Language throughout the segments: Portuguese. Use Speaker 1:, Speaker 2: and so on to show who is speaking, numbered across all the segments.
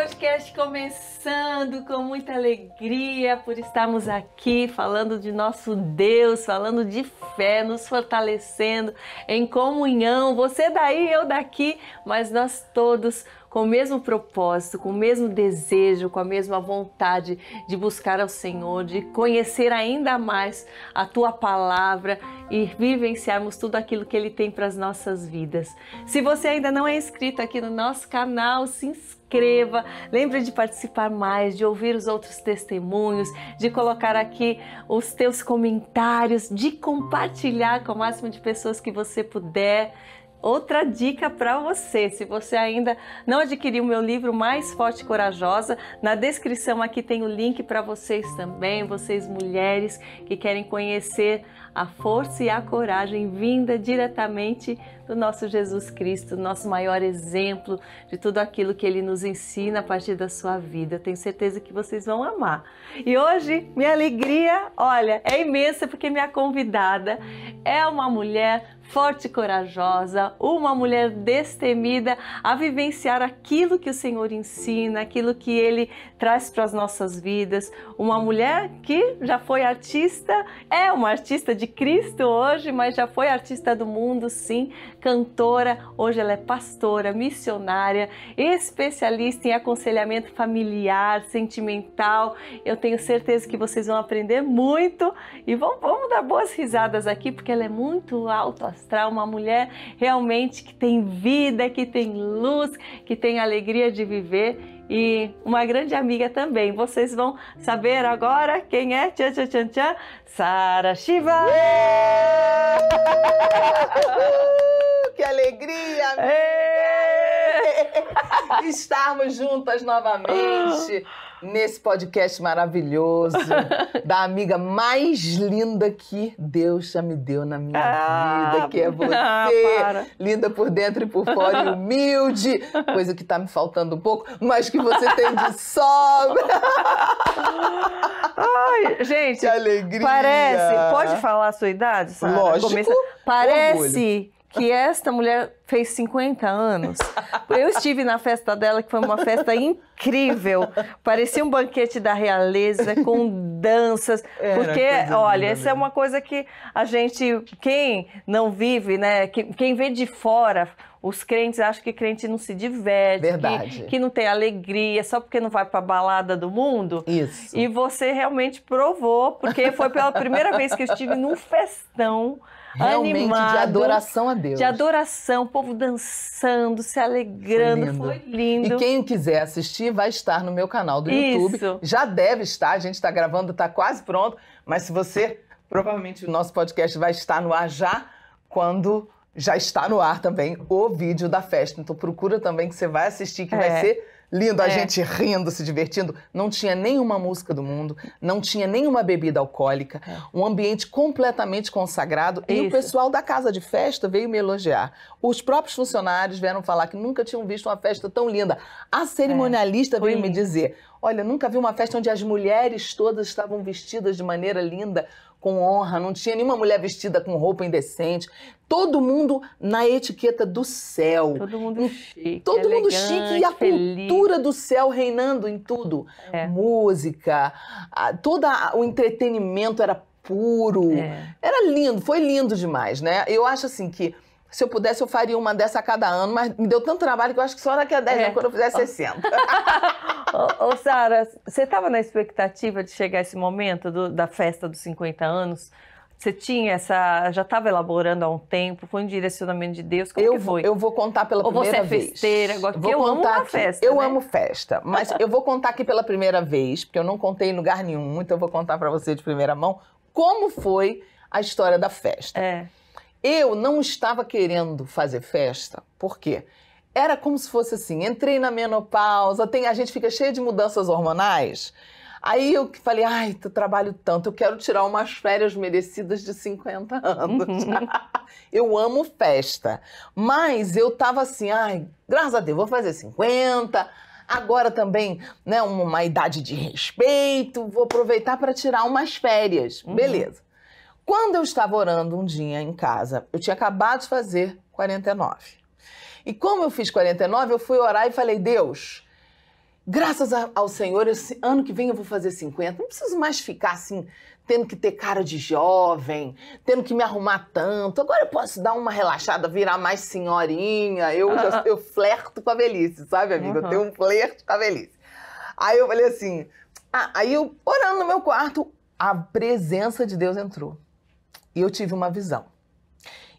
Speaker 1: podcast começando com muita alegria por estarmos aqui falando de nosso Deus, falando de fé, nos fortalecendo em comunhão, você daí, eu daqui, mas nós todos com o mesmo propósito, com o mesmo desejo, com a mesma vontade de buscar ao Senhor, de conhecer ainda mais a tua palavra e vivenciarmos tudo aquilo que ele tem para as nossas vidas. Se você ainda não é inscrito aqui no nosso canal, se inscreva inscreva, lembre de participar mais, de ouvir os outros testemunhos, de colocar aqui os teus comentários, de compartilhar com o máximo de pessoas que você puder. Outra dica para você, se você ainda não adquiriu o meu livro Mais Forte e Corajosa, na descrição aqui tem o link para vocês também, vocês mulheres que querem conhecer a força e a coragem vinda diretamente do nosso Jesus Cristo, nosso maior exemplo de tudo aquilo que ele nos ensina a partir da sua vida. Eu tenho certeza que vocês vão amar. E hoje, minha alegria, olha, é imensa porque minha convidada é uma mulher forte e corajosa, uma mulher destemida a vivenciar aquilo que o Senhor ensina, aquilo que ele traz para as nossas vidas. Uma mulher que já foi artista, é uma artista de Cristo hoje, mas já foi artista do mundo, sim, cantora, hoje ela é pastora, missionária, especialista em aconselhamento familiar, sentimental. Eu tenho certeza que vocês vão aprender muito e vão, vamos dar boas risadas aqui, porque ela é muito alto astral, uma mulher realmente que tem vida, que tem luz, que tem alegria de viver e uma grande amiga também. Vocês vão saber agora quem é. Tchan, tchan, tchan, tchan. Sara Shiva!
Speaker 2: que alegria, é! amiga! Estarmos juntas novamente nesse podcast maravilhoso da amiga mais linda que Deus já me deu na minha ah, vida, que é você. Ah, linda por dentro e por fora e humilde, coisa que tá me faltando um pouco, mas que você tem de sobra. Ai, gente, que alegria.
Speaker 1: Parece, pode falar a sua idade, sabe? Lógico. Começa, parece que esta mulher fez 50 anos. Eu estive na festa dela, que foi uma festa incrível. Parecia um banquete da realeza, com danças. É, era porque, olha, essa é mesmo. é uma coisa que a gente, quem não vive, né? Quem vê de fora, os crentes acham que crente não se diverte, Verdade. Que, que não tem alegria, só porque não vai para a balada do mundo. Isso. E você realmente provou, porque foi pela primeira vez que eu estive num festão Realmente animado, de adoração a Deus. De
Speaker 2: adoração, o povo dançando, se alegrando, foi lindo. Foi lindo. E quem quiser assistir vai estar no meu canal do YouTube. Isso. Já deve estar, a gente está gravando, está quase pronto, mas se você, provavelmente o nosso podcast vai estar no ar já quando já está no ar também o vídeo da festa. Então procura também que você vai assistir, que é. vai ser lindo, é. a gente rindo, se divertindo. Não tinha nenhuma música do mundo, não tinha nenhuma bebida alcoólica, é. um ambiente completamente consagrado. Isso. E o pessoal da casa de festa veio me elogiar. Os próprios funcionários vieram falar que nunca tinham visto uma festa tão linda. A cerimonialista é. veio me dizer: Olha, nunca vi uma festa onde as mulheres todas estavam vestidas de maneira linda com honra, não tinha nenhuma mulher vestida com roupa indecente. Todo mundo na etiqueta do céu. Todo mundo chique. Todo elegante, mundo chique e a feliz. cultura do céu reinando em tudo. É. Música, todo o entretenimento era puro. É. Era lindo, foi lindo demais, né? Eu acho assim que se eu pudesse, eu faria uma dessa a cada ano, mas me deu tanto trabalho que eu acho que só daqui a 10 é. anos, quando eu fizer 60.
Speaker 1: ô, Sara, você estava na expectativa de chegar esse momento do, da festa dos 50 anos? Você tinha essa. Já estava elaborando há um tempo? Foi um direcionamento de
Speaker 2: Deus? Como eu, que foi? Eu vou contar pela Ou é primeira vez. Ou você é festeira? Agora, vou eu amo uma festa. Eu né? amo festa, mas eu vou contar aqui pela primeira vez, porque eu não contei em lugar nenhum, então eu vou contar para você de primeira mão como foi a história da festa. É. Eu não estava querendo fazer festa, por quê? Era como se fosse assim, entrei na menopausa, tem, a gente fica cheia de mudanças hormonais. Aí eu falei, ai, tu trabalho tanto, eu quero tirar umas férias merecidas de 50 anos. Uhum. eu amo festa. Mas eu tava assim, ai, graças a Deus, vou fazer 50. Agora também, né, uma idade de respeito, vou aproveitar para tirar umas férias. Uhum. Beleza. Quando eu estava orando um dia em casa, eu tinha acabado de fazer 49. E como eu fiz 49, eu fui orar e falei: Deus, graças ao Senhor, esse ano que vem eu vou fazer 50. Não preciso mais ficar assim, tendo que ter cara de jovem, tendo que me arrumar tanto. Agora eu posso dar uma relaxada, virar mais senhorinha. Eu, já, eu flerto com a velhice, sabe, amiga? Uhum. Eu tenho um flerte com a velhice. Aí eu falei assim. Ah, aí eu, orando no meu quarto, a presença de Deus entrou. E eu tive uma visão.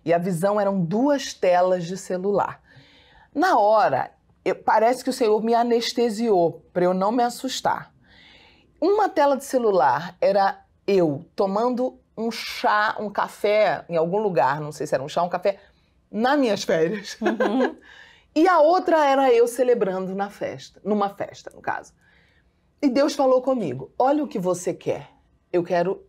Speaker 2: E a visão eram duas telas de celular. Na hora, eu, parece que o Senhor me anestesiou para eu não me assustar. Uma tela de celular era eu tomando um chá, um café em algum lugar, não sei se era um chá, um café, nas minhas férias. Uhum. e a outra era eu celebrando na festa, numa festa, no caso. E Deus falou comigo: "Olha o que você quer. Eu quero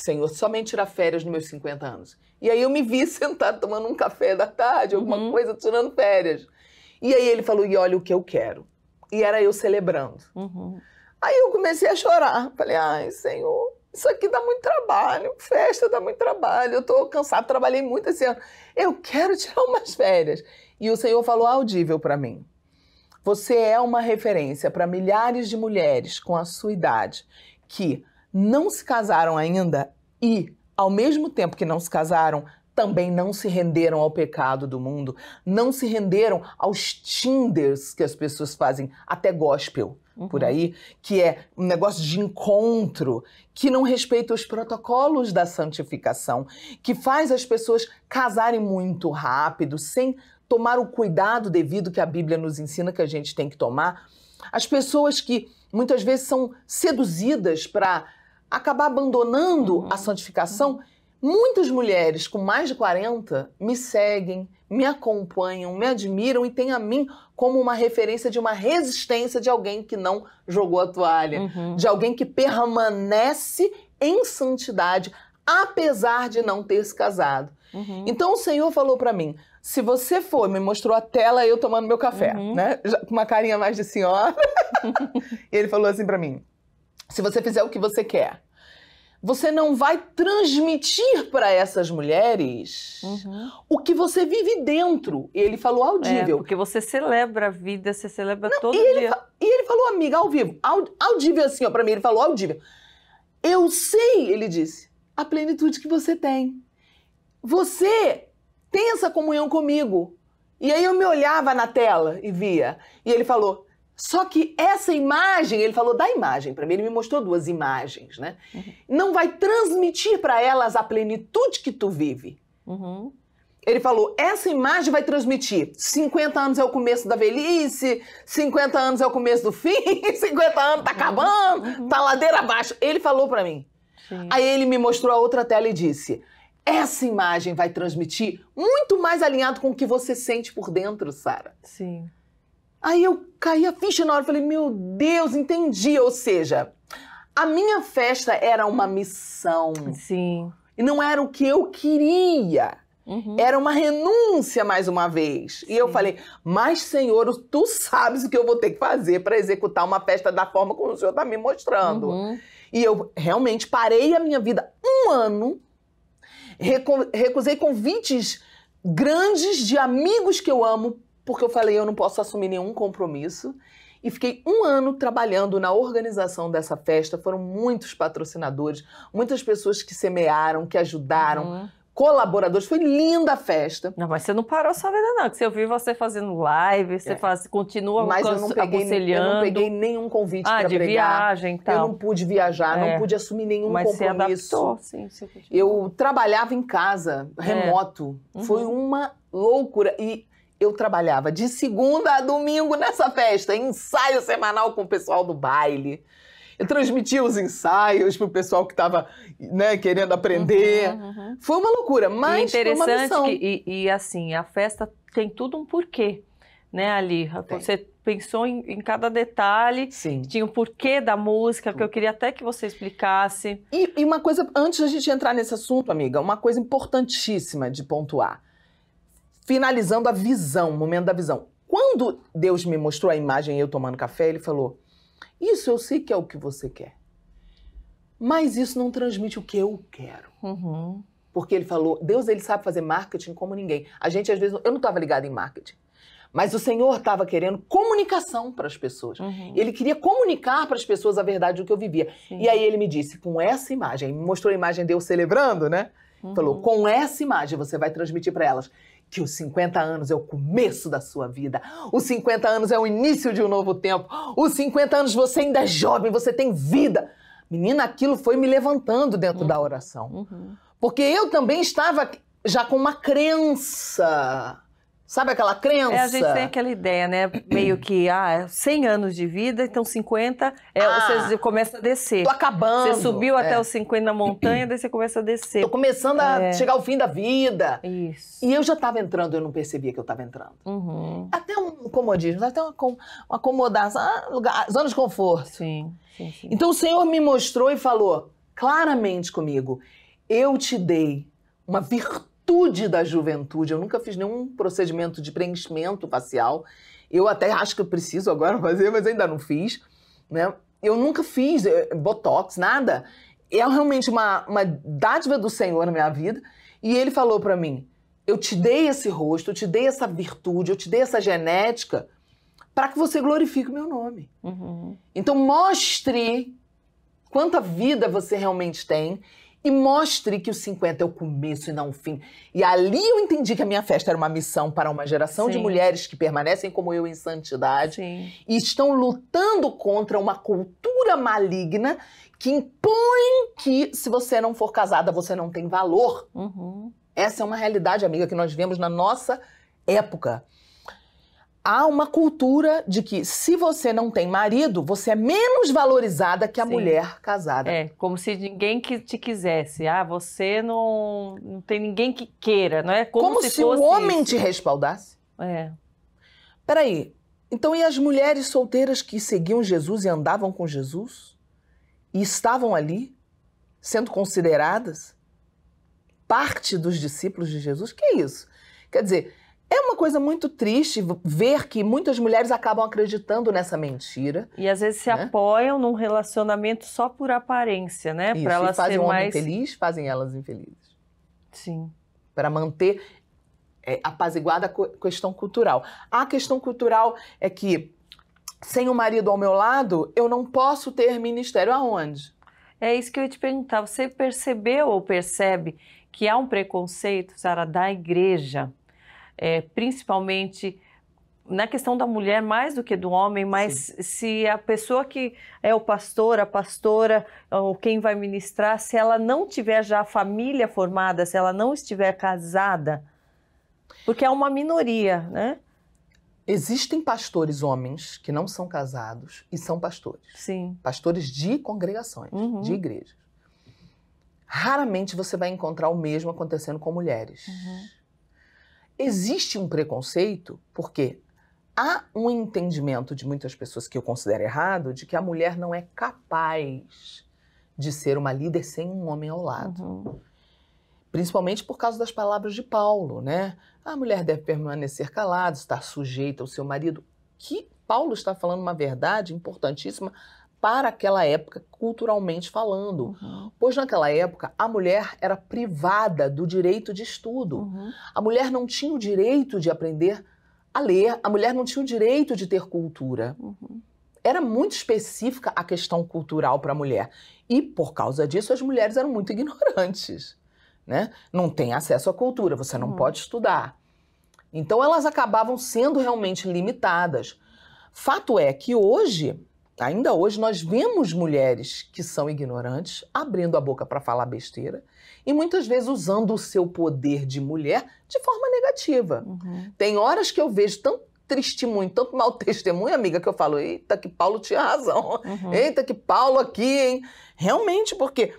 Speaker 2: Senhor, somente tirar férias nos meus 50 anos. E aí eu me vi sentado tomando um café da tarde, alguma uhum. coisa, tirando férias. E aí ele falou: e olha o que eu quero. E era eu celebrando. Uhum. Aí eu comecei a chorar. Falei: ai, Senhor, isso aqui dá muito trabalho, festa dá muito trabalho, eu estou cansado, trabalhei muito esse ano. Eu quero tirar umas férias. E o Senhor falou audível para mim. Você é uma referência para milhares de mulheres com a sua idade que não se casaram ainda e, ao mesmo tempo que não se casaram, também não se renderam ao pecado do mundo, não se renderam aos Tinders que as pessoas fazem, até gospel uhum. por aí, que é um negócio de encontro que não respeita os protocolos da santificação, que faz as pessoas casarem muito rápido, sem tomar o cuidado devido que a Bíblia nos ensina que a gente tem que tomar. As pessoas que muitas vezes são seduzidas para acabar abandonando uhum. a santificação. Muitas mulheres com mais de 40 me seguem, me acompanham, me admiram e têm a mim como uma referência de uma resistência de alguém que não jogou a toalha, uhum. de alguém que permanece em santidade apesar de não ter se casado. Uhum. Então o Senhor falou para mim: se você for, me mostrou a tela eu tomando meu café, uhum. né? com uma carinha mais de senhora. ele falou assim para mim: se você fizer o que você quer, você não vai transmitir para essas mulheres uhum. o que você vive dentro. Ele falou audível. É, porque você celebra a vida, você celebra não, todo e ele, dia. E ele falou, amiga, ao vivo, audível assim, ó, para mim, ele falou audível. Eu sei, ele disse, a plenitude que você tem. Você tem essa comunhão comigo. E aí eu me olhava na tela e via. E ele falou: só que essa imagem, ele falou da imagem para mim, ele me mostrou duas imagens, né? Uhum. Não vai transmitir para elas a plenitude que tu vive. Uhum. Ele falou: essa imagem vai transmitir 50 anos é o começo da velhice, 50 anos é o começo do fim, 50 anos tá uhum. acabando, uhum. tá ladeira abaixo. Ele falou para mim. Sim. Aí ele me mostrou a outra tela e disse: essa imagem vai transmitir muito mais alinhado com o que você sente por dentro, Sara. Sim. Aí eu caí a ficha na hora, falei, meu Deus, entendi. Ou seja, a minha festa era uma missão. Sim. E não era o que eu queria. Uhum. Era uma renúncia mais uma vez. Sim. E eu falei, mas Senhor, tu sabes o que eu vou ter que fazer para executar uma festa da forma como o Senhor está me mostrando. Uhum. E eu realmente parei a minha vida um ano, recu recusei convites grandes de amigos que eu amo porque eu falei eu não posso assumir nenhum compromisso. E fiquei um ano trabalhando na organização dessa festa. Foram muitos patrocinadores, muitas pessoas que semearam, que ajudaram. Uhum. Colaboradores, foi linda a festa. Não, mas você não parou
Speaker 1: sua vida, não. Porque eu vi você fazendo live, você é. faz, continua mas eu não peguei, aconselhando. Eu não peguei
Speaker 2: nenhum convite ah, para de pregar. viagem tal. Eu não pude viajar, é. não pude assumir nenhum mas compromisso. Você adaptou, sim, você eu trabalhava em casa, é. remoto. É. Uhum. Foi uma loucura. E eu trabalhava de segunda a domingo nessa festa, ensaio semanal com o pessoal do baile. Eu transmitia os ensaios pro pessoal que estava né, querendo aprender. Uhum, uhum. Foi uma loucura, mas e interessante foi uma
Speaker 1: que, e, e, assim, a festa tem tudo um porquê, né, Ali? Você pensou em, em, cada detalhe, Sim. tinha o um porquê da música, que eu queria até que você explicasse.
Speaker 2: E, e uma coisa, antes da gente entrar nesse assunto, amiga, uma coisa importantíssima de pontuar finalizando a visão, momento da visão. Quando Deus me mostrou a imagem eu tomando café, ele falou: Isso eu sei que é o que você quer, mas isso não transmite o que eu quero. Uhum. Porque ele falou: Deus ele sabe fazer marketing como ninguém. A gente, às vezes, eu não estava ligada em marketing. Mas o Senhor estava querendo comunicação para as pessoas. Uhum. Ele queria comunicar para as pessoas a verdade do que eu vivia. Sim. E aí ele me disse, com essa imagem, me mostrou a imagem de eu celebrando, né? Uhum. Falou, com essa imagem você vai transmitir para elas que os 50 anos é o começo da sua vida. Os 50 anos é o início de um novo tempo. Os 50 anos você ainda é jovem, você tem vida. Menina, aquilo foi me levantando dentro uhum. da oração. Uhum. Porque eu também estava já com uma crença Sabe aquela crença? É, a gente tem
Speaker 1: aquela ideia, né? Meio que, ah, 100 anos de vida, então 50, é, ah, você começa a descer. Tô acabando. Você subiu é. até os 50 na montanha, daí
Speaker 2: você começa a descer. Tô começando a é. chegar ao fim da vida. Isso. E eu já estava entrando, eu não percebia que eu estava entrando. Uhum. Até um comodismo, até uma, uma acomodação, ah, lugar, zona de conforto. Sim, sim, sim. Então o Senhor me mostrou e falou claramente comigo, eu te dei uma virtude da juventude. Eu nunca fiz nenhum procedimento de preenchimento facial. Eu até acho que eu preciso agora fazer, mas ainda não fiz. Né? Eu nunca fiz eh, botox, nada. É realmente uma, uma dádiva do Senhor na minha vida. E ele falou para mim: Eu te dei esse rosto, eu te dei essa virtude, eu te dei essa genética para que você glorifique o meu nome. Uhum. Então, mostre quanta vida você realmente tem e mostre que o 50 é o começo e não o fim. E ali eu entendi que a minha festa era uma missão para uma geração Sim. de mulheres que permanecem como eu em santidade Sim. e estão lutando contra uma cultura maligna que impõe que se você não for casada, você não tem valor. Uhum. Essa é uma realidade, amiga, que nós vemos na nossa época há uma cultura de que se você não tem marido, você é menos valorizada que a Sim. mulher
Speaker 1: casada. É, como se ninguém que te quisesse. Ah, você não, não tem ninguém que queira, não é? Como, como se, se o homem isso. te
Speaker 2: respaldasse. É. Peraí, então e as mulheres solteiras que seguiam Jesus e andavam com Jesus? E estavam ali, sendo consideradas parte dos discípulos de Jesus? Que é isso? Quer dizer, é uma coisa muito triste ver que muitas mulheres acabam acreditando nessa mentira.
Speaker 1: E às vezes se né? apoiam num relacionamento só por aparência, né? Para elas e fazem ser um mais feliz,
Speaker 2: fazem elas infelizes. Sim. Para manter é, apaziguada a questão cultural. A questão cultural é que sem o marido ao meu lado, eu não posso ter ministério aonde? É isso que eu ia te perguntar. Você percebeu
Speaker 1: ou percebe que há um preconceito, Sara, da igreja é, principalmente na questão da mulher mais do que do homem, mas Sim. se a pessoa que é o pastor, a pastora, ou quem vai ministrar, se ela não tiver já a família formada, se ela não estiver casada, porque é uma minoria, né?
Speaker 2: Existem pastores homens que não são casados e são pastores. Sim. Pastores de congregações, uhum. de igrejas. Raramente você vai encontrar o mesmo acontecendo com mulheres. Uhum Existe um preconceito, porque há um entendimento de muitas pessoas que eu considero errado de que a mulher não é capaz de ser uma líder sem um homem ao lado. Uhum. Principalmente por causa das palavras de Paulo, né? A mulher deve permanecer calada, estar sujeita ao seu marido. Que Paulo está falando uma verdade importantíssima para aquela época, culturalmente falando. Uhum. Pois naquela época, a mulher era privada do direito de estudo. Uhum. A mulher não tinha o direito de aprender a ler, a mulher não tinha o direito de ter cultura. Uhum. Era muito específica a questão cultural para a mulher. E, por causa disso, as mulheres eram muito ignorantes. Né? Não tem acesso à cultura, você não uhum. pode estudar. Então, elas acabavam sendo realmente limitadas. Fato é que hoje Ainda hoje nós vemos mulheres que são ignorantes abrindo a boca para falar besteira e muitas vezes usando o seu poder de mulher de forma negativa. Uhum. Tem horas que eu vejo tão testemunho, tanto mau testemunho, amiga, que eu falo, eita, que Paulo tinha razão, uhum. eita, que Paulo aqui, hein? Realmente, porque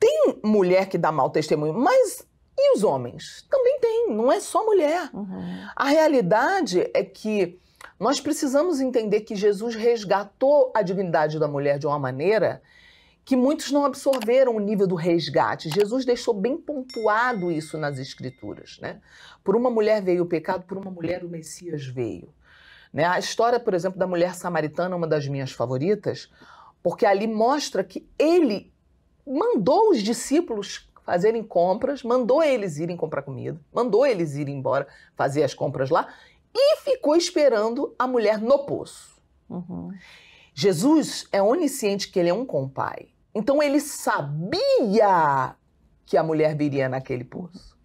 Speaker 2: tem mulher que dá mau testemunho, mas e os homens? Também tem, não é só mulher. Uhum. A realidade é que nós precisamos entender que Jesus resgatou a dignidade da mulher de uma maneira que muitos não absorveram o nível do resgate. Jesus deixou bem pontuado isso nas Escrituras. Né? Por uma mulher veio o pecado, por uma mulher o Messias veio. Né? A história, por exemplo, da mulher samaritana é uma das minhas favoritas, porque ali mostra que ele mandou os discípulos fazerem compras, mandou eles irem comprar comida, mandou eles irem embora fazer as compras lá e ficou esperando a mulher no poço. Uhum. Jesus é onisciente que ele é um compai. Então ele sabia que a mulher viria naquele poço.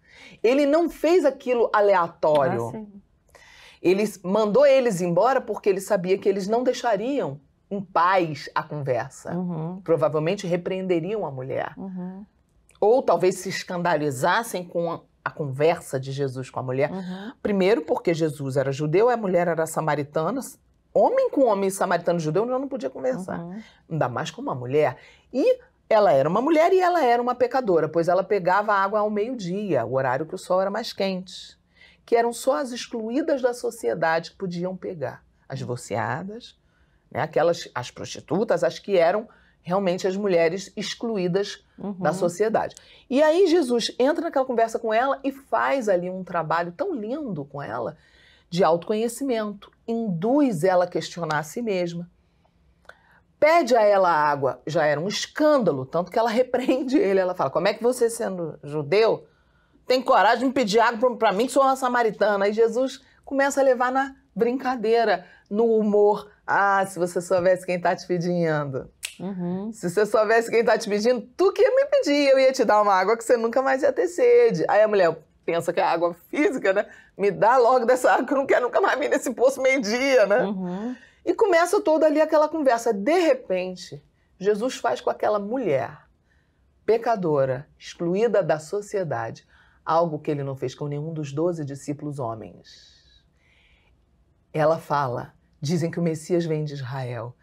Speaker 2: Ele não fez aquilo aleatório. Ah, ele mandou eles embora porque ele sabia que eles não deixariam em paz a conversa. Uhum. Provavelmente repreenderiam a mulher. Uhum. Ou talvez se escandalizassem com a conversa de Jesus com a mulher. Uhum. Primeiro, porque Jesus era judeu, a mulher era samaritana. Homem com homem samaritano judeu não podia conversar. Uhum. Ainda mais com uma mulher. E ela era uma mulher e ela era uma pecadora, pois ela pegava água ao meio-dia, o horário que o sol era mais quente. Que eram só as excluídas da sociedade que podiam pegar. As divorciadas, né, aquelas, as prostitutas, as que eram realmente as mulheres excluídas uhum. da sociedade. E aí Jesus entra naquela conversa com ela e faz ali um trabalho tão lindo com ela de autoconhecimento, induz ela a questionar a si mesma. Pede a ela água, já era um escândalo, tanto que ela repreende ele. Ela fala: Como é que você, sendo judeu, tem coragem de me pedir água para mim, que sou uma samaritana? E Jesus começa a levar na brincadeira, no humor. Ah, se você soubesse quem está te pedindo. Uhum. Se você soubesse quem tá te pedindo, tu que ia me pedir, eu ia te dar uma água que você nunca mais ia ter sede. Aí a mulher pensa que é água física, né? Me dá logo dessa água que eu não quero nunca mais vir nesse poço meio-dia, né? Uhum. E começa toda ali aquela conversa. De repente, Jesus faz com aquela mulher pecadora, excluída da sociedade, algo que ele não fez com nenhum dos doze discípulos homens. Ela fala: dizem que o Messias vem de Israel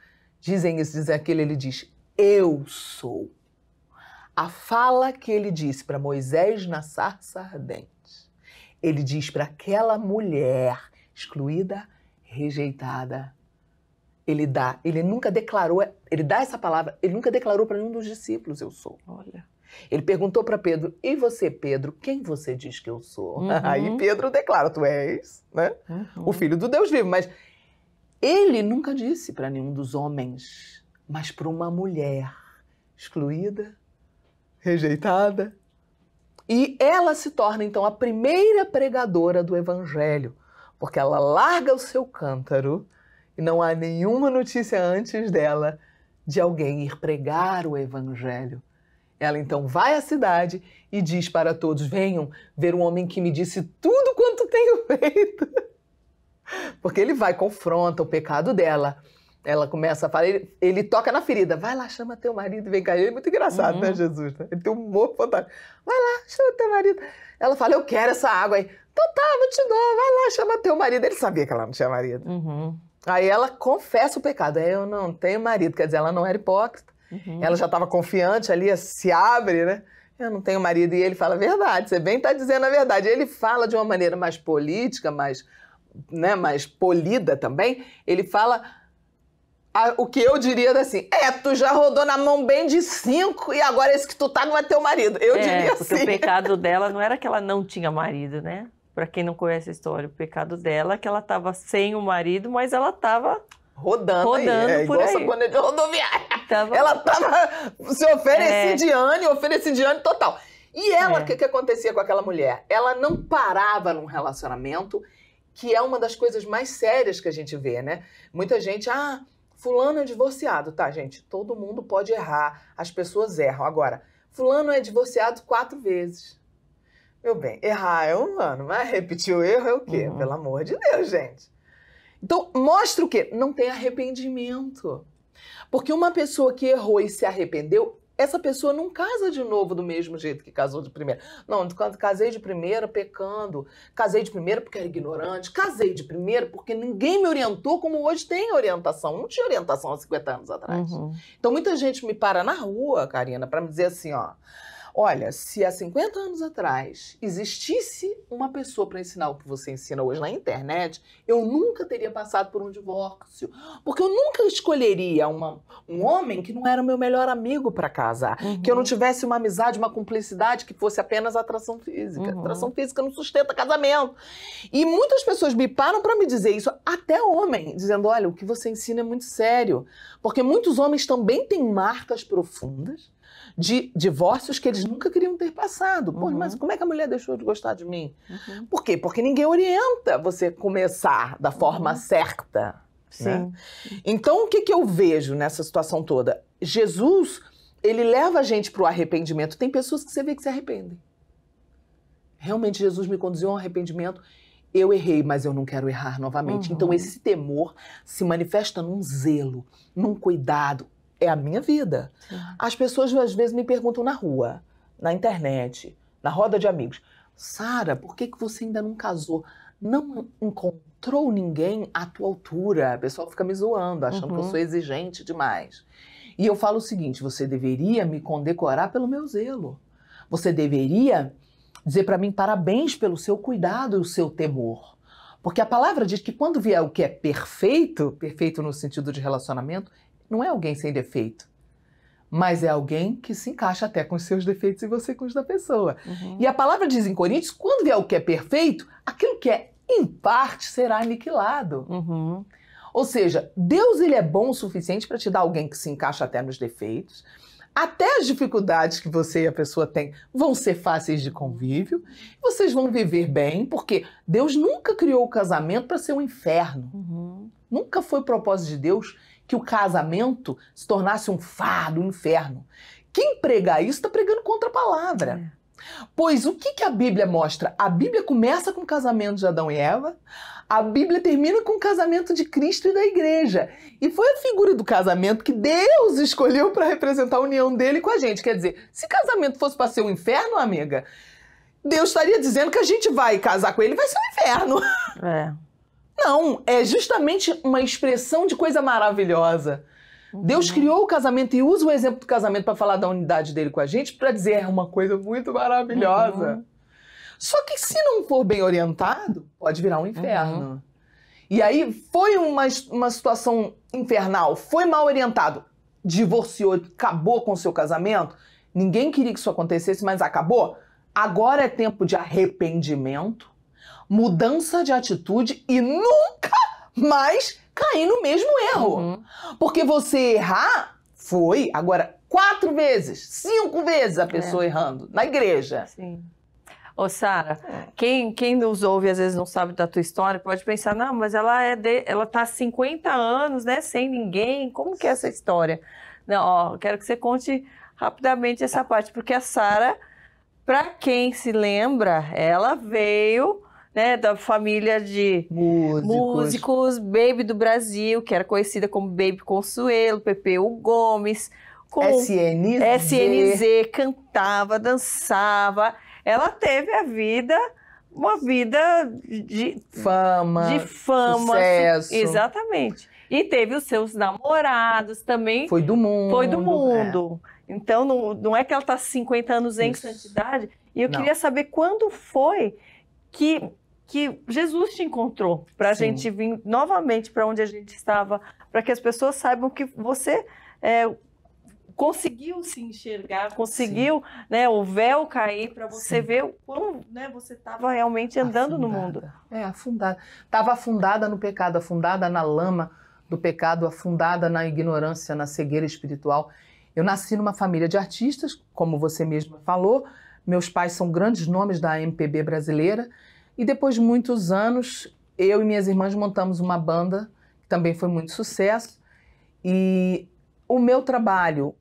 Speaker 2: dizem isso, dizem aquilo, ele diz: Eu sou. A fala que ele disse para Moisés na sarça ardente, ele diz para aquela mulher excluída, rejeitada. Ele dá, ele nunca declarou, ele dá essa palavra, ele nunca declarou para nenhum dos discípulos: Eu sou. Olha. Ele perguntou para Pedro: E você, Pedro, quem você diz que eu sou? Uhum. Aí Pedro declara: Tu és né? Uhum. o filho do Deus vivo. Mas ele nunca disse para nenhum dos homens, mas para uma mulher excluída, rejeitada. E ela se torna então a primeira pregadora do evangelho, porque ela larga o seu cântaro e não há nenhuma notícia antes dela de alguém ir pregar o evangelho. Ela então vai à cidade e diz para todos: venham ver um homem que me disse tudo quanto tenho feito. Porque ele vai, confronta o pecado dela. Ela começa a falar, ele, ele toca na ferida. Vai lá, chama teu marido, vem cá. Ele é muito engraçado, né, uhum. né, Jesus? Ele tem um humor fantástico. Vai lá, chama teu marido. Ela fala, eu quero essa água aí. Então tá, vou te dou. vai lá, chama teu marido. Ele sabia que ela não tinha marido. Uhum. Aí ela confessa o pecado. É, eu não tenho marido. Quer dizer, ela não era hipócrita. Uhum. Ela já estava confiante ali, se abre, né? Eu não tenho marido. E ele fala a verdade. Você bem está dizendo a verdade. Ele fala de uma maneira mais política, mais né, mais polida também, ele fala a, ah, o que eu diria assim, é, tu já rodou na mão bem de cinco e agora esse que tu tá não é teu marido. Eu é, diria porque assim. o
Speaker 1: pecado dela não era que ela não tinha marido, né? Para quem não conhece a história, o pecado dela é que ela tava sem o marido, mas ela tava rodando, rodando é aí. É, por igual aí. Sabonete
Speaker 2: rodoviária. Tava... Ela tava se oferecidiane, é. oferecidiane total. E ela, é. o é. que, que acontecia com aquela mulher? Ela não parava num relacionamento, que é uma das coisas mais sérias que a gente vê, né? Muita gente, ah, fulano é divorciado. Tá, gente, todo mundo pode errar, as pessoas erram. Agora, fulano é divorciado quatro vezes. Meu bem, errar é humano, mas repetir o erro é o quê? Uhum. Pelo amor de Deus, gente. Então, mostra o quê? Não tem arrependimento. Porque uma pessoa que errou e se arrependeu, essa pessoa não casa de novo do mesmo jeito que casou de primeira. Não, quando casei de primeira pecando, casei de primeira porque era ignorante, casei de primeira porque ninguém me orientou como hoje tem orientação. Não tinha orientação há 50 anos atrás. Uhum. Então muita gente me para na rua, Karina, para me dizer assim, ó. Olha, se há 50 anos atrás existisse uma pessoa para ensinar o que você ensina hoje na internet, eu nunca teria passado por um divórcio. Porque eu nunca escolheria uma, um homem que não era o meu melhor amigo para casar. Uhum. Que eu não uhum. tivesse uma amizade, uma cumplicidade que fosse apenas atração física. Uhum. Atração física não sustenta casamento. E muitas pessoas me param para me dizer isso, até homem, dizendo: olha, o que você ensina é muito sério. Porque muitos homens também têm marcas profundas de divórcios que eles nunca queriam ter passado. Pô, uhum. mas como é que a mulher deixou de gostar de mim? Uhum. Por quê? Porque ninguém orienta você começar da forma uhum. certa. Né? Então, o que, que eu vejo nessa situação toda? Jesus, ele leva a gente para o arrependimento. Tem pessoas que você vê que se arrependem. Realmente, Jesus me conduziu ao arrependimento eu errei, mas eu não quero errar novamente. Então, uhum. Então, esse temor se manifesta num zelo, num cuidado é a minha vida. Sim. As pessoas às vezes me perguntam na rua, na internet, na roda de amigos: Sara, por que, que você ainda não casou? Não encontrou ninguém à tua altura? O pessoal fica me zoando, achando uhum. que eu uhum. sou exigente demais. E eu falo o seguinte: você deveria me condecorar pelo meu zelo. Você deveria dizer para mim parabéns pelo seu cuidado e o seu temor. Porque a palavra diz que quando vier o que é perfeito, perfeito no sentido de relacionamento, não é alguém sem defeito, mas é alguém que se encaixa até com os seus defeitos e você com os da pessoa. Uhum. E a palavra diz em Coríntios: quando vier o que é perfeito, aquilo que é em parte será aniquilado. Uhum. Ou seja, Deus ele é bom o suficiente para te dar alguém que se encaixa até nos defeitos. Até as dificuldades que você e a pessoa têm vão ser fáceis de convívio. Vocês vão viver bem, porque Deus nunca criou o casamento para ser um inferno. Uhum. Nunca foi propósito de Deus que o casamento se tornasse um fardo, um inferno. Quem pregar isso está pregando contra a palavra. É. Pois o que, que a Bíblia mostra? A Bíblia começa com o casamento de Adão e Eva, a Bíblia termina com o casamento de Cristo e da igreja. E foi a figura do casamento que Deus escolheu para representar a união dele com a gente. Quer dizer, se casamento fosse para ser um inferno, amiga, Deus estaria dizendo que a gente vai casar com ele vai ser um inferno. É. Não, é justamente uma expressão de coisa maravilhosa. Deus criou o casamento e usa o exemplo do casamento para falar da unidade dele com a gente, para dizer é uma coisa muito maravilhosa. Uhum. Só que se não for bem orientado, pode virar um uhum. inferno. Uhum. E aí foi uma, uma situação infernal, foi mal orientado, divorciou, acabou com o seu casamento. Ninguém queria que isso acontecesse, mas acabou. Agora é tempo de arrependimento mudança de atitude e nunca mais cair no mesmo erro. Uhum. Porque você errar foi, agora, quatro vezes, cinco vezes a é. pessoa é. errando na
Speaker 1: igreja. Sim. Ô, Sara, é. quem, quem nos ouve às vezes não sabe da tua história, pode pensar, não, mas ela é de, ela tá há 50 anos, né, sem ninguém. Como que é essa história? Não, ó, quero que você conte rapidamente essa parte, porque a Sara, para quem se lembra, ela veio né, da família de músicos. músicos. Baby do Brasil, que era conhecida como Baby Consuelo, Pepeu Gomes, com SNZ. SNZ, cantava, dançava. Ela teve a vida uma vida de
Speaker 2: fama, de fama, sucesso.
Speaker 1: Exatamente. E teve os seus namorados também. Foi do mundo. Foi do mundo. É. Então, não, não é que ela está 50 anos em Isso. santidade. E eu não. queria saber quando foi que que Jesus te encontrou, para a gente vir novamente para onde a gente estava, para que as pessoas saibam que você é, conseguiu se enxergar, conseguiu né, o véu cair para você Sim. ver como né, você estava realmente andando afundada. no mundo.
Speaker 2: É, afundada. Estava afundada no pecado, afundada na lama do pecado, afundada na ignorância, na cegueira espiritual. Eu nasci numa família de artistas, como você mesma falou. Meus pais são grandes nomes da MPB brasileira. E depois de muitos anos, eu e minhas irmãs montamos uma banda, que também foi muito sucesso. E o meu trabalho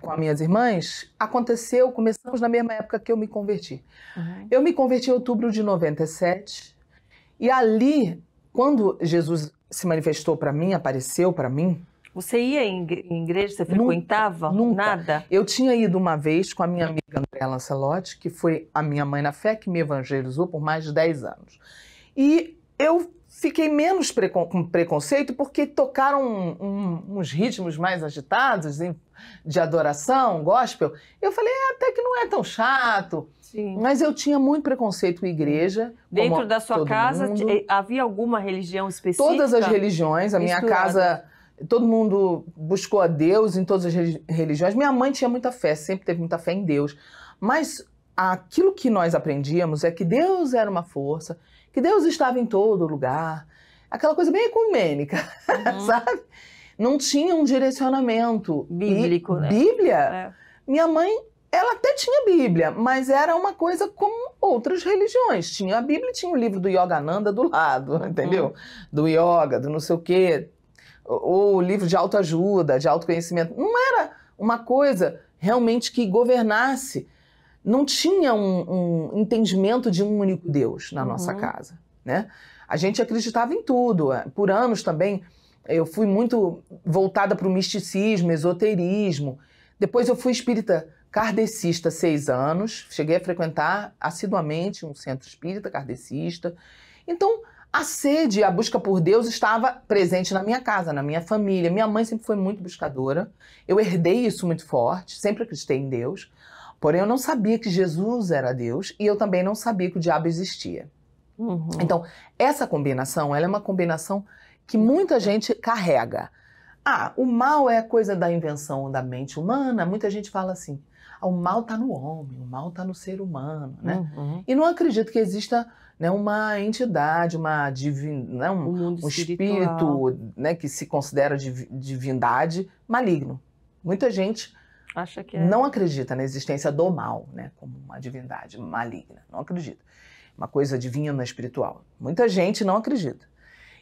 Speaker 2: com as minhas irmãs aconteceu, começamos na mesma época que eu me converti. Uhum. Eu me converti em outubro de 97. E ali, quando Jesus se manifestou para mim, apareceu para mim, você ia em igreja, você frequentava? Nunca, nunca. Nada? Eu tinha ido uma vez com a minha amiga André Lancelotti, que foi a minha mãe na fé, que me evangelizou por mais de 10 anos. E eu fiquei menos precon com preconceito porque tocaram um, um, uns ritmos mais agitados de adoração, gospel. Eu falei, é, até que não é tão chato. Sim. Mas eu tinha muito preconceito com igreja. Dentro da sua casa
Speaker 1: havia alguma religião específica? Todas as religiões. A minha casa,
Speaker 2: todo mundo buscou a Deus em todas as religiões. Minha mãe tinha muita fé, sempre teve muita fé em Deus. Mas aquilo que nós aprendíamos é que Deus era uma força, que Deus estava em todo lugar, aquela coisa bem ecumênica, uhum. sabe? Não tinha um direcionamento bíblico, né? Bíblia. É. Minha mãe, ela até tinha Bíblia, mas era uma coisa como outras religiões. Tinha a Bíblia, tinha o livro do Yogananda do lado, entendeu? Uhum. Do yoga, do não sei o quê, ou o livro de autoajuda, de autoconhecimento. Não era uma coisa realmente que governasse não tinha um, um entendimento de um único Deus na uhum. nossa casa, né? A gente acreditava em tudo. Por anos também eu fui muito voltada para o misticismo, esoterismo. Depois eu fui espírita kardecista seis anos. Cheguei a frequentar assiduamente um centro espírita kardecista. Então, a sede, a busca por Deus estava presente na minha casa, na minha família. Minha mãe sempre foi muito buscadora. Eu herdei isso muito forte, sempre acreditei em Deus. Porém, eu não sabia que Jesus era Deus e eu também não sabia que o diabo existia.
Speaker 1: Uhum. Então,
Speaker 2: essa combinação, ela é uma combinação que muita gente carrega. Ah, o mal é coisa da invenção da mente humana. Muita gente fala assim: ah, o mal está no homem, o mal está no ser humano, né? Uhum. E não acredito que exista né, uma entidade, uma divina, né, um, um espírito né, que se considera div divindade maligno. Muita gente
Speaker 1: Acha que é... Não
Speaker 2: acredita na existência do mal, né? Como uma divindade maligna. Não acredita. Uma coisa divina, espiritual. Muita gente não acredita.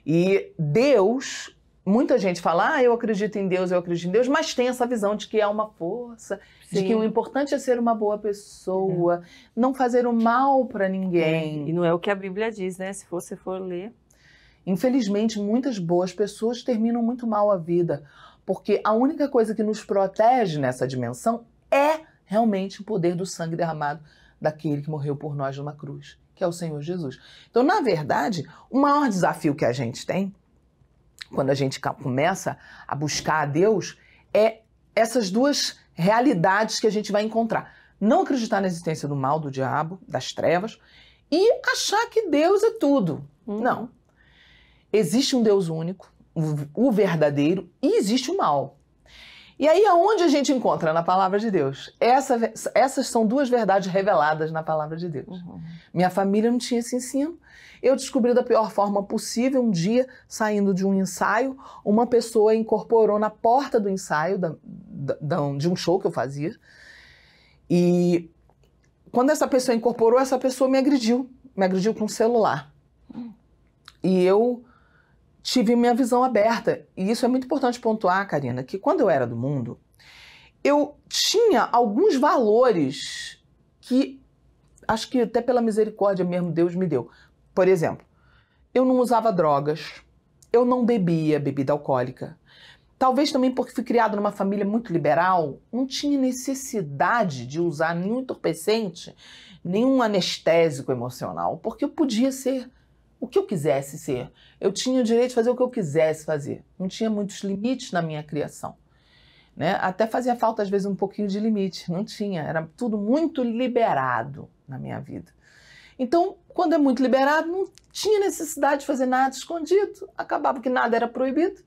Speaker 2: E Deus, muita gente fala, ah, eu acredito em Deus, eu acredito em Deus, mas tem essa visão de que é uma força, Sim. de que o importante é ser uma boa pessoa, é. não fazer o mal para ninguém. É. E não é o que a Bíblia diz, né?
Speaker 1: Se você for ler.
Speaker 2: Infelizmente, muitas boas pessoas terminam muito mal a vida porque a única coisa que nos protege nessa dimensão é realmente o poder do sangue derramado daquele que morreu por nós numa cruz, que é o Senhor Jesus. Então, na verdade, o maior desafio que a gente tem, quando a gente começa a buscar a Deus, é essas duas realidades que a gente vai encontrar. Não acreditar na existência do mal, do diabo, das trevas, e achar que Deus é tudo. Hum. Não. Existe um Deus único, o verdadeiro e existe o mal. E aí aonde a gente encontra na palavra de Deus? Essa, essas são duas verdades reveladas na palavra de Deus. Uhum. Minha família não tinha esse ensino. Eu descobri da pior forma possível um dia saindo de um ensaio, uma pessoa incorporou na porta do ensaio da, da, de um show que eu fazia. E quando essa pessoa incorporou, essa pessoa me agrediu, me agrediu com um celular. Hum. E eu tive minha visão aberta. E isso é muito importante pontuar, Karina, que quando eu era do mundo, eu tinha alguns valores que acho que até pela misericórdia mesmo Deus me deu. Por exemplo, eu não usava drogas, eu não bebia bebida alcoólica. Talvez também porque fui criado numa família muito liberal, não tinha necessidade de usar nenhum entorpecente, nenhum anestésico emocional, porque eu podia ser o que eu quisesse ser eu tinha o direito de fazer o que eu quisesse fazer. Não tinha muitos limites na minha criação. Né? Até fazia falta, às vezes, um pouquinho de limite. Não tinha. Era tudo muito liberado na minha vida. Então, quando é muito liberado, não tinha necessidade de fazer nada escondido. Acabava que nada era proibido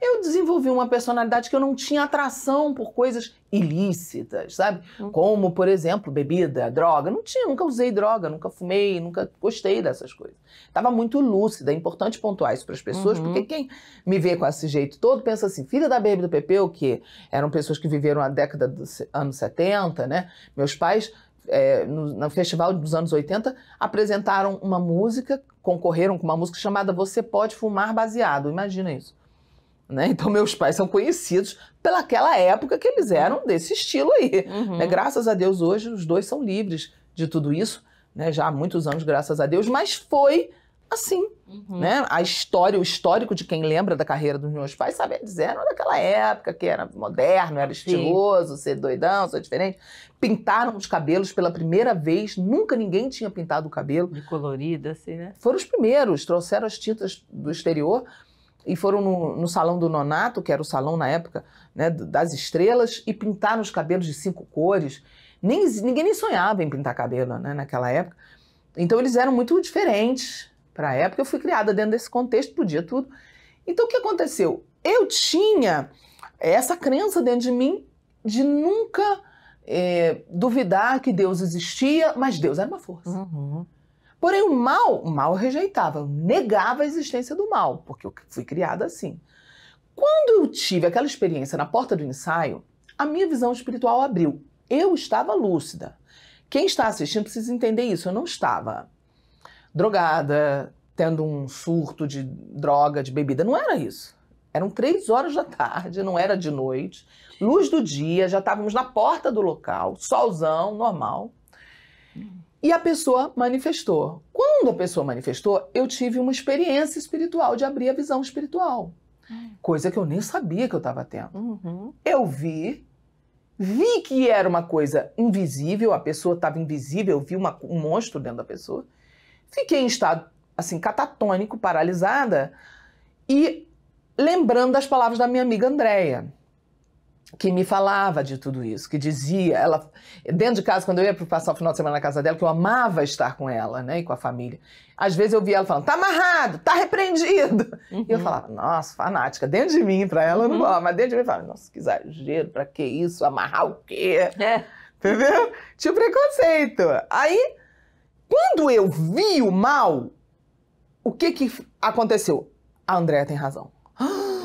Speaker 2: eu desenvolvi uma personalidade que eu não tinha atração por coisas ilícitas, sabe? Hum. Como, por exemplo, bebida, droga. Não tinha, nunca usei droga, nunca fumei, nunca gostei dessas coisas. Estava muito lúcida, é importante pontuar isso para as pessoas, uhum. porque quem me vê com esse jeito todo pensa assim, filha da Baby do o que eram pessoas que viveram a década dos anos 70, né? Meus pais é, no, no, festival dos anos 80, apresentaram uma música, concorreram com uma música chamada Você Pode Fumar Baseado. Imagina isso. Né? Então, meus pais são conhecidos pelaquela época que eles eram uhum. desse estilo aí. Uhum. Né? Graças a Deus, hoje os dois são livres de tudo isso, né? já há muitos anos, graças a Deus, mas foi assim. Uhum. Né? A história, o histórico de quem lembra da carreira dos meus pais, sabe, eles eram daquela época que era moderno, era estiloso, Sim. ser doidão, ser diferente. Pintaram os cabelos pela primeira vez, nunca ninguém tinha pintado o cabelo. De colorida, assim, né? Foram os primeiros, trouxeram as tintas do exterior e foram no, no, salão do Nonato, que era o salão na época né, das estrelas, e pintaram os cabelos de cinco cores. Nem, ninguém nem sonhava em pintar cabelo né, naquela época. Então eles eram muito diferentes para a época. Eu fui criada dentro desse contexto, podia tudo. Então o que aconteceu? Eu tinha essa crença dentro de mim de nunca é, duvidar que Deus existia, mas Deus era uma força. Uhum. Porém, o mal, o mal eu rejeitava, eu negava a existência do mal, porque eu fui criada assim. Quando eu tive aquela experiência na porta do ensaio, a minha visão espiritual abriu. Eu estava lúcida. Quem está assistindo precisa entender isso. Eu não estava drogada, tendo um surto de droga, de bebida. Não era isso. Eram três horas da tarde, não era de noite. Luz do dia, já estávamos na porta do local, solzão, normal e a pessoa manifestou. Quando a pessoa manifestou, eu tive uma experiência espiritual de abrir a visão espiritual. Hum. Coisa que eu nem sabia que eu estava tendo. Uhum. Eu vi, vi que era uma coisa invisível, a pessoa estava invisível, eu vi uma, um monstro dentro da pessoa. Fiquei em estado, assim, catatônico, paralisada e lembrando das palavras da minha amiga Andréia que me falava de tudo isso, que dizia, ela dentro de casa quando eu ia passar o final de semana na casa dela, que eu amava estar com ela, né, e com a família. Às vezes eu via ela falando, tá amarrado, tá repreendido. Uhum. E eu uhum. falava, nossa, fanática, dentro de mim, para ela uhum. não mas dentro de mim eu falava, nossa, que exagero, para que isso, amarrar o quê? É. Entendeu? Tinha preconceito. Aí, quando eu vi o mal, o que que aconteceu? A Andréa tem razão.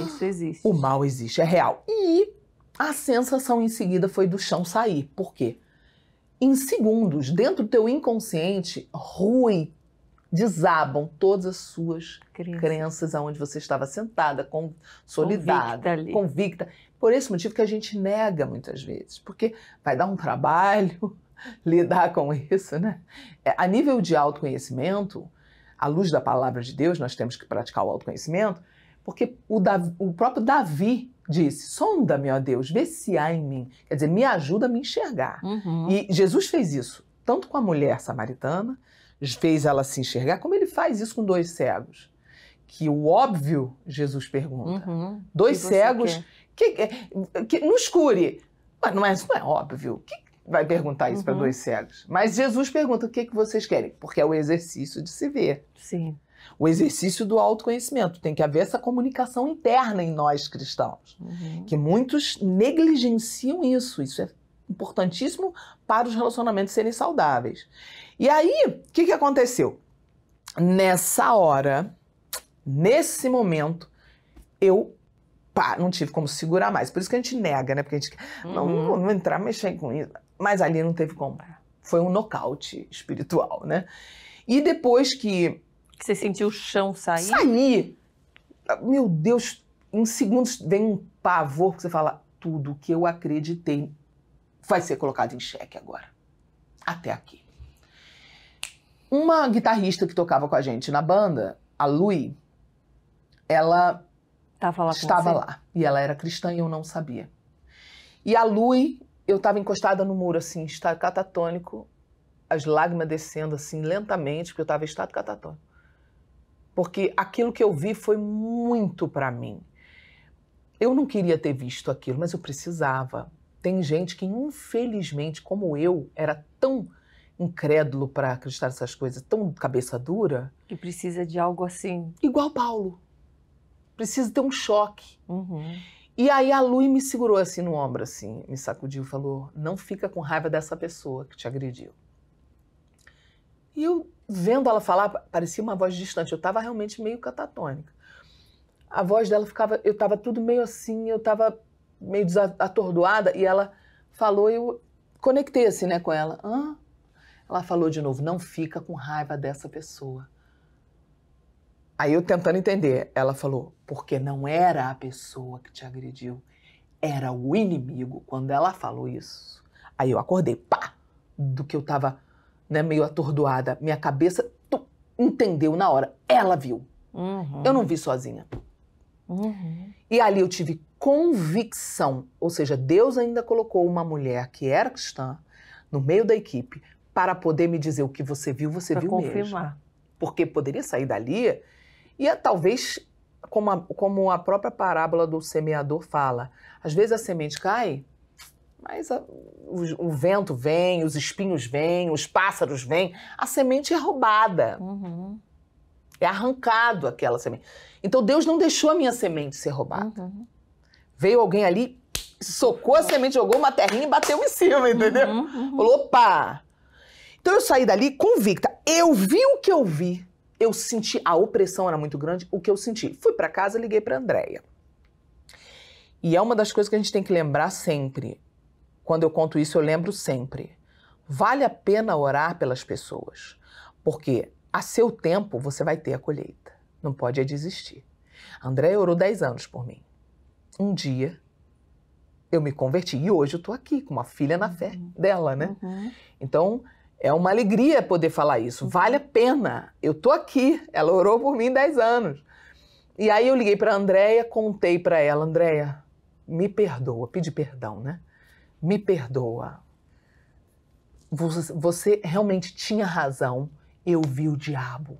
Speaker 2: Isso existe. O mal existe, é real. E a sensação em seguida foi do chão sair. Por quê? Em segundos, dentro do teu inconsciente, rui, desabam todas as suas crenças aonde você estava sentada, consolidada, convicta, convicta. Por esse motivo que a gente nega muitas vezes, porque vai dar um trabalho lidar com isso, né? É, a nível de autoconhecimento, à luz da palavra de Deus, nós temos que praticar o autoconhecimento, porque o, Davi, o próprio Davi disse: sonda-me, ó Deus, vê se há em mim. Quer dizer, me ajuda a me enxergar. Uhum. E Jesus fez isso, tanto com a mulher samaritana, fez ela se enxergar, como ele faz isso com dois cegos. Que o óbvio, Jesus pergunta. Uhum. Dois que cegos. É, que, que, no escure. Mas não é, não é óbvio. Que, vai perguntar isso uhum. para dois cegos. Mas Jesus pergunta o que, é que vocês querem, porque é o exercício de se ver. Sim o exercício do autoconhecimento. Tem que haver essa comunicação interna em nós cristãos, uhum. que muitos negligenciam isso. Isso é importantíssimo para os relacionamentos serem saudáveis. E aí, o que, que aconteceu? Nessa hora, nesse momento, eu pá, não tive como segurar mais. Por isso que a gente nega, né? Porque a gente uhum. não, não, não entrar, mexer com isso. Mas ali não teve como. Foi um nocaute espiritual, né? E depois que você sentiu o chão sair? Sair! Meu Deus, em segundos vem um pavor que você fala: tudo que eu acreditei vai ser colocado em xeque agora. Até aqui. Uma guitarrista que tocava com a gente na banda, a Lui, ela lá estava lá. E ela era cristã e eu não sabia. E a Lui, eu estava encostada no muro, assim, estado catatônico, as lágrimas descendo, assim, lentamente, porque eu estava em estado catatônico porque aquilo que eu vi foi muito para mim. Eu não queria ter visto aquilo, mas eu precisava. Tem gente que, infelizmente, como eu, era tão incrédulo para acreditar nessas coisas, tão cabeça dura. Que precisa de algo assim. Igual Paulo. Precisa ter um choque. Uhum. E aí a Lui me segurou assim no ombro, assim, me sacudiu e falou: não fica com raiva dessa pessoa que te agrediu. E eu vendo ela falar, parecia uma voz distante. Eu estava realmente meio catatônica. A voz dela ficava. Eu estava tudo meio assim, eu estava meio atordoada. E ela falou, eu conectei assim, né, com ela. Hã? Ela falou de novo: não fica com raiva dessa pessoa. Aí eu tentando entender, ela falou: porque não era a pessoa que te agrediu, era o inimigo. Quando ela falou isso, aí eu acordei, pá, do que eu estava né, meio atordoada. Minha cabeça tu, entendeu na hora. Ela viu. Uhum. Eu não vi sozinha. Uhum. E ali eu tive convicção, ou seja, Deus ainda colocou uma mulher que era cristã no meio da equipe para poder me dizer o que você viu, você pra viu confirmar. mesmo. Porque poderia sair dali e talvez, como a, como a própria parábola do semeador fala, às vezes a semente cai mas a, o, o, vento vem, os espinhos vêm, os pássaros vêm, a semente é roubada. Uhum. É arrancado aquela semente. Então Deus não deixou a minha semente ser roubada. Uhum. Veio alguém ali, socou a semente, jogou uma terrinha e bateu em cima, entendeu? Uhum. uhum. Falou, opa! Então eu saí dali convicta. Eu vi o que eu vi. Eu senti a opressão era muito grande, o que eu senti. Fui para casa, liguei para Andréia. E é uma das coisas que a gente tem que lembrar sempre. Quando eu conto isso, eu lembro sempre. Vale a pena orar pelas pessoas, porque a seu tempo você vai ter a colheita. Não pode é desistir. André orou 10 anos por mim. Um dia eu me converti e hoje eu estou aqui com uma filha na fé uhum. dela, né? Uhum. Então é uma alegria poder falar isso. Vale a pena. Eu estou aqui. Ela orou por mim 10 anos. E aí eu liguei para a Andréia, contei para ela, Andréia, me perdoa, pedi perdão, né? me perdoa. Você realmente tinha razão, eu vi o diabo.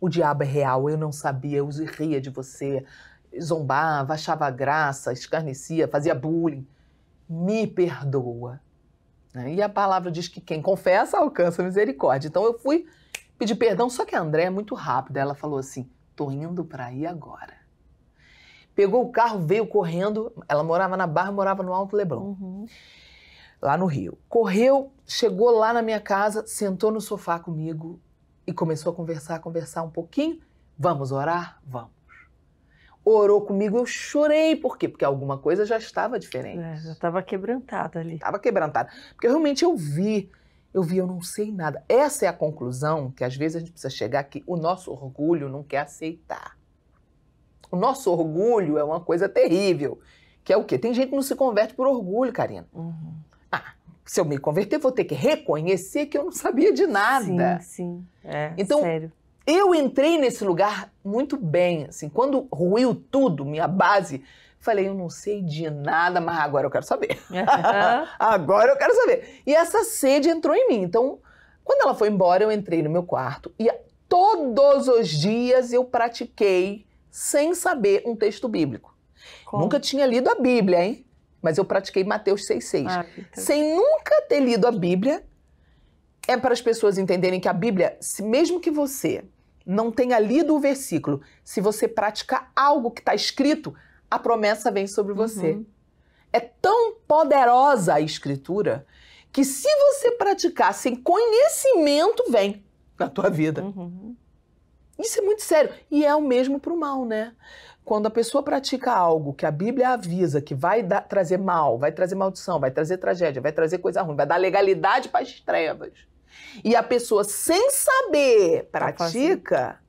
Speaker 2: O diabo é real, eu não sabia, eu ria de você, zombava, achava graça, escarnecia, fazia bullying. Me perdoa. Né? E a palavra diz que quem confessa alcança misericórdia. Então eu fui pedir perdão, só que a André é muito rápida. Ela falou assim: tô indo para aí agora. Pegou o carro, veio correndo. Ela morava na Barra, morava no Alto Leblon. Uhum lá no Rio. Correu, chegou lá na minha casa, sentou no sofá comigo e começou a conversar, a conversar um pouquinho. Vamos orar? Vamos. Orou comigo, eu chorei. Por quê? Porque alguma coisa já estava diferente. É, já estava quebrantada ali. Estava quebrantada. Porque realmente eu vi, eu vi, eu não sei nada. Essa é a conclusão que às vezes a gente precisa chegar que o nosso orgulho não quer aceitar. O nosso orgulho é uma coisa terrível. Que é o quê? Tem gente que não se converte por orgulho, Karina. Uhum se eu me converter, vou ter que reconhecer que eu não sabia de nada. Sim, sim. É, então, sério. eu entrei nesse lugar muito bem. Assim, quando ruiu tudo, minha base, falei, eu não sei de nada, mas agora eu quero saber. agora eu quero saber. E essa sede entrou em mim. Então, quando ela foi embora, eu entrei no meu quarto e todos os dias eu pratiquei, sem saber, um texto bíblico. Como? Nunca tinha lido a Bíblia, hein? mas eu pratiquei Mateus 6,6. Ah, Sem nunca ter lido a Bíblia, é para as pessoas entenderem que a Bíblia, mesmo que você não tenha lido o versículo, se você praticar algo que está escrito, a promessa vem sobre você. Uhum. É tão poderosa a Escritura que se você praticar sem conhecimento, vem na tua vida. Uhum. Isso é muito sério. E é o mesmo para o mal, né? quando a pessoa pratica algo que a Bíblia avisa que vai dar, trazer mal, vai trazer maldição, vai trazer tragédia, vai trazer coisa ruim, vai dar legalidade para as trevas, e a pessoa sem saber tá pratica,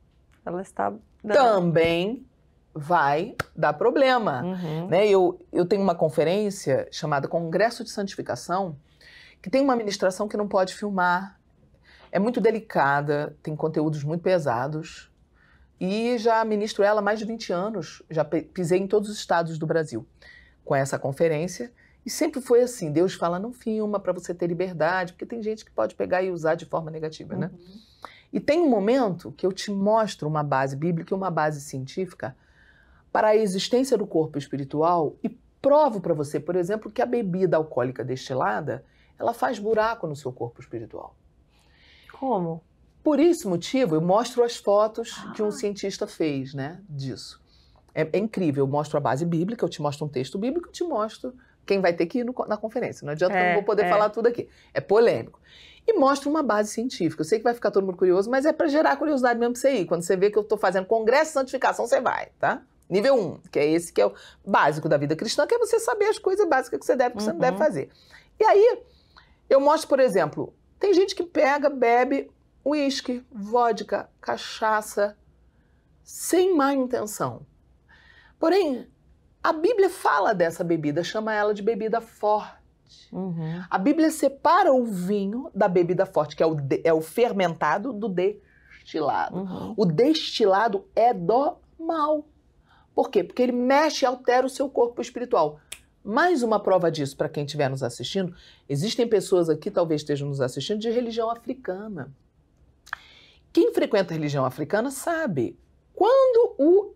Speaker 2: ela está dando. também vai dar problema. Uhum. Né? Eu, eu tenho uma conferência chamada Congresso de Santificação, que tem uma ministração que não pode filmar. É muito delicada, tem conteúdos muito pesados e já ministro ela há mais de 20 anos, já pisei em todos os estados do Brasil com essa conferência. E sempre foi assim, Deus fala, não filma para você ter liberdade, porque tem gente que pode pegar e usar de forma negativa, né? Uhum. E tem um momento que eu te mostro uma base bíblica e uma base científica para a existência do corpo espiritual e provo para você, por exemplo, que a bebida alcoólica destilada, ela faz buraco no seu corpo espiritual. Como? Por esse motivo, eu mostro as fotos que um ah. cientista fez né, disso. É, é, incrível, eu mostro a base bíblica, eu te mostro um texto bíblico, eu te mostro quem vai ter que ir no, na conferência. Não adianta é, eu não é, vou poder é. falar tudo aqui. É polêmico. E mostro uma base científica. Eu sei que vai ficar todo mundo curioso, mas é para gerar curiosidade mesmo pra você ir. Quando você vê que eu estou fazendo congresso de santificação, você vai, tá? Nível 1, um, que é esse que é o básico da vida cristã, que é você saber as coisas básicas que você deve e que uhum. você não deve uhum. fazer. E aí, eu mostro, por exemplo, tem gente que pega, bebe uísque, vodka, cachaça, sem má intenção. Porém, a Bíblia fala dessa bebida, chama ela de bebida forte. Uhum. A Bíblia separa o vinho da bebida forte, que é o, de, é o fermentado, do destilado. Uhum. O destilado é do mal. Por quê? Porque ele mexe e altera o seu corpo espiritual. Mais uma prova disso para quem estiver nos assistindo: existem pessoas aqui, talvez estejam nos assistindo, de religião africana. Quem frequenta a religião africana sabe quando o,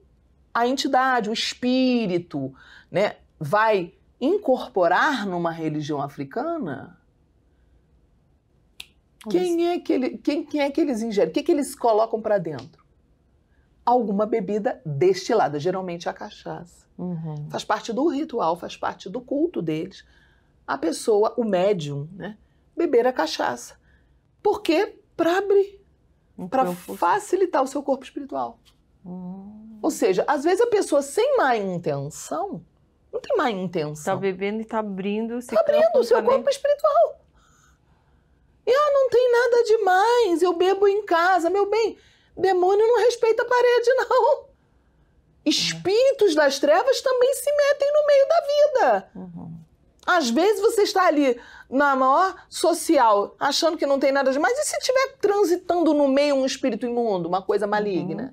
Speaker 2: a entidade, o espírito, né, vai incorporar numa religião africana, quem é que, ele, quem, quem é que eles ingerem? O que, é que eles colocam para dentro? Alguma bebida destilada, geralmente a cachaça. Uhum. Faz parte do ritual, faz parte do culto deles. A pessoa, o médium, né, beber a cachaça. Porque para abrir para facilitar o seu corpo espiritual. Hum. Ou seja, às vezes a pessoa sem má intenção, não tem má intenção. Tá bebendo e tá abrindo Tá abrindo o seu também. corpo espiritual. E ah, não tem nada demais, eu bebo em casa, meu bem. Demônio não respeita a parede, não. Uhum. Espíritos das trevas também se metem no meio da vida. Uhum. Às vezes você está ali na maior social, achando que não tem nada de mais, e se estiver transitando no meio um espírito imundo, uma coisa maligna?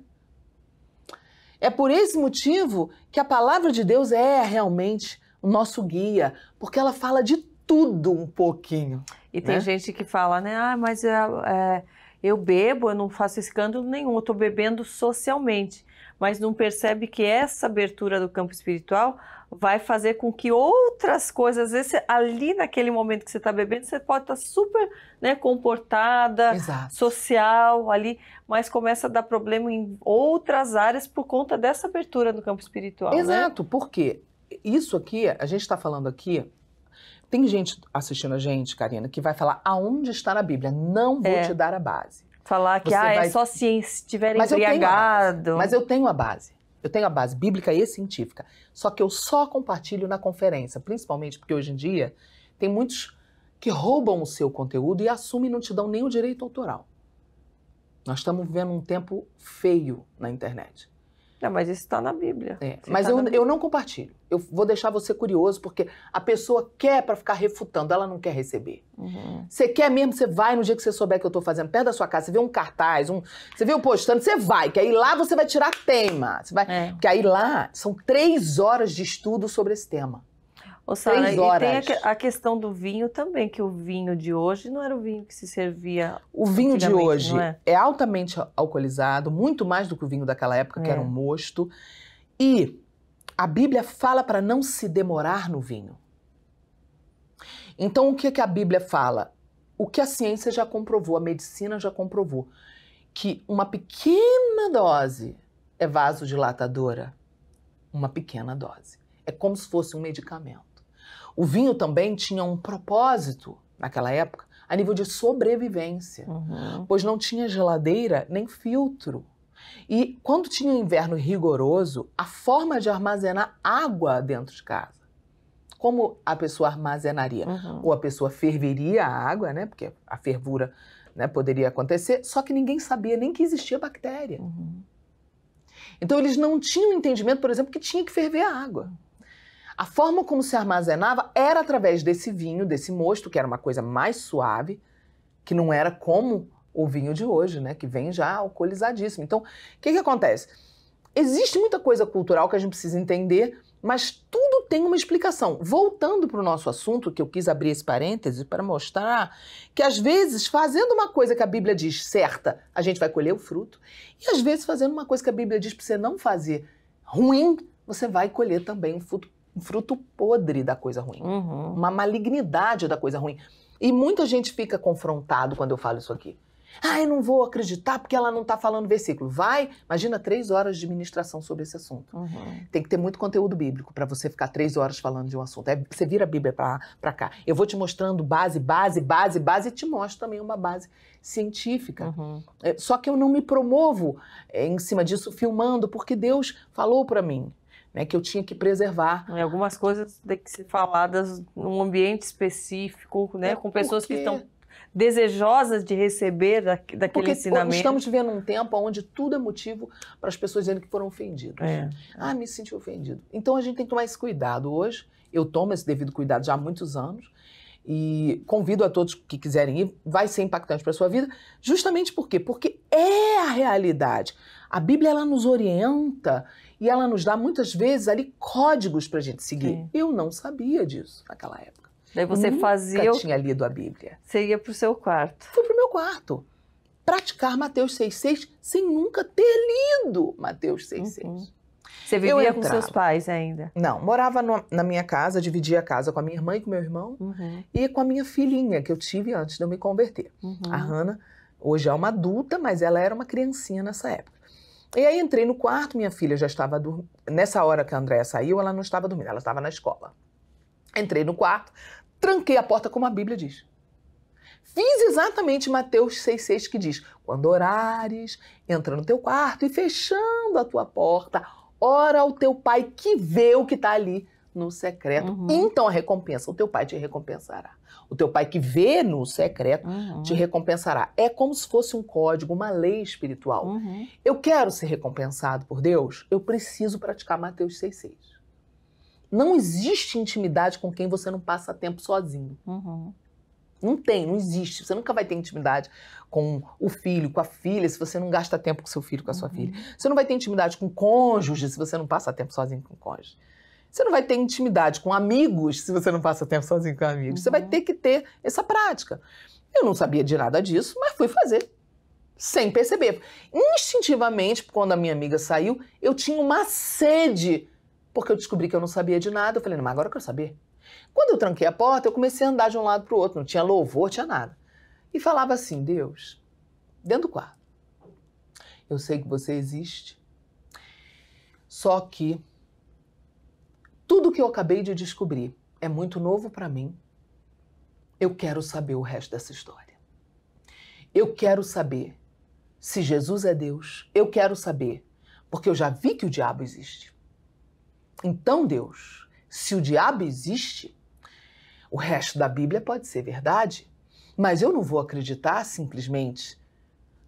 Speaker 2: Uhum. É por esse motivo que a palavra de Deus é realmente o nosso guia, porque ela fala de tudo um pouquinho. E né? tem
Speaker 1: gente que fala, né? Ah, mas é, é, eu bebo, eu não faço escândalo nenhum, eu estou bebendo socialmente. Mas não percebe que essa abertura do campo espiritual vai fazer com que outras coisas, às vezes ali naquele momento que você está bebendo, você pode estar tá super né, comportada, Exato. social ali, mas começa a dar problema em outras áreas por conta dessa abertura no campo espiritual. Né? Exato,
Speaker 2: né? porque isso aqui, a gente está falando aqui, tem gente assistindo a gente, Karina, que vai falar aonde está na Bíblia, não vou é. te dar a base. Falar que ah, é vai... é só
Speaker 1: se estiver mas mas
Speaker 2: eu tenho a base. Eu tenho a base bíblica e científica, só que eu só compartilho na conferência, principalmente porque hoje em dia tem muitos que roubam o seu conteúdo e assumem não te dão nem o direito autoral. Nós estamos vivendo um tempo feio na internet. Não, mas isso está na Bíblia. É, mas tá eu, Bíblia. eu não compartilho. Eu vou deixar você curioso, porque a pessoa quer para ficar refutando, ela não quer receber. Uhum. Você quer mesmo, você vai no dia que você souber que eu estou fazendo, perto da sua casa, você vê um cartaz, um, você vê o postando, você vai, que aí lá você vai tirar tema. Você vai, é. Porque aí lá são três horas de estudo sobre esse tema. Ô, Sara, e tem
Speaker 1: a, a, questão do vinho também, que o vinho de hoje não era o vinho que se servia. O vinho de hoje é?
Speaker 2: é? altamente alcoolizado, muito mais do que o vinho daquela época, é. que era é. um mosto. E a Bíblia fala para não se demorar no vinho. Então, o que, que a Bíblia fala? O que a ciência já comprovou, a medicina já comprovou, que uma pequena dose é vasodilatadora. Uma pequena dose. É como se fosse um medicamento. O vinho também tinha um propósito naquela época a nível de sobrevivência, uhum. pois não tinha geladeira nem filtro. E quando tinha inverno rigoroso, a forma de armazenar água dentro de casa. Como a pessoa armazenaria? Uhum. Ou a pessoa ferveria a água, né? Porque a fervura né, poderia acontecer, só que ninguém sabia nem que existia bactéria. Uhum. Então eles não tinham entendimento, por exemplo, que tinha que ferver a água. A forma como se armazenava era através desse vinho, desse mosto, que era uma coisa mais suave, que não era como o vinho de hoje, né? Que vem já alcoolizadíssimo. Então, o que, que acontece? Existe muita coisa cultural que a gente precisa entender, mas tudo tem uma explicação. Voltando para o nosso assunto, que eu quis abrir esse parêntese para mostrar que às vezes fazendo uma coisa que a Bíblia diz certa, a gente vai colher o fruto, e às vezes fazendo uma coisa que a Bíblia diz para você não fazer ruim, você vai colher também o fruto um fruto podre da coisa ruim, uhum. uma malignidade da coisa ruim. E muita gente fica confrontado quando eu falo isso aqui. Ah, eu não vou acreditar porque ela não está falando versículo. Vai, imagina três horas de ministração sobre esse assunto. Uhum. Tem que ter muito conteúdo bíblico para você ficar três horas falando de um assunto. É, você vira a Bíblia para cá. Eu vou te mostrando base, base, base, base e te mostro também uma base científica. Uhum. É, só que eu não me promovo é, em cima disso filmando porque Deus falou para mim né, que eu tinha que preservar.
Speaker 1: E algumas coisas têm que ser faladas num ambiente específico, né, é com pessoas porque... que estão desejosas de receber
Speaker 2: da, daquele porque ensinamento. Estamos vivendo um tempo onde tudo é motivo para as pessoas dizerem que foram ofendidas. É. Ah, me senti ofendido. Então a gente tem que tomar esse cuidado hoje. Eu tomo esse devido cuidado já há muitos anos. E convido a todos que quiserem ir, vai ser impactante para a sua vida, justamente por quê? Porque é a realidade. A Bíblia ela nos orienta e ela nos dá muitas vezes ali códigos para a gente seguir. Sim. É. Eu não sabia disso naquela época. Daí você Nunca fazia. Eu tinha lido a Bíblia. Você ia para o seu quarto. Fui para o meu quarto. Praticar Mateus 6,6 sem nunca ter lido Mateus 6,6. Uhum. Você vivia com seus pais ainda? Não, morava no, na minha casa, dividia a casa com a minha irmã e com meu irmão uhum. e com a minha filhinha que eu tive antes de eu me converter. Uhum. A Hannah hoje é uma adulta, mas ela era uma criancinha nessa época. E aí entrei no quarto, minha filha já estava dormindo. Nessa hora que a Andréia saiu, ela não estava dormindo, ela estava na escola. Entrei no quarto, tranquei a porta como a Bíblia diz. Fiz exatamente Mateus 6,6 que diz: quando orares, entra no teu quarto e fechando a tua porta, ora ao teu pai que vê o que está ali no secreto. Uhum. Então a recompensa, o teu pai te recompensará. O teu pai que vê no secreto uhum. te recompensará. É como se fosse um código, uma lei espiritual. Uhum. Eu quero ser recompensado por Deus, eu preciso praticar Mateus 6,6. Não existe intimidade com quem você não passa tempo sozinho. Uhum. Não tem, não existe. Você nunca vai ter intimidade com o filho, com a filha, se você não gasta tempo com seu filho, com a sua uhum. filha. Você não vai ter intimidade com o cônjuge se você não passa tempo sozinho com o cônjuge. Você não vai ter intimidade com amigos se você não passa tempo sozinho com amigos. Uhum. Você vai uhum. ter que ter essa prática. Eu não sabia de nada disso, mas fui fazer. Sem perceber. Instintivamente, quando a minha amiga saiu, eu tinha uma sede, porque eu descobri que eu não sabia de nada. Eu falei, mas agora eu quero saber. Quando eu tranquei a porta, eu comecei a andar de um lado para o outro, não tinha louvor, tinha nada. E falava assim: Deus, dentro do quarto, eu sei que você existe, só que tudo que eu acabei de descobrir é muito novo para mim. Eu quero saber o resto dessa história. Eu quero saber se Jesus é Deus. Eu quero saber, porque eu já vi que o diabo existe. Então, Deus, se o diabo existe, o resto da Bíblia pode ser verdade, mas eu não vou acreditar simplesmente,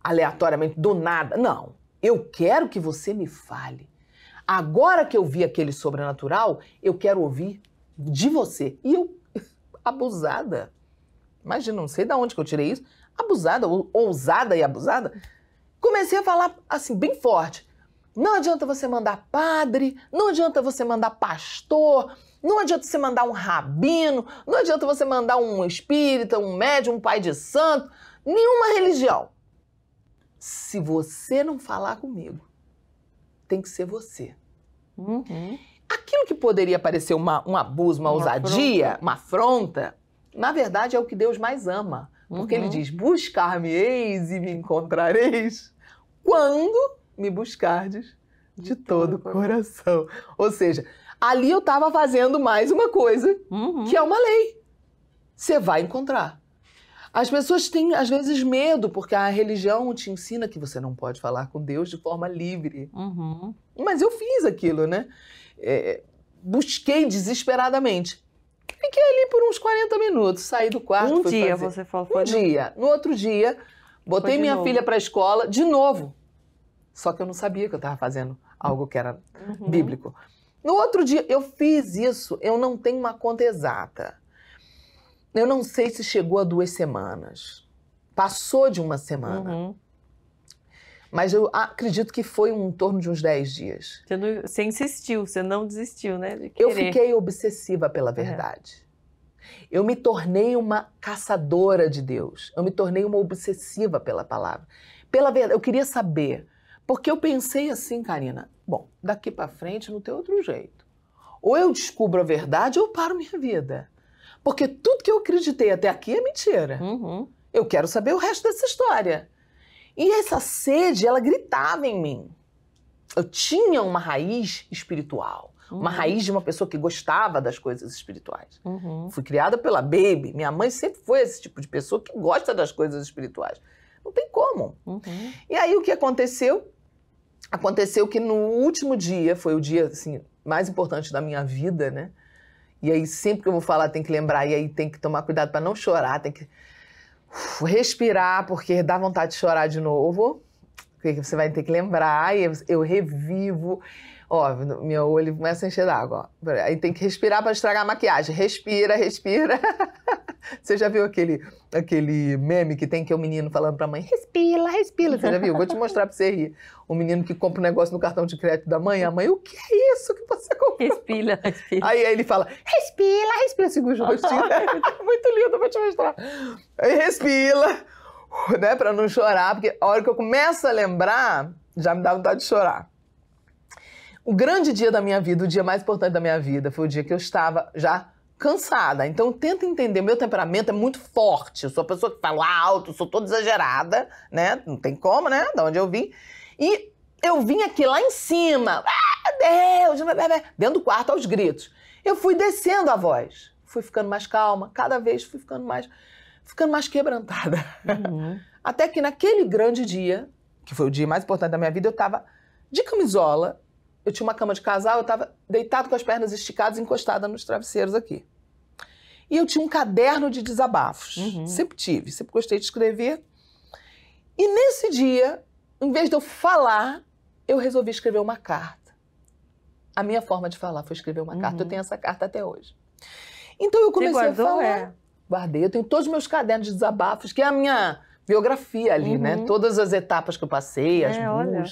Speaker 2: aleatoriamente, do nada. Não. Eu quero que você me fale Agora que eu vi aquele sobrenatural, eu quero ouvir de você. E eu, abusada. Imagina, não sei de onde que eu tirei isso. Abusada, ousada e abusada. Comecei a falar assim, bem forte. Não adianta você mandar padre, não adianta você mandar pastor, não adianta você mandar um rabino, não adianta você mandar um espírita, um médium, um pai de santo, nenhuma religião. Se você não falar comigo, tem que ser você. Uhum. Aquilo que poderia parecer uma, um abuso, uma, uma ousadia, afronta. uma afronta, na verdade é o que Deus mais ama. Porque uhum. ele diz: Buscar-me-eis e me encontrareis quando me buscardes de, de todo o coração. coração. Ou seja, ali eu estava fazendo mais uma coisa uhum. que é uma lei. Você vai encontrar. As pessoas têm, às vezes, medo, porque a religião te ensina que você não pode falar com Deus de forma livre. Uhum. Mas eu fiz aquilo, né? É, busquei desesperadamente. Fiquei ali por uns 40 minutos, saí do quarto. Um dia fazer. você falou? Foi um dia. No outro dia, botei minha novo. filha para a escola, de novo. Só que eu não sabia que eu estava fazendo algo que era uhum. bíblico. No outro dia, eu fiz isso, eu não tenho uma conta exata. Eu não sei se chegou a duas semanas. Passou de uma semana. Uhum. Mas eu acredito que foi um, em torno de uns 10 dias. Você, não,
Speaker 1: você insistiu, você não desistiu, né? De eu fiquei
Speaker 2: obsessiva pela uhum. verdade. Eu me tornei uma caçadora de Deus. Eu me tornei uma obsessiva pela palavra. Pela verdade, eu queria saber. Porque eu pensei assim, Karina, bom, daqui para frente não tem outro jeito. Ou eu descubro a verdade ou eu paro minha vida. Porque tudo que eu acreditei até aqui é mentira. Uhum. Eu quero saber o resto dessa história. E essa sede, ela gritava em mim. Eu tinha uma raiz espiritual. Uhum. Uma raiz de uma pessoa que gostava das coisas espirituais. Uhum. Fui criada pela Baby. Minha mãe sempre foi esse tipo de pessoa que gosta das coisas espirituais. Não tem como. Uhum. E aí o que aconteceu? Aconteceu que no último dia, foi o dia assim, mais importante da minha vida, né? E aí sempre que eu vou falar tem que lembrar, e aí tem que tomar cuidado para não chorar, tem que respirar, porque dá vontade de chorar de novo. Porque você vai ter que lembrar, e eu revivo. Ó, meu olho começa a encher d'água. Aí tem que respirar para estragar a maquiagem. Respira, respira. Você já viu aquele, aquele meme que tem que é o um menino falando pra mãe, respira, respira. Você já viu? Vou te mostrar pra você rir. O menino que compra um negócio no cartão de crédito da mãe, a mãe, o que é isso que você comprou? Respira, respira. Aí, aí ele fala, respira, respira, segura o rostinho. Muito lindo, vou te mostrar. Aí respira, né, pra não chorar, porque a hora que eu começo a lembrar, já me dá vontade de chorar. O grande dia da minha vida, o dia mais importante da minha vida, foi o dia que eu estava já cansada. Então tenta entender, meu temperamento é muito forte. Eu sou a pessoa que fala alto, sou toda exagerada, né? Não tem como, né? Da onde eu vim. E eu vim aqui lá em cima. Ah, Deus! Dentro do quarto aos gritos. Eu fui descendo a voz. Fui ficando mais calma, cada vez fui ficando mais ficando mais quebrantada. Uhum. Até que naquele grande dia, que foi o dia mais importante da minha vida, eu tava de camisola, eu tinha uma cama de casal, eu estava deitado com as pernas esticadas, encostada nos travesseiros aqui. E eu tinha um caderno de desabafos. Uhum. Sempre tive, sempre gostei de escrever. E nesse dia, em vez de eu falar, eu resolvi escrever uma carta. A minha forma de falar foi escrever uma uhum. carta. Eu uhum. tenho essa carta até hoje. Então eu comecei guardou, a falar. É? Guardei. Eu tenho todos os meus cadernos de desabafos, que é a minha biografia ali, né? uhum. né? Todas as etapas que eu passei, é, as é, Olha.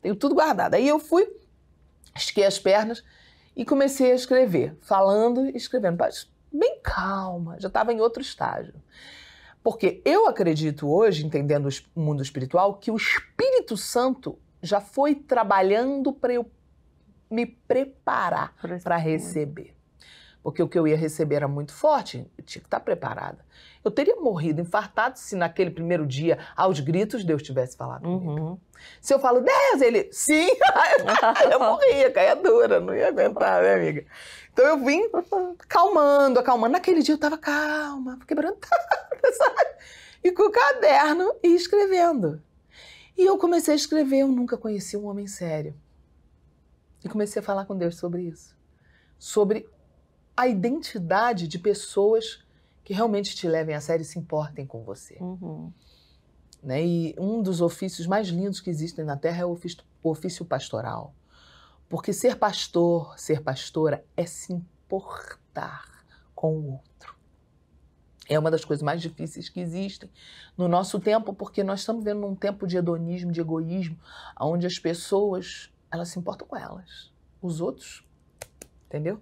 Speaker 2: Tenho tudo guardado. Aí eu fui esquei as pernas e comecei a escrever, falando e escrevendo, mas bem calma, já estava em outro estágio. Porque eu acredito hoje, entendendo o mundo espiritual, que o Espírito Santo já foi trabalhando para eu me preparar para receber porque o que eu ia receber era muito forte, eu tinha que estar tá preparada. Eu teria morrido infartado se naquele primeiro dia, aos gritos, Deus tivesse falado comigo. Uhum. Se eu falo, Deus, ele, sim, eu morria, caia dura, não ia aguentar, né, amiga? Então eu vim calmando, acalmando. Naquele dia eu estava calma, quebrantada, sabe? E com o caderno e escrevendo. E eu comecei a escrever, eu nunca conheci um homem sério. E comecei a falar com Deus sobre isso. Sobre a identidade de pessoas que realmente te levem a sério e se importem com você. Uhum. Né? E um dos ofícios mais lindos que existem na Terra é o ofício, o ofício pastoral. Porque ser pastor, ser pastora, é se importar com o outro. É uma das coisas mais difíceis que existem no nosso tempo, porque nós estamos vivendo num tempo de hedonismo, de egoísmo, onde as pessoas elas se importam com elas. Os outros, entendeu?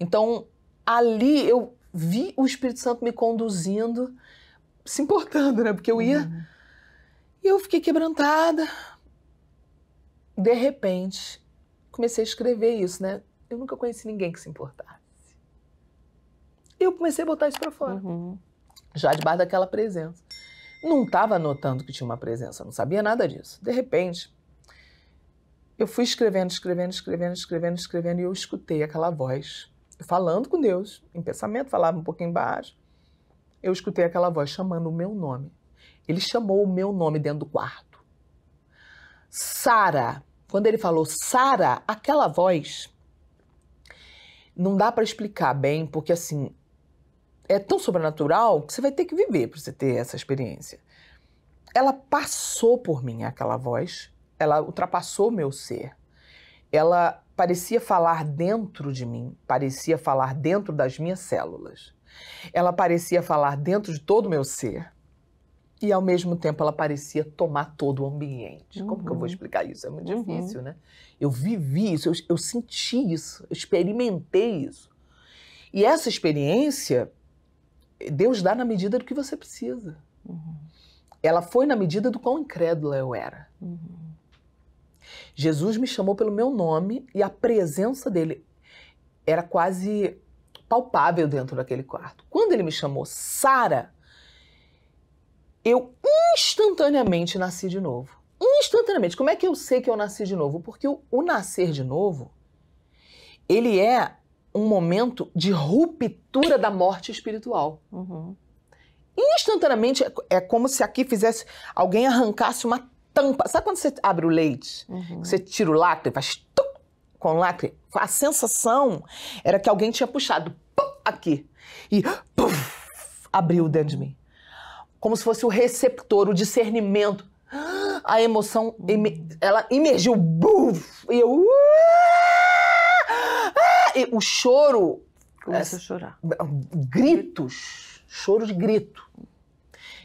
Speaker 2: Então, ali eu vi o Espírito Santo me conduzindo, se importando, né? Porque eu ia uhum. e eu fiquei quebrantada. De repente, comecei a escrever isso, né? Eu nunca conheci ninguém que se importasse. E eu comecei a botar isso para fora. Uhum. Já debaixo daquela presença. Não estava notando que tinha uma presença, não sabia nada disso. De repente, eu fui escrevendo, escrevendo, escrevendo, escrevendo, escrevendo, e eu escutei aquela voz falando com Deus, em pensamento, falava um pouquinho baixo. Eu escutei aquela voz chamando o meu nome. Ele chamou o meu nome dentro do quarto. Sara. Quando ele falou Sara, aquela voz não dá para explicar bem, porque assim, é tão sobrenatural que você vai ter que viver para você ter essa experiência. Ela passou por mim aquela voz, ela ultrapassou meu ser. Ela parecia falar dentro de mim, parecia falar dentro das minhas células. Ela parecia falar dentro de todo o meu ser e, ao mesmo tempo, ela parecia tomar todo o ambiente. Uhum. Como que eu vou uhum. explicar isso? É muito uhum. difícil, né? Eu vivi isso, eu, eu senti isso, eu experimentei isso. E essa experiência, Deus dá na medida do que você precisa. Uhum. Ela foi na medida do quão incrédula eu era. Uhum. Jesus me chamou pelo meu nome e a presença dele era quase palpável dentro daquele quarto. Quando ele me chamou Sara, eu instantaneamente nasci de novo. Instantaneamente. Como é que eu sei que eu nasci de novo? Porque o, o nascer de novo, ele é um momento de ruptura da morte espiritual. Uhum. Instantaneamente é, é como se aqui fizesse alguém arrancasse uma tampa. Sabe quando você abre o leite? Uhum. Você tira o lacre, faz tum, com o lacre? A sensação era que alguém tinha puxado pum, aqui e pum, abriu dentro de mim. Como se fosse o receptor, o discernimento. A emoção, uhum. ela emergiu. Buf, e eu. Ah! Ah! E o choro. Começa é, a chorar. Gritos. Choro de grito.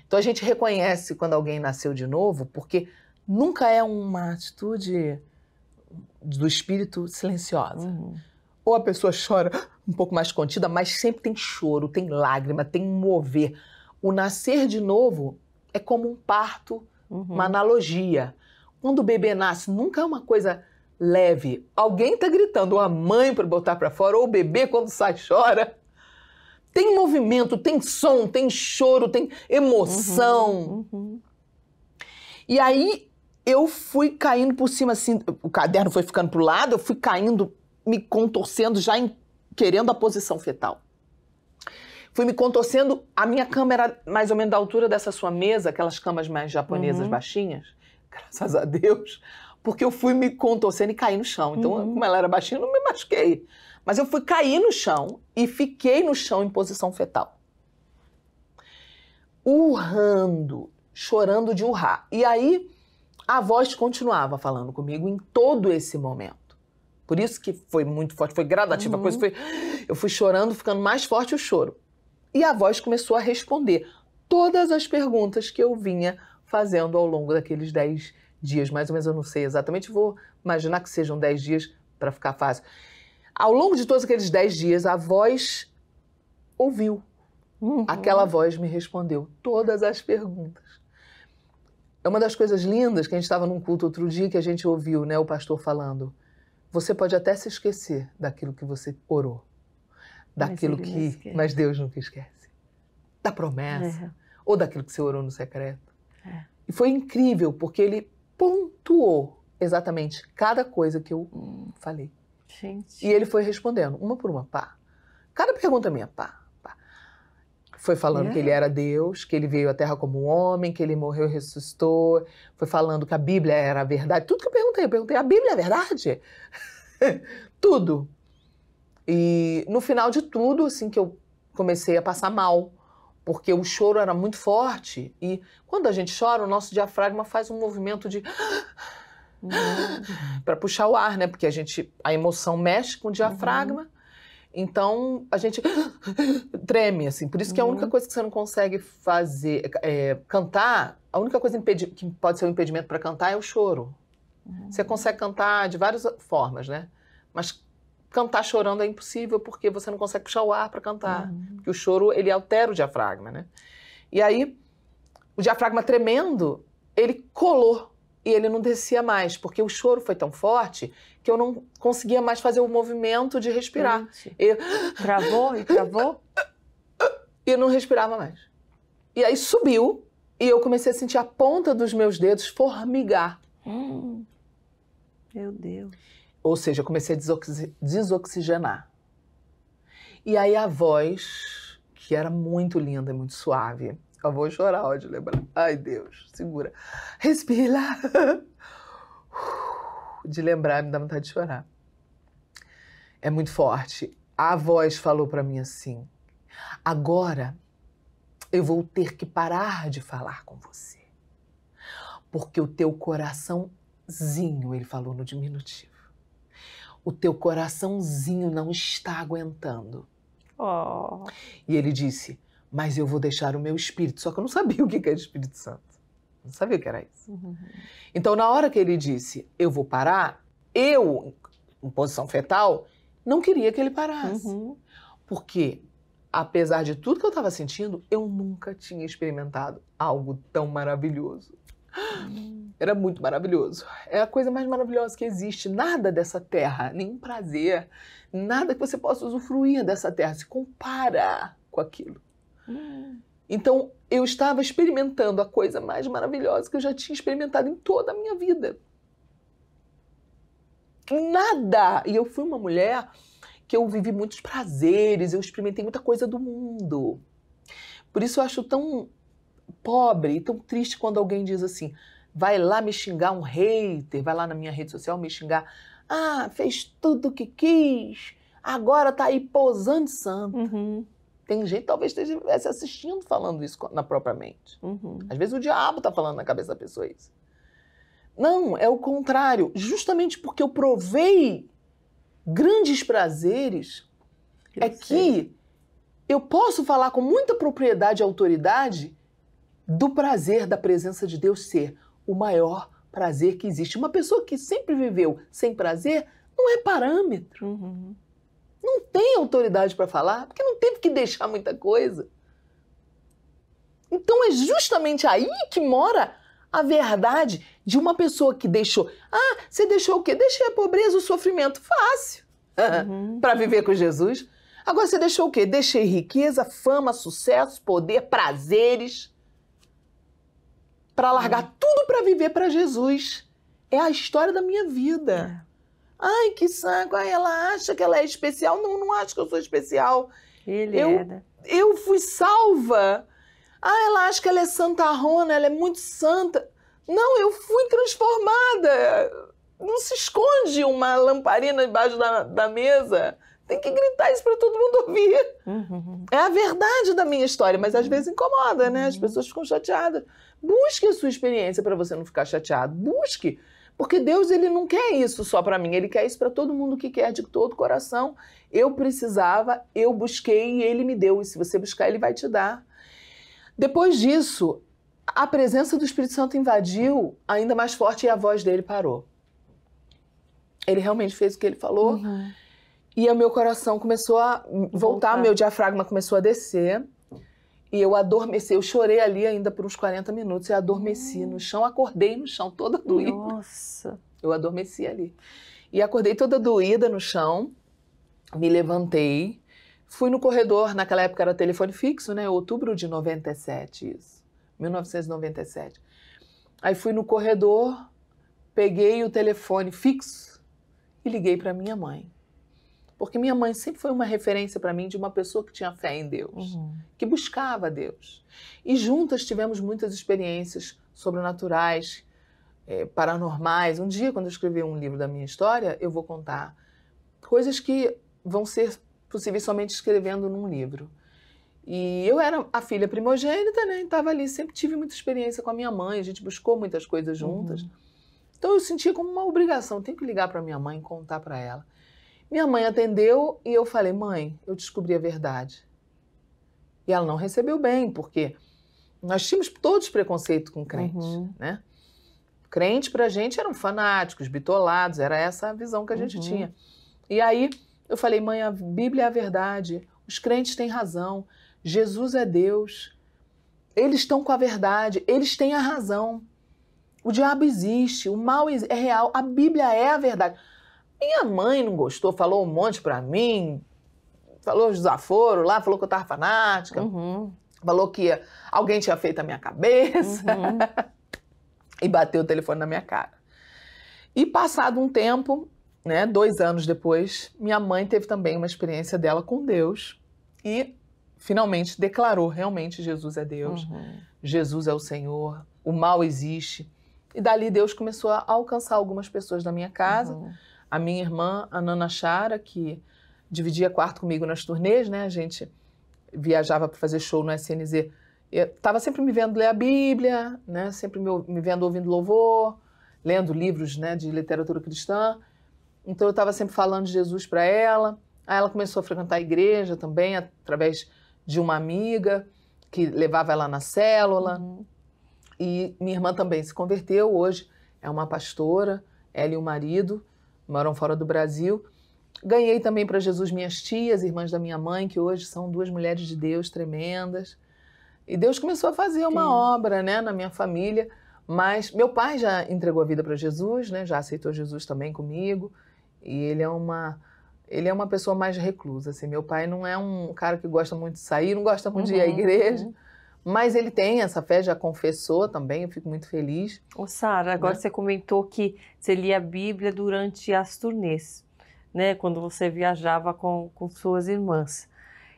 Speaker 2: Então a gente reconhece quando alguém nasceu de novo, porque nunca é uma atitude do espírito silenciosa. Uhum. Ou a pessoa chora um pouco mais contida, mas sempre tem choro, tem lágrima, tem mover. O nascer de novo é como um parto, uhum. uma analogia. Quando o bebê nasce, nunca é uma coisa leve. Alguém está gritando, ou a mãe para botar para fora, ou o bebê quando sai chora. Tem movimento, tem som, tem choro, tem emoção. Uhum. uhum. E aí eu fui caindo por cima, assim, o caderno foi ficando pro lado, eu fui caindo, me contorcendo, já em, querendo a posição fetal. Fui me contorcendo, a minha cama era mais ou menos da altura dessa sua mesa, aquelas camas mais japonesas uhum. baixinhas, graças a Deus, porque eu fui me contorcendo e caí no chão. Então, uhum. como ela era baixinha, eu não me machuquei. Mas eu fui cair no chão e fiquei no chão em posição fetal. Urrando, chorando de urrar. E aí, a voz continuava falando comigo em todo esse momento. Por isso que foi muito forte, foi gradativa uhum. a coisa, uhum. foi eu fui chorando, ficando mais forte o choro. E a voz começou a responder todas as perguntas que eu vinha fazendo ao longo daqueles dez dias, mais ou menos, eu não sei exatamente, vou imaginar que sejam dez dias para ficar fácil. Ao longo de todos aqueles dez dias, a voz ouviu. Uhum. Aquela voz me respondeu todas as perguntas. É uma das coisas lindas que a gente estava num culto outro dia que a gente ouviu né, o pastor falando. Você pode até se esquecer daquilo que você orou, daquilo mas que. Mas Deus nunca esquece. Da promessa, é. ou daquilo que você orou no secreto. É. E foi incrível, porque ele pontuou exatamente cada coisa que eu hum, falei. Gente. E ele foi respondendo, uma por uma, pá. Cada pergunta minha, pá. Foi falando que ele é. era Deus, que ele veio à Terra como um homem, que ele morreu e ressuscitou. Foi falando que a Bíblia era a verdade. Tudo que eu perguntei, eu perguntei: a Bíblia é verdade? tudo. E no final de tudo, assim, que eu comecei a passar mal, porque o choro era muito forte. E quando a gente chora, o nosso diafragma faz um movimento de. Uhum. para puxar o ar, né? Porque a gente, a emoção mexe com o diafragma. Uhum. Então a gente treme, assim. Por isso que a única uhum. coisa que você não consegue fazer, é, é cantar, a única coisa que pode ser um impedimento para cantar é o choro. Uhum. Você consegue cantar de várias formas, né? Mas cantar chorando é impossível porque você não consegue puxar o ar para cantar, uhum. porque o choro ele altera o diafragma, né? E aí o diafragma tremendo, ele colou e ele não descia mais, porque o choro foi tão forte que eu não conseguia mais fazer o movimento de respirar. Eu... Travou e travou? E eu não respirava mais. E aí subiu e eu comecei a sentir a ponta dos meus dedos formigar. Hum. Meu Deus. Ou seja, eu comecei a desoxi... desoxigenar. E aí a voz, que era muito linda, muito suave, eu vou chorar ó, de lembrar. Ai, Deus, segura. Respira. de lembrar, me dá vontade de chorar. É muito forte. A voz falou para mim assim: agora eu vou ter que parar de falar com você, porque o teu coraçãozinho, ele falou no diminutivo, o teu coraçãozinho não está aguentando. Oh. E ele disse: mas eu vou deixar o meu espírito. Só que eu não sabia o que é Espírito Santo. Não sabia o que era isso. Uhum. Então, na hora que ele disse, eu vou parar, eu, em posição fetal, não queria que ele parasse. Uhum. Porque, apesar de tudo que eu estava sentindo, eu nunca tinha experimentado algo tão maravilhoso. Uhum. Era muito maravilhoso. É a coisa mais maravilhosa que existe. Nada dessa terra, nenhum prazer, nada que você possa usufruir dessa terra se compara com aquilo. Uhum. Então, eu estava experimentando a coisa mais maravilhosa que eu já tinha experimentado em toda a minha vida. Nada! E eu fui uma mulher que eu vivi muitos prazeres, eu experimentei muita coisa do mundo. Por isso eu acho tão pobre e tão triste quando alguém diz assim: vai lá me xingar um hater, vai lá na minha rede social me xingar. Ah, fez tudo o que quis, agora tá aí posando santo. Uhum. Tem gente talvez estivesse assistindo falando isso na própria mente. Uhum. Às vezes o diabo está falando na cabeça da pessoa isso. Não, é o contrário. Justamente porque eu provei grandes prazeres, eu é sei. que eu posso falar com muita propriedade e autoridade do prazer da presença de Deus ser o maior prazer que existe. Uma pessoa que sempre viveu sem prazer não é parâmetro. Uhum não tem autoridade para falar, porque não teve que deixar muita coisa. Então é justamente aí que mora a verdade de uma pessoa que deixou. Ah, você deixou o quê? Deixei a pobreza, o sofrimento. Fácil. Uhum. para viver com Jesus. Agora você deixou o quê? Deixei riqueza, fama, sucesso, poder, prazeres. Para largar uhum. tudo para viver para Jesus. É a história da minha vida. É. Ai, que saco, ai, ela acha que ela é especial. Não, não acho que eu sou especial. Ele eu, Eu fui salva. Ah, ela acha que ela é santarrona, ela é muito santa. Não, eu fui transformada. Não se esconde uma lamparina debaixo da, da mesa. Tem que gritar isso para todo mundo ouvir. Uhum. É a verdade da minha história, mas às uhum. vezes incomoda, né? As uhum. pessoas ficam chateadas. Busque a sua experiência para você não ficar chateado. Busque. Porque Deus ele não quer isso só para mim, ele quer isso para todo mundo que quer de todo coração. Eu precisava, eu busquei e ele me deu. E se você buscar, ele vai te dar. Depois disso, a presença do Espírito Santo invadiu ainda mais forte e a voz dele parou. Ele realmente fez o que ele falou. Uhum. E o meu coração começou a voltar, voltar, meu diafragma começou a descer. E eu adormeci, eu chorei ali ainda por uns 40 minutos, eu adormeci hum. no chão, acordei no chão toda doída. Nossa! Eu adormeci ali. E acordei toda doída no chão, me levantei, fui no corredor, naquela época era telefone fixo, né? Outubro de 97, isso. 1997. Aí fui no corredor, peguei o telefone fixo e liguei para minha mãe. Porque minha mãe sempre foi uma referência para mim de uma pessoa que tinha fé em Deus, uhum. que buscava Deus. E juntas tivemos muitas experiências sobrenaturais, é, paranormais. Um dia, quando eu escrever um livro da minha história, eu vou contar coisas que vão ser possíveis somente escrevendo num livro. E eu era a filha primogênita, né? Estava ali, sempre tive muita experiência com a minha mãe, a gente buscou muitas coisas uhum. juntas. Uhum. Então eu sentia como uma obrigação, tenho que ligar para minha mãe, e contar para ela. Minha mãe atendeu e eu falei: mãe, eu descobri a verdade. E ela não recebeu bem, porque nós tínhamos todos preconceito com crente, uhum. né? Crente pra gente eram fanáticos, bitolados, era essa a visão que a gente uhum. tinha. E aí eu falei: mãe, a Bíblia é a verdade, os crentes têm razão, Jesus é Deus, eles estão com a verdade, eles têm a razão. O diabo existe, o mal é real, a Bíblia é a verdade. Minha mãe não gostou, falou um monte pra mim, falou os desaforos lá, falou que eu tava fanática, uhum. falou que alguém tinha feito a minha cabeça uhum. e bateu o telefone na minha cara. E passado um tempo, né, dois anos depois, minha mãe teve também uma experiência dela com Deus e finalmente declarou realmente Jesus é Deus, uhum. Jesus é o Senhor, o mal existe. E dali Deus começou a alcançar algumas pessoas da minha casa. Uhum a minha irmã, a Nana Chara, que dividia quarto comigo nas turnês, né? A gente viajava para fazer show no SNZ. Estava sempre me vendo ler a Bíblia, né? Sempre me, me vendo ouvindo louvor, lendo livros, né, de literatura cristã. Então eu estava sempre falando de Jesus para ela. Aí ela começou a frequentar a igreja também através de uma amiga que levava ela na célula. Uhum. E minha irmã também se converteu hoje, é uma pastora, ela e o marido moram fora do Brasil. Ganhei também para Jesus minhas tias, irmãs da minha mãe, que hoje são duas mulheres de Deus tremendas. E Deus começou a fazer uma Sim. obra, né, na minha família. Mas meu pai já entregou a vida para Jesus, né? Já aceitou Jesus também comigo. E ele é uma ele é uma pessoa mais reclusa, assim. Meu pai não é um cara que gosta muito de sair, não gosta muito uhum, de ir à uhum, igreja. Uhum. Mas ele tem essa fé, já confessou também, eu fico muito feliz. Ô, Sara, agora né? você
Speaker 1: comentou que você lia a Bíblia durante as turnês, né? Quando você viajava com, com suas irmãs.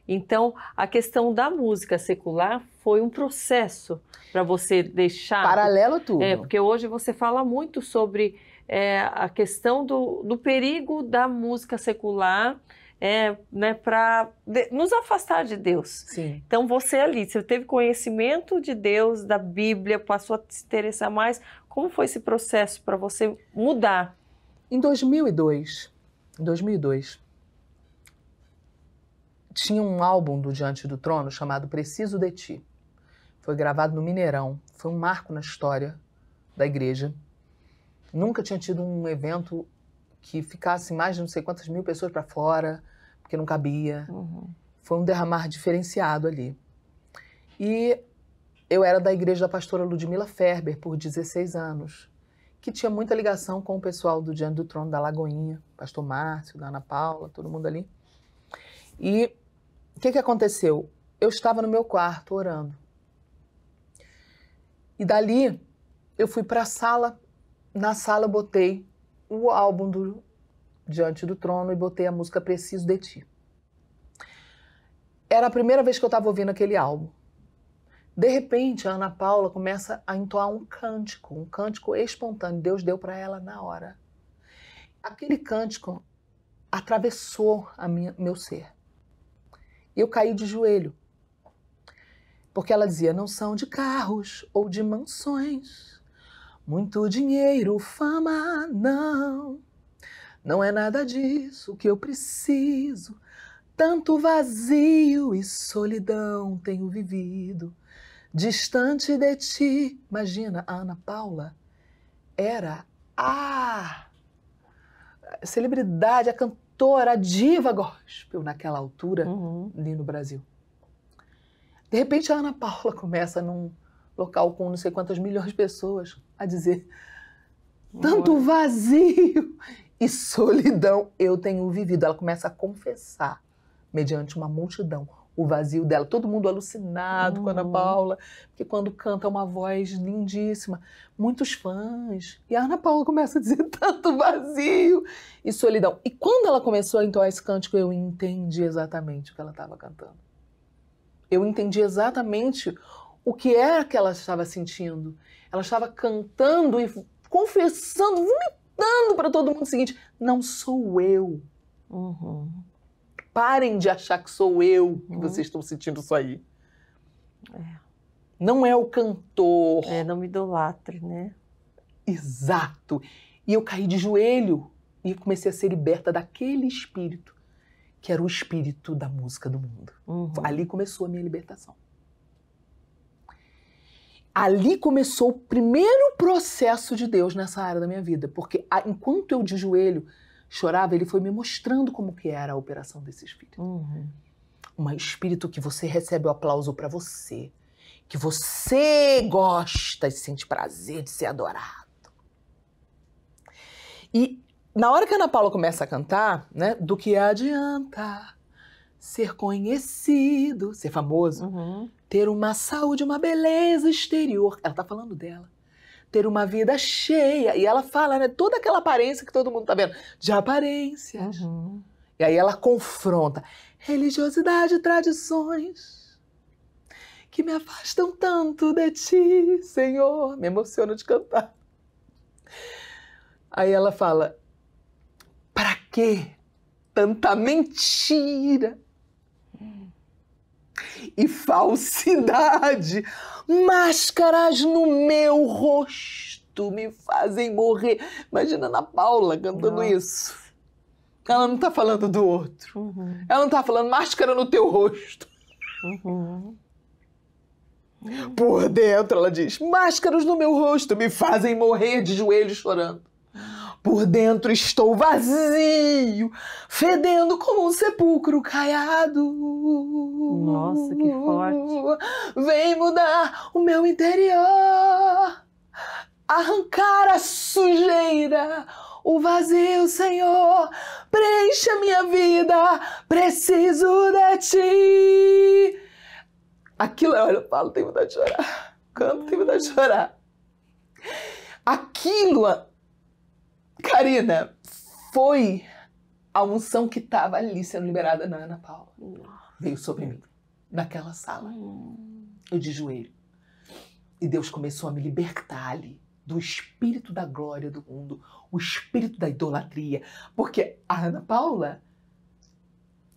Speaker 1: Então, a questão da música secular foi um processo para você deixar. Paralelo tudo. É, porque hoje você fala muito sobre é, a questão do, do perigo da música secular é, né, para nos afastar de Deus. Sim. Então você ali, você teve conhecimento de Deus, da Bíblia, passou a se interessar mais.
Speaker 2: Como foi esse processo para você mudar? Em 2002, em 2002, tinha um álbum do Diante do Trono chamado Preciso de Ti. Foi gravado no Mineirão, foi um marco na história da igreja. Nunca tinha tido um evento que ficasse mais de não sei quantas mil pessoas para fora, porque não cabia. Uhum. Foi um derramar diferenciado ali. E eu era da igreja da pastora Ludmila Ferber por 16 anos, que tinha muita ligação com o pessoal do Diante do Trono da Lagoinha, pastor Márcio, da Ana Paula, todo mundo ali. E o que, que aconteceu? Eu estava no meu quarto orando. E dali eu fui para a sala. Na sala eu botei o álbum do diante do trono e botei a música Preciso de Ti. Era a primeira vez que eu estava ouvindo aquele álbum. De repente, a Ana Paula começa a entoar um cântico, um cântico espontâneo. Deus deu para ela na hora. Aquele cântico atravessou a minha, meu ser. Eu caí de joelho, porque ela dizia: não são de carros ou de mansões, muito dinheiro, fama, não. Não é nada disso que eu preciso. Tanto vazio e solidão tenho vivido. Distante de ti, imagina, a Ana Paula era a celebridade, a cantora, a diva gospel naquela altura uhum. ali no Brasil. De repente a Ana Paula começa num local com não sei quantas milhões de pessoas a dizer tanto vazio e solidão eu tenho vivido. Ela começa a confessar, mediante uma multidão, o vazio dela. Todo mundo alucinado uhum. com a Ana Paula, porque quando canta uma voz lindíssima, muitos fãs. E a Ana Paula começa a dizer tanto vazio e solidão. E quando ela começou a entoar esse cântico, eu entendi exatamente o que ela estava cantando. Eu entendi exatamente o que era que ela estava sentindo. Ela estava cantando e confessando, vomitando gritando para todo mundo o seguinte: não sou eu. Uhum. Parem de achar que sou eu que uhum. vocês estão sentindo isso aí. É. Não é o cantor. É, não me idolatre, né? Exato. E eu caí de joelho e comecei a ser liberta daquele espírito, que era o espírito da música do mundo. Uhum. Ali começou a minha libertação ali começou o primeiro processo de Deus nessa área da minha vida, porque enquanto eu de joelho chorava, ele foi me mostrando como que era a operação desse espírito. Uhum. Um espírito que você recebe o aplauso para você, que você gosta e sente prazer de ser adorado. E na hora que a Ana Paula começa a cantar, né, do que adianta ser conhecido, ser famoso, uhum ter uma saúde, uma beleza exterior. Ela está falando dela. Ter uma vida cheia. E ela fala, né? Toda aquela aparência que todo mundo está vendo, de aparências. Uhum. E aí ela confronta religiosidade e tradições que me afastam tanto de ti, Senhor. Me emociono de cantar. Aí ela fala: para que tanta mentira? e falsidade. Máscaras no meu rosto me fazem morrer. Imagina a Ana Paula cantando Nossa. isso. Ela não está falando do outro. Uhum. Ela não está falando máscara no teu rosto. Uhum. Por dentro, ela diz: máscaras no meu rosto me fazem morrer de joelhos chorando. Por dentro estou vazio, fedendo como um sepulcro caiado. Nossa, que forte. Vem mudar o meu interior, arrancar a sujeira, o vazio, Senhor. Preencha minha vida, preciso de ti. Aquilo, olha, eu falo, que vontade de chorar. Canto, que vontade de hum. chorar. Aquilo Karina, foi a unção que estava ali sendo liberada na Ana Paula. Veio sobre mim, naquela sala. Hum. Eu de joelho. E Deus começou a me libertar ali do espírito da glória do mundo, o espírito da idolatria. Porque a Ana Paula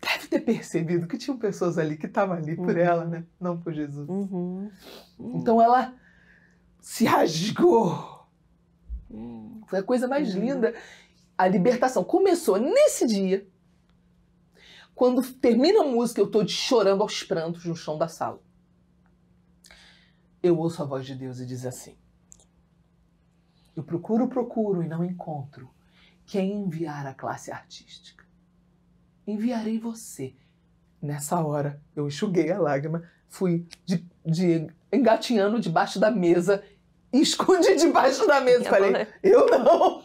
Speaker 2: deve ter percebido que tinham pessoas ali que estavam ali por uhum. ela, né? Não por Jesus. Uhum. Uhum. Então ela se rasgou. Hum. Foi a coisa mais uhum. linda. A libertação começou nesse dia. Quando termina a música, eu estou chorando aos prantos no chão da sala. Eu ouço a voz de Deus e diz assim: Eu procuro, procuro e não encontro quem enviar a classe artística. Enviarei você. Nessa hora, eu enxuguei a lágrima, fui de, de engatinhando debaixo da mesa esconde debaixo da mesa. Eu falei, eu não.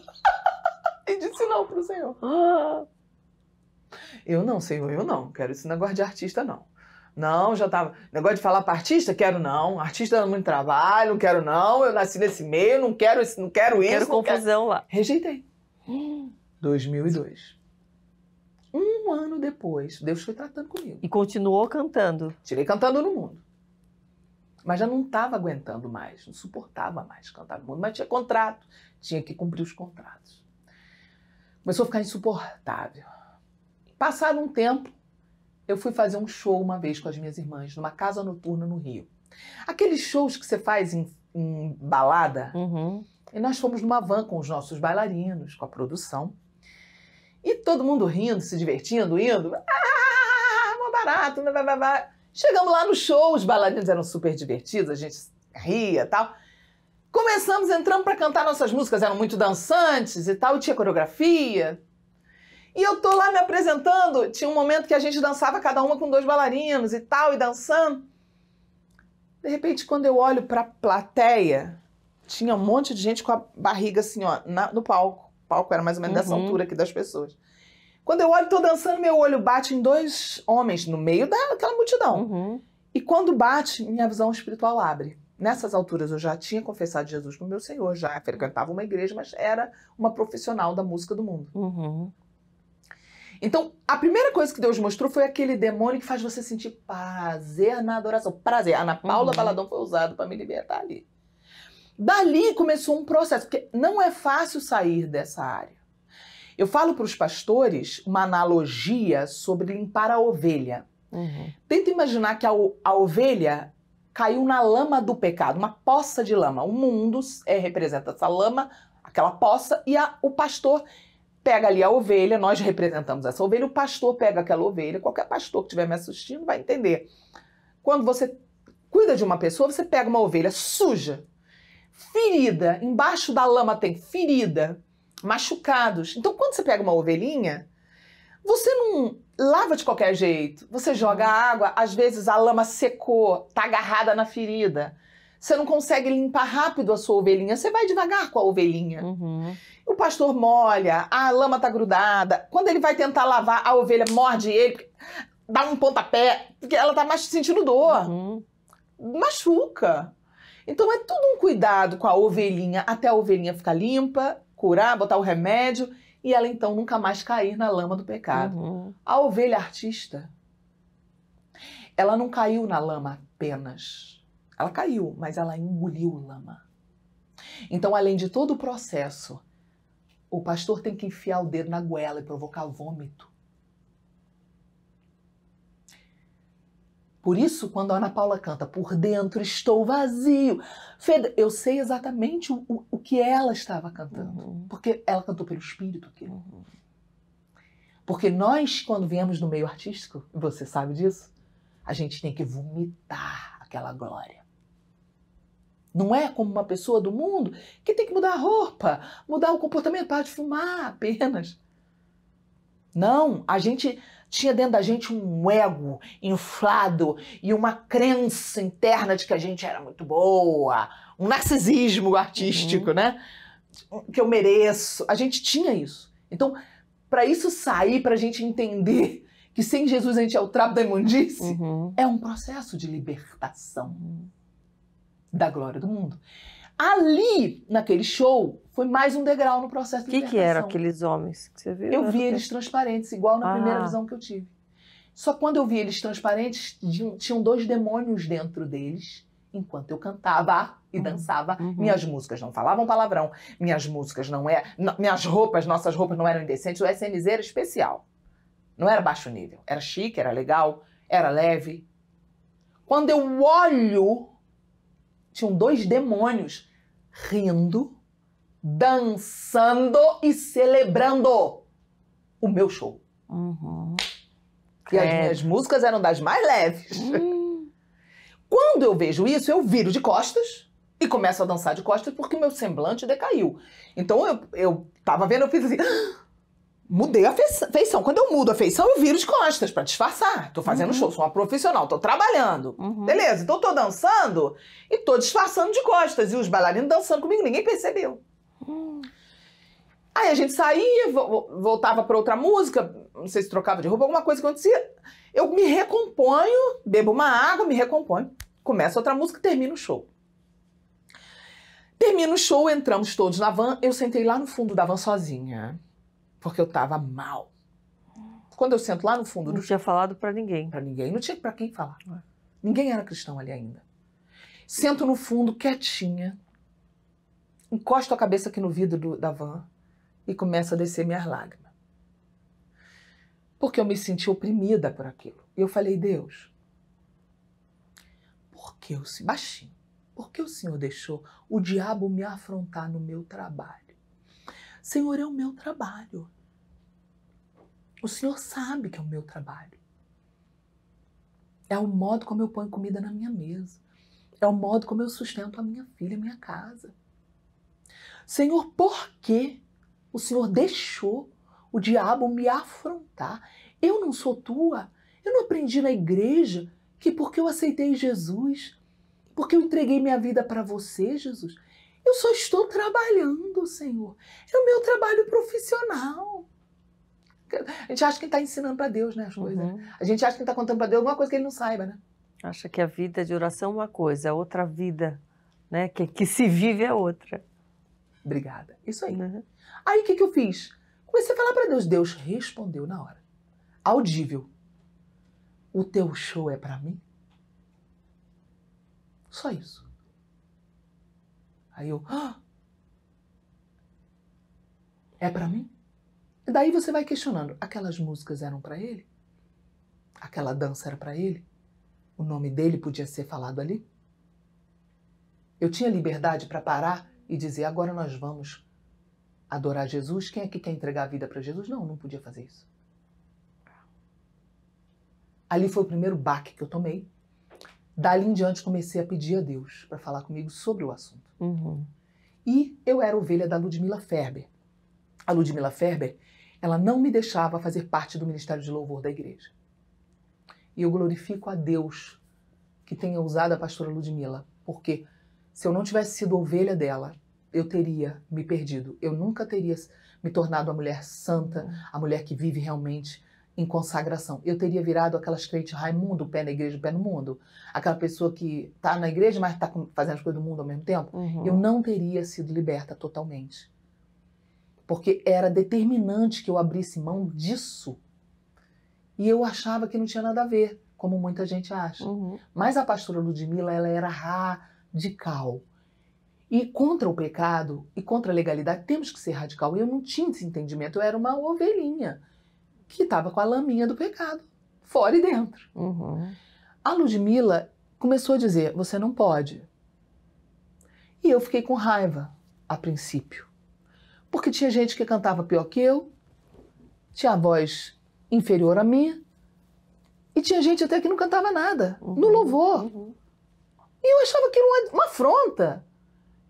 Speaker 2: e disse não pro senhor. Ah. Eu não, senhor, eu não. Quero esse negócio de artista, não. Não, já tava. Negócio de falar para artista, quero não. Artista dá muito trabalho, não quero não. Eu nasci nesse meio, não quero esse, não quero isso. Quero confusão quero... lá. Rejeitei. 2002. Hum. Um ano depois, Deus foi tratando comigo. E continuou cantando. Tirei cantando no mundo mas já não estava aguentando mais, não suportava mais cantar no mundo, mas tinha contrato, tinha que cumprir os contratos. Começou a ficar insuportável. Passado um tempo, eu fui fazer um show uma vez com as minhas irmãs, numa casa noturna no Rio. Aqueles shows que você faz em, em balada, uhum. e nós fomos numa van com os nossos bailarinos, com a produção, e todo mundo rindo, se divertindo, indo, ah, mó barato, blá, blá, blá. Chegamos lá no show, os bailarinos eram super divertidos, a gente ria tal. Começamos, entramos para cantar nossas músicas, eram muito dançantes e tal, e tinha coreografia. E eu tô lá me apresentando, tinha um momento que a gente dançava cada uma com dois bailarinos e tal, e dançando. De repente, quando eu olho para a plateia, tinha um monte de gente com a barriga assim, ó, na, no palco. O palco era mais ou menos uhum. dessa altura aqui das pessoas. Quando eu olho, tô dançando, meu olho bate em dois homens no meio daquela multidão. Uhum. E quando bate, minha visão espiritual abre. Nessas alturas eu já tinha confessado Jesus no meu Senhor, já frequentava uma igreja, mas era uma profissional da música do mundo. Uhum. Então, a primeira coisa que Deus mostrou foi aquele demônio que faz você sentir prazer na adoração. Prazer. Ana Paula uhum. Baladão foi usada para me libertar ali. Dali começou um processo, porque não é fácil sair dessa área. Eu falo para os pastores uma analogia sobre limpar a ovelha. Uhum. Tenta imaginar que a, a ovelha caiu na lama do pecado, uma poça de lama. O mundo é, representa essa lama, aquela poça, e a, o pastor pega ali a ovelha, nós representamos essa ovelha, o pastor pega aquela ovelha, qualquer pastor que estiver me assistindo vai entender. Quando você cuida de uma pessoa, você pega uma ovelha suja, ferida, embaixo da lama tem ferida, machucados. Então, quando você pega uma ovelhinha, você não lava de qualquer jeito. Você joga uhum. água, às vezes a lama secou, tá agarrada na ferida. Você não consegue limpar rápido a sua ovelhinha, você vai devagar com a ovelhinha. Uhum. O pastor molha, a lama tá grudada. Quando ele vai tentar lavar, a ovelha morde ele, dá um pontapé, porque ela tá mais sentindo dor. Uhum. Machuca. Então é tudo um cuidado com a ovelhinha até a ovelhinha ficar limpa curar, botar o remédio e ela então nunca mais cair na lama do pecado. Uhum. A ovelha artista, ela não caiu na lama apenas. Ela caiu, mas ela engoliu lama. Então, além de todo o processo, o pastor tem que enfiar o dedo na goela e provocar vômito Por isso, quando a Ana Paula canta Por dentro estou vazio, Fede, eu sei exatamente o, o, o, que ela estava cantando. Uhum. Porque ela cantou pelo espírito aqui. Uhum. Porque nós, quando viemos no meio artístico, você sabe disso, a gente tem que vomitar aquela glória. Não é como uma pessoa do mundo que tem que mudar a roupa, mudar o comportamento, parar de fumar apenas. Não, a gente tinha dentro da gente um ego inflado e uma crença interna de que a gente era muito boa, um narcisismo artístico, uhum. né? Que eu mereço. A gente tinha isso. Então, para isso sair, para a gente entender que sem Jesus a gente é o trapo da imundice, uhum. é um processo de libertação uhum. da glória do mundo. Ali, naquele show, foi mais um degrau no processo de que O que eram aqueles homens que você viu? Eu vi eles transparentes, igual na ah. primeira visão que eu tive. Só quando eu vi eles transparentes, tinham dois demônios dentro deles, enquanto eu cantava e uhum. dançava. Uhum. Minhas músicas não falavam palavrão, minhas músicas não é, minhas roupas, nossas roupas não eram indecentes. O SNZ era especial. Não era baixo nível, era chique, era legal, era leve. Quando eu olho, tinham dois demônios rindo dançando e celebrando o meu show. Uhum. E é. as minhas músicas eram das mais leves. Hum. Quando eu vejo isso, eu viro de costas e começo a dançar de costas porque meu semblante decaiu. Então eu, eu tava vendo, eu fiz assim. Mudei a feição. Quando eu mudo a feição, eu viro de costas para disfarçar. Tô fazendo uhum. show, sou uma profissional, tô trabalhando. Uhum. Beleza, então tô dançando e tô disfarçando de costas. E os bailarinos dançando comigo, ninguém percebeu. Hum. Aí a gente saía, voltava para outra música, não sei se trocava de roupa, alguma coisa acontecia. Eu me recomponho, bebo uma água, me recomponho. Começa outra música, termina o show. Termina o show, entramos todos na van. Eu sentei lá no fundo da van sozinha, porque eu tava mal. Quando eu sento lá no fundo. Não do... tinha falado para ninguém. Para ninguém. Não tinha para quem falar. É. Ninguém era cristão ali ainda. Sento no fundo, quietinha, encosto a cabeça aqui no vidro do, da van e começa a descer minhas lágrimas. Porque eu me senti oprimida por aquilo. E eu falei, Deus, por que o senhor, por que o senhor deixou o diabo me afrontar no meu trabalho? Senhor, é o meu trabalho. O senhor sabe que é o meu trabalho. É o modo como eu ponho comida na minha mesa. É o modo como eu sustento a minha filha, a minha casa. Senhor, por que o Senhor deixou o diabo me afrontar? Eu não sou tua. Eu não aprendi na igreja que porque eu aceitei Jesus, porque eu entreguei minha vida para você, Jesus, eu só estou trabalhando, Senhor. É o meu trabalho profissional. A gente acha que está ensinando para Deus né, as coisas. Uhum. A gente acha que está contando para Deus alguma coisa que ele não saiba, né? Acha que a vida
Speaker 1: de oração é uma coisa, a outra vida né, que, que se vive é outra.
Speaker 2: Obrigada. Isso aí. Uhum. Aí o que, que eu fiz? Comecei a falar para Deus. Deus respondeu na hora. Audível. O teu show é para mim? Só isso. Aí eu. Ah! É para mim? E daí você vai questionando. Aquelas músicas eram para ele? Aquela dança era para ele? O nome dele podia ser falado ali? Eu tinha liberdade para parar e dizer agora nós vamos adorar Jesus. Quem é que quer entregar a vida para Jesus? Não, não podia fazer isso. Ali foi o primeiro baque que eu tomei. Dali em diante comecei a pedir a Deus para falar comigo sobre o assunto. Uhum. E eu era ovelha da Ludmila Ferber. A Ludmila Ferber, ela não me deixava fazer parte do Ministério de Louvor da igreja. E eu glorifico a Deus que tenha usado a pastora Ludmila, porque se eu não tivesse sido ovelha dela, eu teria me perdido. Eu nunca teria me tornado a mulher santa, a mulher que vive realmente em consagração. Eu teria virado aquelas crentes Raimundo, pé na igreja, pé no mundo. Aquela pessoa que está na igreja, mas está fazendo as coisas do mundo ao mesmo tempo. Uhum. Eu não teria sido liberta totalmente. Porque era determinante que eu abrisse mão disso. E eu achava que não tinha nada a ver, como muita gente acha. Uhum. Mas a pastora Ludmilla, ela era radical. E contra o pecado e contra a legalidade temos que ser radical. Eu não tinha esse entendimento, eu era uma ovelhinha que estava com a laminha do pecado, fora e dentro. Uhum. A Ludmilla começou a dizer: você não pode. E eu fiquei com raiva a princípio, porque tinha gente que cantava pior que eu, tinha a voz inferior à minha, e tinha gente até que não cantava nada, uhum. no louvor. Uhum. E eu achava que uma, uma afronta.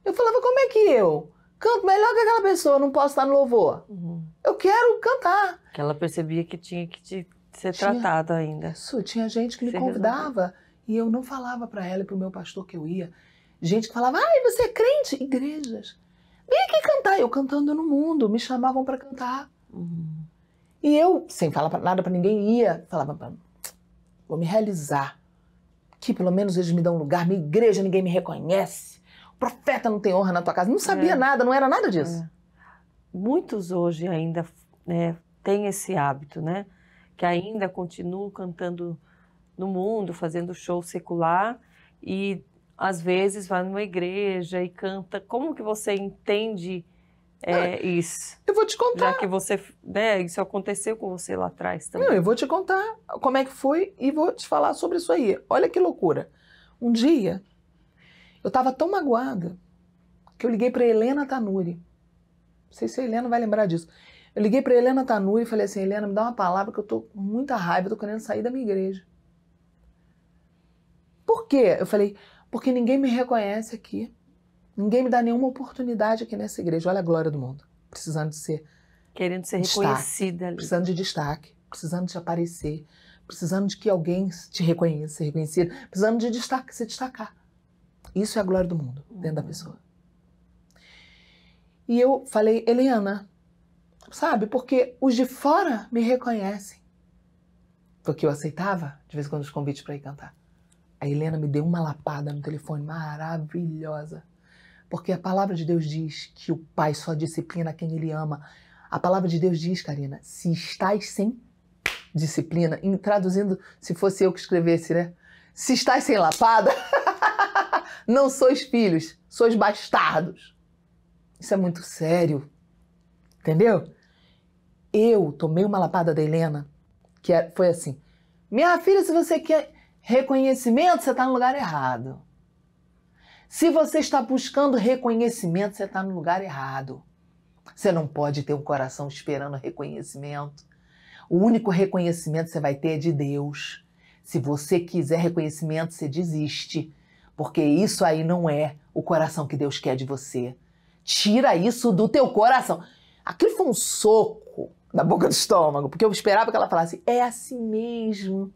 Speaker 2: Eu falava, como é que eu canto melhor que aquela pessoa, não posso estar no louvor? Uhum. Eu quero cantar. Que ela percebia que
Speaker 1: tinha que te ser tinha, tratada ainda. Isso,
Speaker 2: tinha gente que me convidava e eu não falava para ela e para o meu pastor que eu ia. Gente que falava, ai, você é crente? Igrejas. Vem aqui cantar. Eu cantando no mundo, me chamavam para cantar. Uhum. E eu, sem falar nada para ninguém, ia, falava, vou me realizar. Que pelo menos eles me dão um lugar, minha igreja ninguém me reconhece profeta não tem honra na tua casa. Não sabia é. nada, não era nada disso. É.
Speaker 1: Muitos hoje ainda né, têm esse hábito, né? Que ainda continuam cantando no mundo, fazendo show secular e às vezes vai numa igreja e canta. Como que você entende é, ah, isso? Eu vou te contar. Já que você, né, isso aconteceu com você lá atrás
Speaker 2: também. Não, eu vou te contar como é que foi e vou te falar sobre isso aí. Olha que loucura. Um dia eu estava tão magoada que eu liguei para Helena Tanuri. Não sei se a Helena vai lembrar disso. Eu liguei para Helena Tanuri e falei assim: Helena, me dá uma palavra que eu tô com muita raiva, tô querendo sair da minha igreja. Por quê? Eu falei: porque ninguém me reconhece aqui. Ninguém me dá nenhuma oportunidade aqui nessa igreja. Olha a glória do mundo. Precisando de ser. Querendo ser destaque, reconhecida ali. Precisando de destaque, precisando de aparecer, precisando de que alguém te reconheça, ser reconhecido, precisando de destaque, se destacar. Isso é a glória do mundo uhum. dentro da pessoa. E eu falei, Eliana, sabe? Porque os de fora me reconhecem. Porque eu aceitava, de vez em quando, os convites para ir cantar. A Helena me deu uma lapada no telefone maravilhosa. Porque a palavra de Deus diz que o Pai só disciplina quem ele ama. A palavra de Deus diz, Karina, se estás sem disciplina, em, traduzindo, se fosse eu que escrevesse, né? Se estás sem lapada. Não sois filhos, sois bastardos. Isso é muito sério. Entendeu? Eu tomei uma lapada da Helena, que é, foi assim: Minha filha, se você quer reconhecimento, você está no lugar errado. Se você está buscando reconhecimento, você está no lugar errado. Você não pode ter um coração esperando reconhecimento. O único reconhecimento que você vai ter é de Deus. Se você quiser reconhecimento, você desiste porque isso aí não é o coração que Deus quer de você. Tira isso do teu coração. Aquilo foi um soco na boca do estômago, porque eu esperava que ela falasse, é assim mesmo.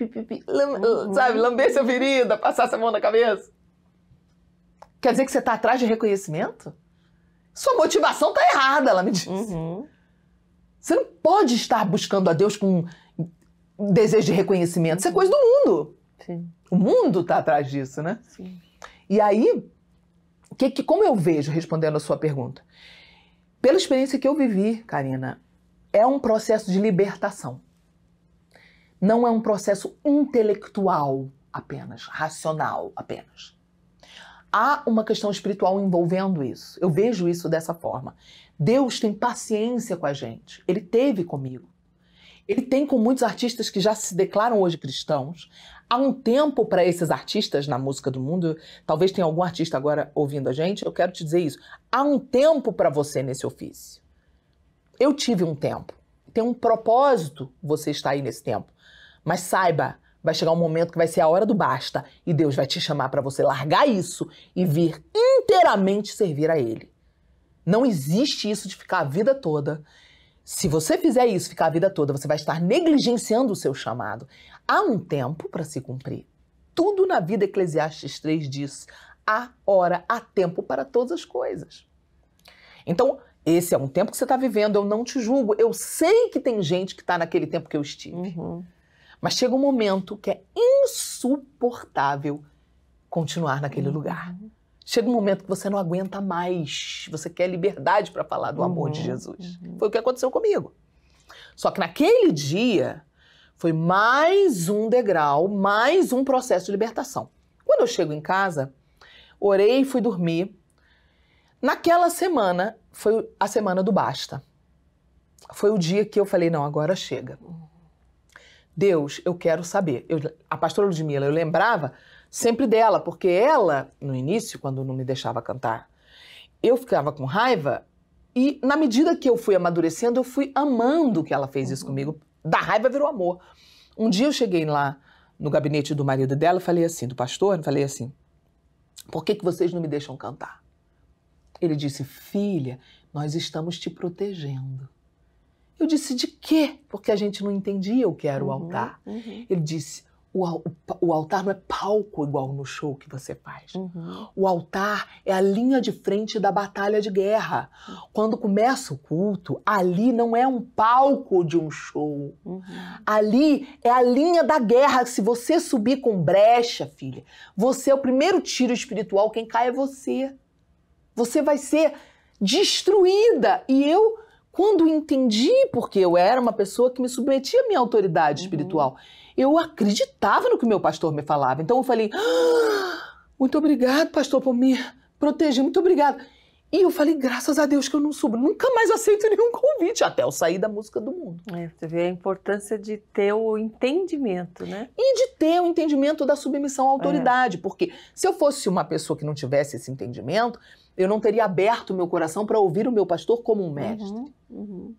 Speaker 2: Uhum. Ah, sabe, lamber seu ferida, passar a mão na cabeça. Quer dizer que você está atrás de reconhecimento? Sua motivação está errada, ela me disse. Uhum. Você não pode estar buscando a Deus com um desejo de reconhecimento. Isso é coisa do mundo. Sim. O mundo está atrás disso, né? Sim. E aí, que, que, como eu vejo, respondendo a sua pergunta? Pela experiência que eu vivi, Karina, é um processo de libertação. Não é um processo intelectual apenas, racional apenas. Há uma questão espiritual envolvendo isso. Eu vejo isso dessa forma. Deus tem paciência com a gente. Ele teve comigo. Ele tem com muitos artistas que já se declaram hoje cristãos. Há um tempo para esses artistas na música do mundo, talvez tenha algum artista agora ouvindo a gente, eu quero te dizer isso. Há um tempo para você nesse ofício. Eu tive um tempo. Tem um propósito você estar aí nesse tempo. Mas saiba, vai chegar um momento que vai ser a hora do basta e Deus vai te chamar para você largar isso e vir inteiramente servir a Ele. Não existe isso de ficar a vida toda se você fizer isso, ficar a vida toda, você vai estar negligenciando o seu chamado. Há um tempo para se cumprir. Tudo na vida, Eclesiastes 3 diz: há hora, há tempo para todas as coisas. Então, esse é um tempo que você está vivendo, eu não te julgo. Eu sei que tem gente que está naquele tempo que eu estive. Uhum. Mas chega um momento que é insuportável continuar naquele uhum. lugar chega um momento que você não aguenta mais, você quer liberdade para falar do amor de uhum, Jesus. Uhum. Foi o que aconteceu comigo. Só que naquele dia foi mais um degrau, mais um processo de libertação. Quando eu chego em casa, orei e fui dormir. Naquela semana foi a semana do basta. Foi o dia que eu falei: não, agora chega. Uhum. Deus, eu quero saber. Eu, a pastora Ludmilla, eu lembrava sempre dela, porque ela, no início, quando não me deixava cantar, eu ficava com raiva e na medida que eu fui amadurecendo, eu fui amando que ela fez isso uhum. comigo. Da raiva virou amor. Um dia eu cheguei lá no gabinete do marido dela e falei assim, do pastor, falei assim: "Por que que vocês não me deixam cantar?" Ele disse: "Filha, nós estamos te protegendo." Eu disse: "De quê?" Porque a gente não entendia o que era o uhum, altar. uhum. Ele disse: o, o, o, altar não é palco igual no show que você faz. Uhum. O altar é a linha de frente da batalha de guerra. Quando começa o culto, ali não é um palco de um show. Uhum. Ali é a linha da guerra. Se você subir com brecha, filha, você é o primeiro tiro espiritual, quem cai é você. Você vai ser destruída. E eu, quando entendi, porque eu era uma pessoa que me submetia à minha autoridade uhum. espiritual eu acreditava no que meu pastor me falava. Então eu falei: ah, muito obrigado, pastor, por me proteger, muito obrigado. E eu falei, graças a Deus que eu não subo. Nunca mais aceito nenhum convite, até eu sair da música do mundo. É, você vê a importância de ter o entendimento, né? E de ter o entendimento da submissão à é. autoridade. É. Porque se eu fosse uma pessoa que não tivesse esse entendimento, eu não teria aberto o meu coração para ouvir o meu pastor como um mestre. Uhum, uhum.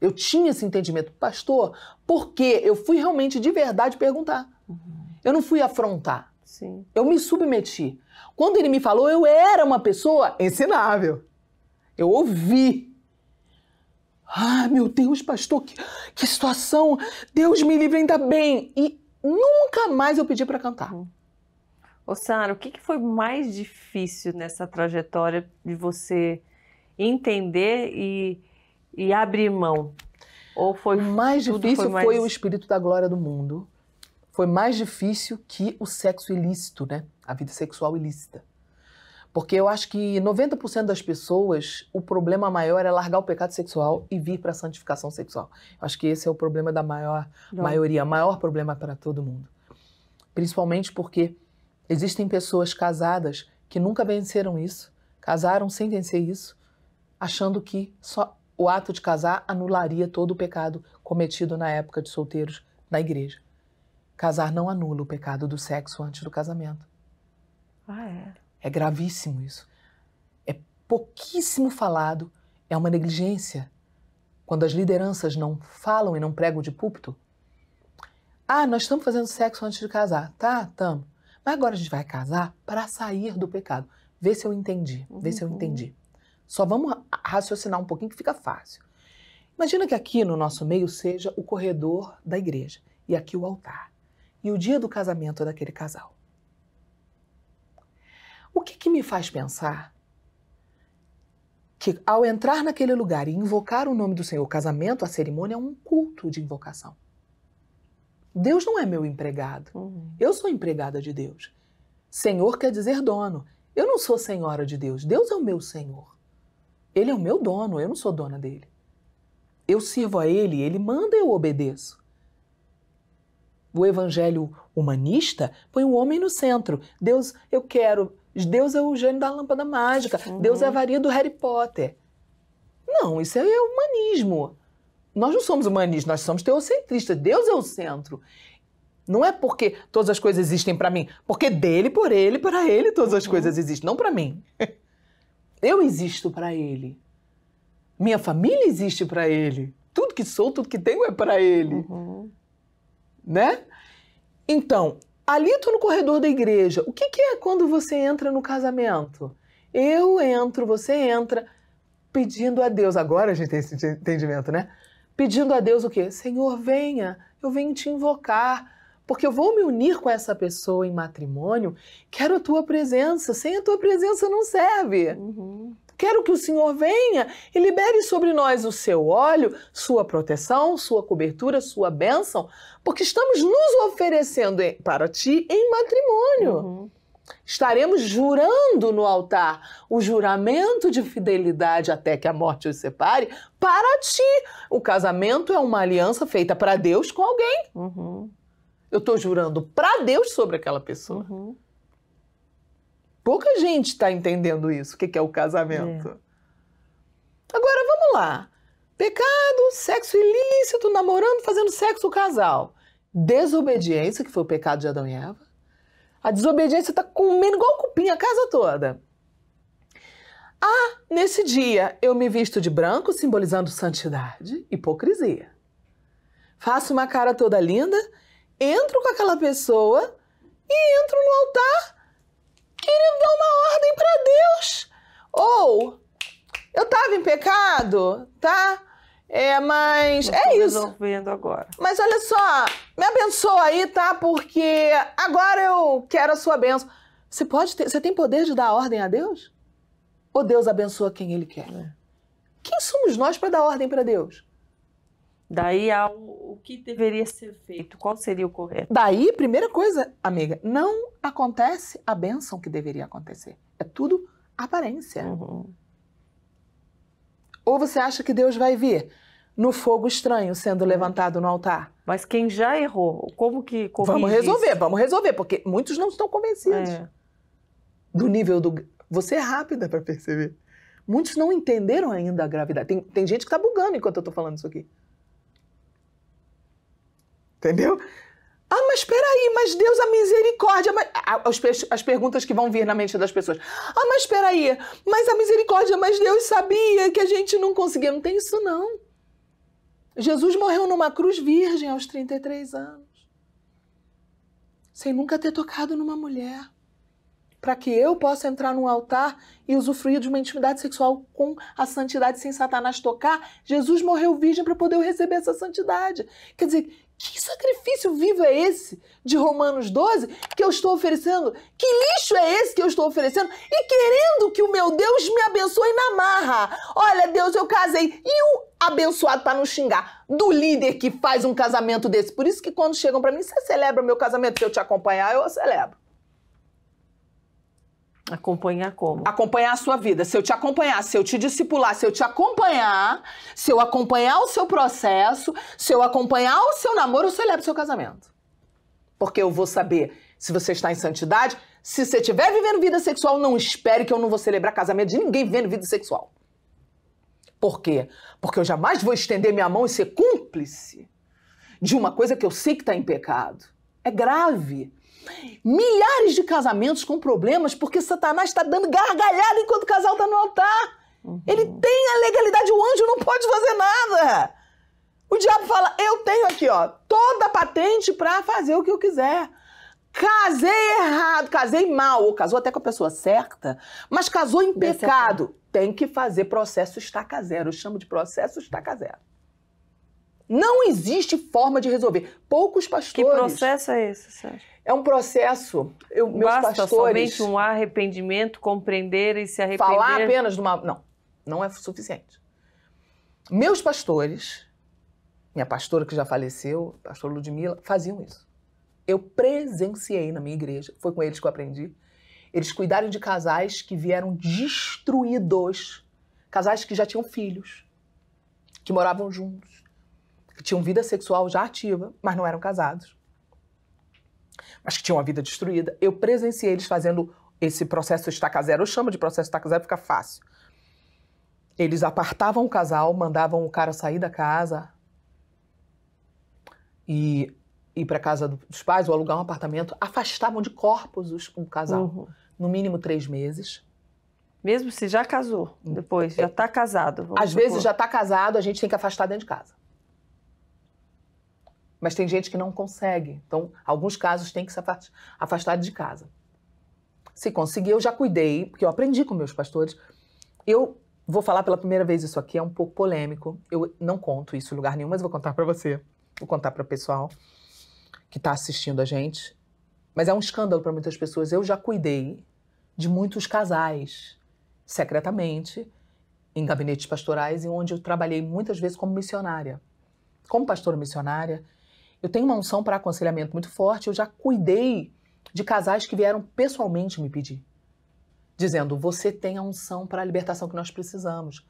Speaker 2: Eu tinha esse entendimento, pastor, porque eu fui realmente de verdade perguntar. Uhum. Eu não fui afrontar. Sim. Eu me submeti. Quando ele me falou, eu era uma pessoa ensinável. Eu ouvi. Ah, meu Deus, pastor, que, que situação! Deus me livre, ainda bem! E nunca mais eu pedi para cantar. Uhum. Ô,
Speaker 1: Sara, o que, que foi mais difícil nessa trajetória de você entender e e abrir mão? Ou foi o mais difícil foi, mais... foi o
Speaker 2: espírito da glória do mundo. Foi mais difícil que o sexo ilícito, né? A vida sexual ilícita. Porque eu acho que 90% das pessoas, o problema maior é largar o pecado sexual e vir para a santificação sexual. Eu acho que esse é o problema da maior Não. maioria, maior problema para todo mundo. Principalmente porque existem pessoas casadas que nunca venceram isso, casaram sem vencer isso, achando que só o ato de casar anularia todo o pecado cometido na época de solteiros na igreja. Casar não anula o pecado do sexo antes do casamento. Ah, é? É gravíssimo isso. É pouquíssimo falado, é uma negligência. Quando as lideranças não falam e não pregam de púlpito. Ah, nós estamos fazendo sexo antes de casar. Tá, estamos. Mas agora a gente vai casar para sair do pecado. Vê se eu entendi, vê uhum. se eu uhum. entendi. Só vamos raciocinar um pouquinho que fica fácil. Imagina que aqui no nosso meio seja o corredor da igreja e aqui o altar e o dia do casamento daquele casal. O que, que me faz pensar que ao entrar naquele lugar e invocar o nome do Senhor, o casamento, a cerimônia é um culto de invocação. Deus não é meu empregado. Uhum. Eu sou empregada de Deus. Senhor quer dizer dono. Eu não sou senhora de Deus. Deus é o meu Senhor. Ele é o meu dono, eu não sou dona dele. Eu sirvo a ele, ele manda, eu obedeço. O evangelho humanista põe o homem no centro. Deus, eu quero. Deus é o gênio da lâmpada mágica. Uhum. Deus é a varia do Harry Potter. Não, isso é humanismo. Nós não somos humanistas, nós somos teocentristas. Deus é o centro. Não é porque todas as coisas existem para mim, porque dele, por ele, para ele todas as uhum. coisas existem, não para mim. Eu existo para Ele. Minha família existe para Ele. Tudo que sou, tudo que tenho é para Ele. Uhum. Né? Então, ali estou no corredor da igreja. O que, que é quando você entra no casamento? Eu entro, você entra, pedindo a Deus. Agora a gente tem esse entendimento, né? Pedindo a Deus o quê? Senhor, venha, eu venho te invocar porque eu vou me unir com essa pessoa em matrimônio, quero a tua presença. Sem a tua presença não serve. Uhum. Quero que o Senhor venha e libere sobre nós o seu óleo, sua proteção, sua cobertura, sua bênção, porque estamos nos oferecendo para ti em matrimônio. Uhum. Estaremos jurando no altar o juramento de fidelidade até que a morte os separe para ti. O casamento é uma aliança feita para Deus com alguém. Uhum. Eu estou jurando para Deus sobre aquela pessoa. Uhum. Pouca gente está entendendo isso, o que, que é o casamento. É. Agora, vamos lá. Pecado, sexo ilícito, namorando, fazendo sexo o casal. Desobediência, que foi o pecado de Adão e Eva. A desobediência está comendo igual cupim a casa toda. Ah, nesse dia eu me visto de branco, simbolizando santidade, hipocrisia. Faço uma cara toda linda, entro com aquela pessoa e entro no altar querendo dar uma ordem para Deus. Ou eu estava em pecado, tá? É, mas é isso. resolvendo agora. Mas olha só, me abençoa aí, tá? Porque agora eu quero a sua bênção. Você pode ter, você tem poder de dar ordem a Deus? Ou Deus abençoa quem ele quer? É. Quem somos nós para dar ordem para Deus?
Speaker 1: Daí ao o que deveria ser feito, qual seria o
Speaker 2: correto? Daí, primeira coisa, amiga, não acontece a bênção que deveria acontecer. É tudo aparência. Uhum. Ou você acha que Deus vai vir no fogo estranho sendo é. levantado no altar? Mas quem já errou, como que Vamos resolver, isso? vamos resolver, porque muitos não estão convencidos. É. Do nível do você é rápida para perceber. Muitos não entenderam ainda a gravidade. Tem, tem gente que está bugando enquanto eu estou falando isso aqui. Entendeu? Ah, mas peraí, mas Deus, a misericórdia. Mas... As, ah, as, perguntas que vão vir na mente das pessoas. Ah, mas peraí, mas a misericórdia, mas Deus sabia que a gente não conseguia. Não tem isso, não. Jesus morreu numa cruz virgem aos 33 anos, sem nunca ter tocado numa mulher, para que eu possa entrar num altar e usufruir de uma intimidade sexual com a santidade sem Satanás tocar. Jesus morreu virgem para poder eu receber essa santidade. Quer dizer, que sacrifício vivo é esse de Romanos 12 que eu estou oferecendo? Que lixo é esse que eu estou oferecendo? E querendo que o meu Deus me abençoe na marra. Olha, Deus, eu casei. E o abençoado para não xingar do líder que faz um casamento desse. Por isso que quando chegam para mim, você celebra meu casamento se eu te acompanhar, eu celebro. Acompanhar como? Acompanhar a sua vida. Se eu te acompanhar, se eu te discipular, se eu te acompanhar, se eu acompanhar o seu processo, se eu acompanhar o seu namoro, eu celebro o seu casamento. Porque eu vou saber se você está em santidade. Se você estiver vivendo vida sexual, não espere que eu não vou celebrar casamento de ninguém vivendo vida sexual. Por quê? Porque eu jamais vou estender minha mão e ser cúmplice de uma coisa que eu sei que está em pecado. É grave. Milhares de casamentos com problemas porque Satanás está dando gargalhada enquanto o casal está no altar. Uhum. Ele tem a legalidade, o anjo não pode fazer nada. O diabo fala: Eu tenho aqui, ó, toda a patente para fazer o que eu quiser. Casei errado, casei mal, ou casou até com a pessoa certa, mas casou em pecado. Tem que fazer processo estaca zero. Eu chamo de processo estaca zero. Não existe forma de resolver. Poucos pastores. Que processo é esse, Sérgio? É um processo. Eu, Basta meus Basta pastores, somente
Speaker 1: um arrependimento, compreender e se arrepender. Falar apenas de uma. Não, não é suficiente.
Speaker 2: Meus pastores, minha pastora que já faleceu, pastor Ludmila, faziam isso. Eu presenciei na minha igreja, foi com eles que eu aprendi. Eles cuidaram de casais que vieram destruídos, casais que já tinham filhos, que moravam juntos, que tinham vida sexual já ativa, mas não eram casados mas que tinham a vida destruída. Eu presenciei eles fazendo esse processo estaca zero. Eu chamo de processo estaca zero, fica fácil. Eles apartavam o casal, mandavam o cara sair da casa e ir para casa dos pais ou alugar um apartamento, afastavam de corpos os, o casal. Uhum. No mínimo três meses. Mesmo se já casou depois, já está é. casado. Às supor. vezes já está casado, a gente tem que afastar dentro de casa. Mas tem gente que não consegue. Então, alguns casos tem que se afastar de casa. Se conseguir, eu já cuidei, porque eu aprendi com meus pastores. Eu vou falar pela primeira vez isso aqui, é um pouco polêmico. Eu não conto isso em lugar nenhum, mas vou contar para você. Vou contar para o pessoal que está assistindo a gente. Mas é um escândalo para muitas pessoas. Eu já cuidei de muitos casais, secretamente, em gabinetes pastorais, e onde eu trabalhei muitas vezes como missionária. Como pastora missionária, eu tenho uma unção para aconselhamento muito forte, eu já cuidei de casais que vieram pessoalmente me pedir, dizendo: Você tem a unção para a libertação que nós precisamos,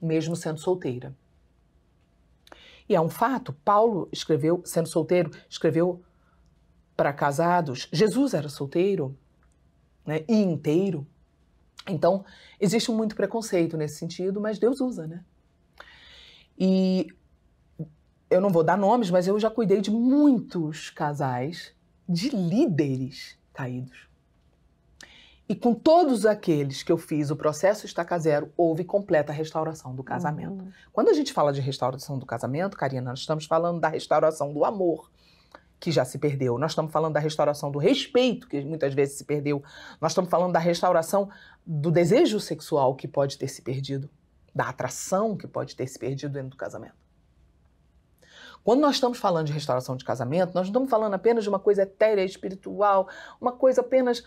Speaker 2: mesmo sendo solteira. E é um fato, Paulo escreveu, sendo solteiro, escreveu para casados. Jesus era solteiro né, e inteiro. Então, existe muito preconceito nesse sentido, mas Deus usa, né? E eu não vou dar nomes, mas eu já cuidei de muitos casais de líderes caídos. E com todos aqueles que eu fiz o processo Estaca Zero, houve completa restauração do casamento. Uhum. Quando a gente fala de restauração do casamento, Karina, nós estamos falando da restauração do amor, que já se perdeu. Nós estamos falando da restauração do respeito, que muitas vezes se perdeu. Nós estamos falando da restauração do desejo sexual, que pode ter se perdido. Da atração, que pode ter se perdido dentro do casamento. Quando nós estamos falando de restauração de casamento, nós não estamos falando apenas de uma coisa etérea, espiritual, uma coisa apenas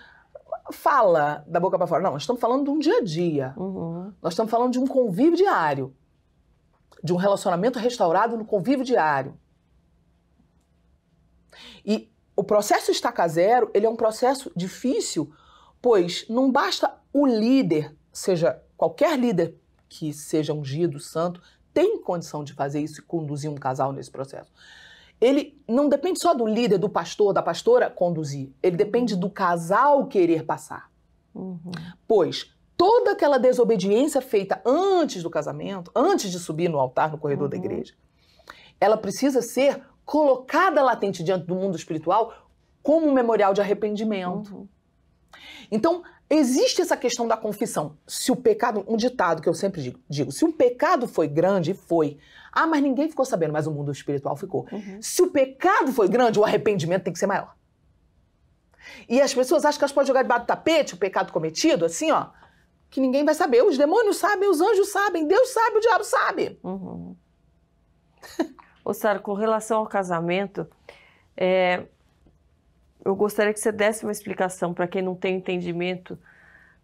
Speaker 2: fala da boca para fora. Não, nós estamos falando de um dia a dia. Uhum. Nós estamos falando de um convívio diário, de um relacionamento restaurado no convívio diário. E o processo estaca zero, ele é um processo difícil, pois não basta o líder, seja qualquer líder que seja ungido, santo, tem condição de fazer isso e conduzir um casal nesse processo. Ele não depende só do líder, do pastor, da pastora conduzir. Ele depende do casal querer passar. Uhum. Pois toda aquela desobediência feita antes do casamento, antes de subir no altar, no corredor uhum. da igreja, ela precisa ser colocada latente diante do mundo espiritual como um memorial de arrependimento. Uhum. Então, Existe essa questão da confissão. Se o pecado, um ditado que eu sempre digo, digo se um pecado foi grande, foi. Ah, mas ninguém ficou sabendo, mas o mundo espiritual ficou. Uhum. Se o pecado foi grande, o arrependimento tem que ser maior. E as pessoas acham que elas podem jogar debaixo do tapete o pecado cometido, assim, ó, que ninguém vai saber. Os demônios sabem, os anjos sabem, Deus sabe, o diabo sabe. Uhum. Ô, Sara, com relação ao casamento,
Speaker 1: é, eu gostaria que você desse uma explicação para quem não tem entendimento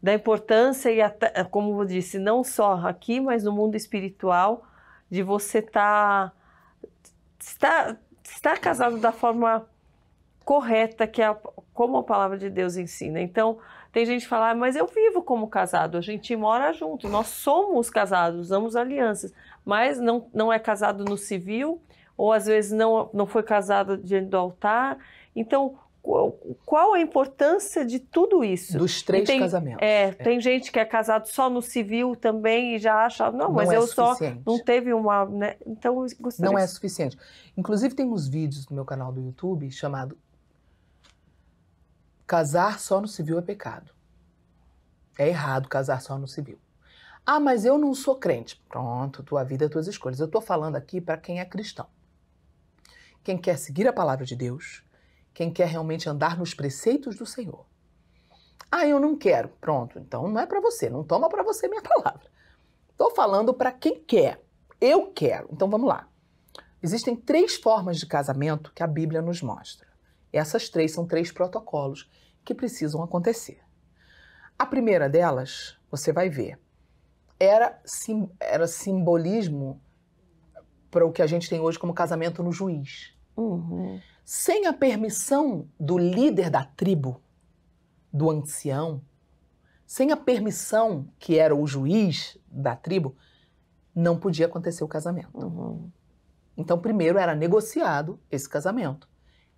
Speaker 1: da importância e, até, como eu disse, não só aqui, mas no mundo espiritual, de você tá, estar, estar casado da forma correta, que é como a palavra de Deus ensina. Então, tem gente que fala, ah, mas eu vivo como casado, a gente mora junto, nós somos casados, usamos alianças, mas não, não é casado no civil, ou às vezes não, não foi casado diante do altar. Então, qual, qual, a importância de tudo isso?
Speaker 2: Dos três tem, casamentos. É, é, tem
Speaker 1: gente que é casado só no civil também e já acha, não, mas não é eu é só não teve uma, né? Então gostaria. Não é
Speaker 2: suficiente. Inclusive tem uns vídeos no meu canal do YouTube chamado Casar só no civil é pecado. É errado casar só no civil. Ah, mas eu não sou crente. Pronto, tua vida, tuas escolhas. Eu estou falando aqui para quem é cristão. Quem quer seguir a palavra de Deus, quem quer realmente andar nos preceitos do Senhor. Ah, eu não quero. Pronto, então não é para você, não toma para você minha palavra. Estou falando para quem quer. Eu quero. Então vamos lá. Existem três formas de casamento que a Bíblia nos mostra. Essas três são três protocolos que precisam acontecer. A primeira delas, você vai ver, era, sim, era simbolismo para o que a gente tem hoje como casamento no juiz. Uhum sem a permissão do líder da tribo, do ancião, sem a permissão que era o juiz da tribo, não podia acontecer o casamento. Uhum. Então, primeiro era negociado esse casamento.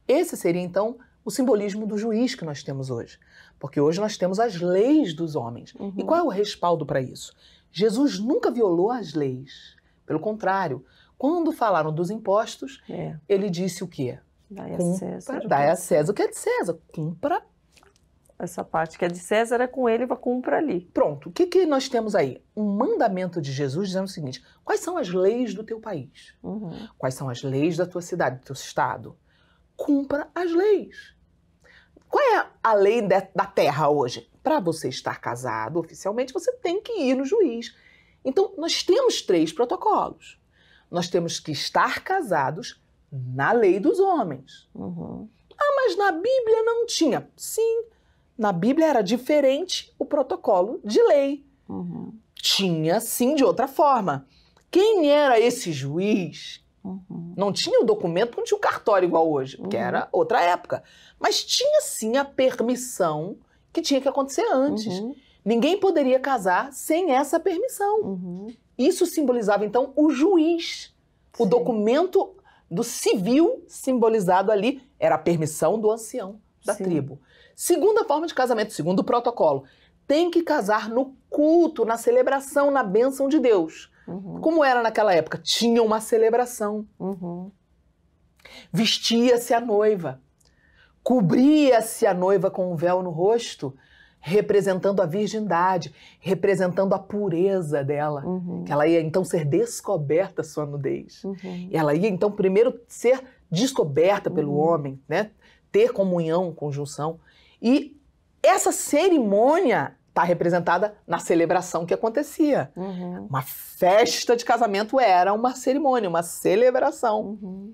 Speaker 2: Esse seria então o simbolismo do juiz que nós temos hoje, porque hoje nós temos as leis dos homens. Uhum. E qual é o respaldo para isso? Jesus nunca violou as leis. Pelo contrário, quando falaram dos impostos, é. ele disse o quê? Dai a César. Dai a César o que é de César. Cumpra. Essa parte que é de César é com ele, vai cumpra ali. Pronto. O que, que nós temos aí? Um mandamento de Jesus dizendo o seguinte: quais são as leis do teu país? Uhum. Quais são as leis da tua cidade, do teu estado? Cumpra as leis. Qual é a lei de, da terra hoje? Para você estar casado oficialmente, você tem que ir no juiz. Então, nós temos três protocolos. Nós temos que estar casados na lei dos homens. Uhum. Ah, mas na Bíblia não tinha. Sim, na Bíblia era diferente o protocolo de lei. Uhum. Tinha, sim, de outra forma. Quem era esse juiz? Uhum. Não tinha o documento, não tinha o cartório igual hoje, porque uhum. era outra época. Mas tinha sim a permissão que tinha que acontecer antes. Uhum. Ninguém poderia casar sem essa permissão. Uhum. Isso simbolizava então o juiz. Sim. O documento do civil simbolizado ali era a permissão do ancião da Sim. tribo. Segunda forma de casamento, segundo o protocolo, tem que casar no culto, na celebração, na bênção de Deus. Uhum. Como era naquela época? Tinha uma celebração. Uhum. Vestia-se a noiva, cobria-se a noiva com um véu no rosto representando a virgindade, representando a pureza dela. Uhum. Que ela ia então ser descoberta sua nudez. Uhum. Ela ia então primeiro ser descoberta pelo uhum. homem, né? Ter comunhão, conjunção. E essa cerimônia está representada na celebração que acontecia. Uhum. Uma festa de casamento era uma cerimônia, uma celebração, uhum.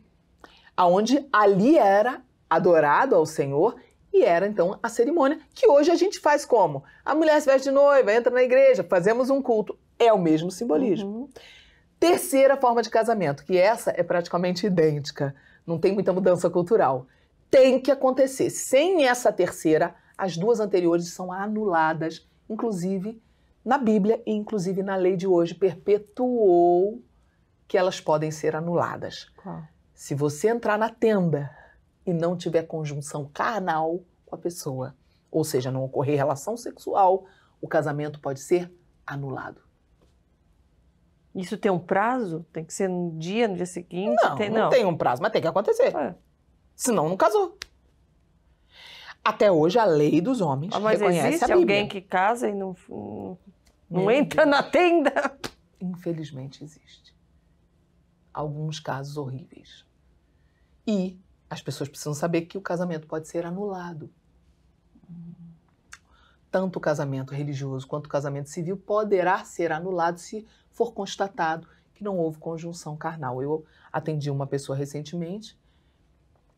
Speaker 2: aonde ali era adorado ao Senhor e era então a cerimônia que hoje a gente faz como? A mulher se veste de noiva, entra na igreja, fazemos um culto. É o mesmo simbolismo. Uhum. Terceira forma de casamento, que essa é praticamente idêntica, não tem muita mudança cultural. Tem que acontecer. Sem essa terceira, as duas anteriores são anuladas, inclusive na Bíblia e inclusive na lei de hoje perpetuou que elas podem ser anuladas. Se você entrar na tenda e não tiver conjunção carnal com a pessoa, ou seja, não ocorrer relação sexual, o casamento pode ser anulado. Isso tem um prazo? Tem que ser no dia, no dia seguinte? Não, tem, não. não tem um prazo, mas tem que acontecer. É. Senão não casou. Até hoje a lei dos homens ah, mas reconhece existe a Bíblia. alguém que
Speaker 1: casa e não, não,
Speaker 2: não entra na tenda? Infelizmente existe. Alguns casos horríveis. E as pessoas precisam saber que o casamento pode ser anulado. Tanto o casamento religioso quanto o casamento civil poderá ser anulado se for constatado que não houve conjunção carnal. Eu atendi uma pessoa recentemente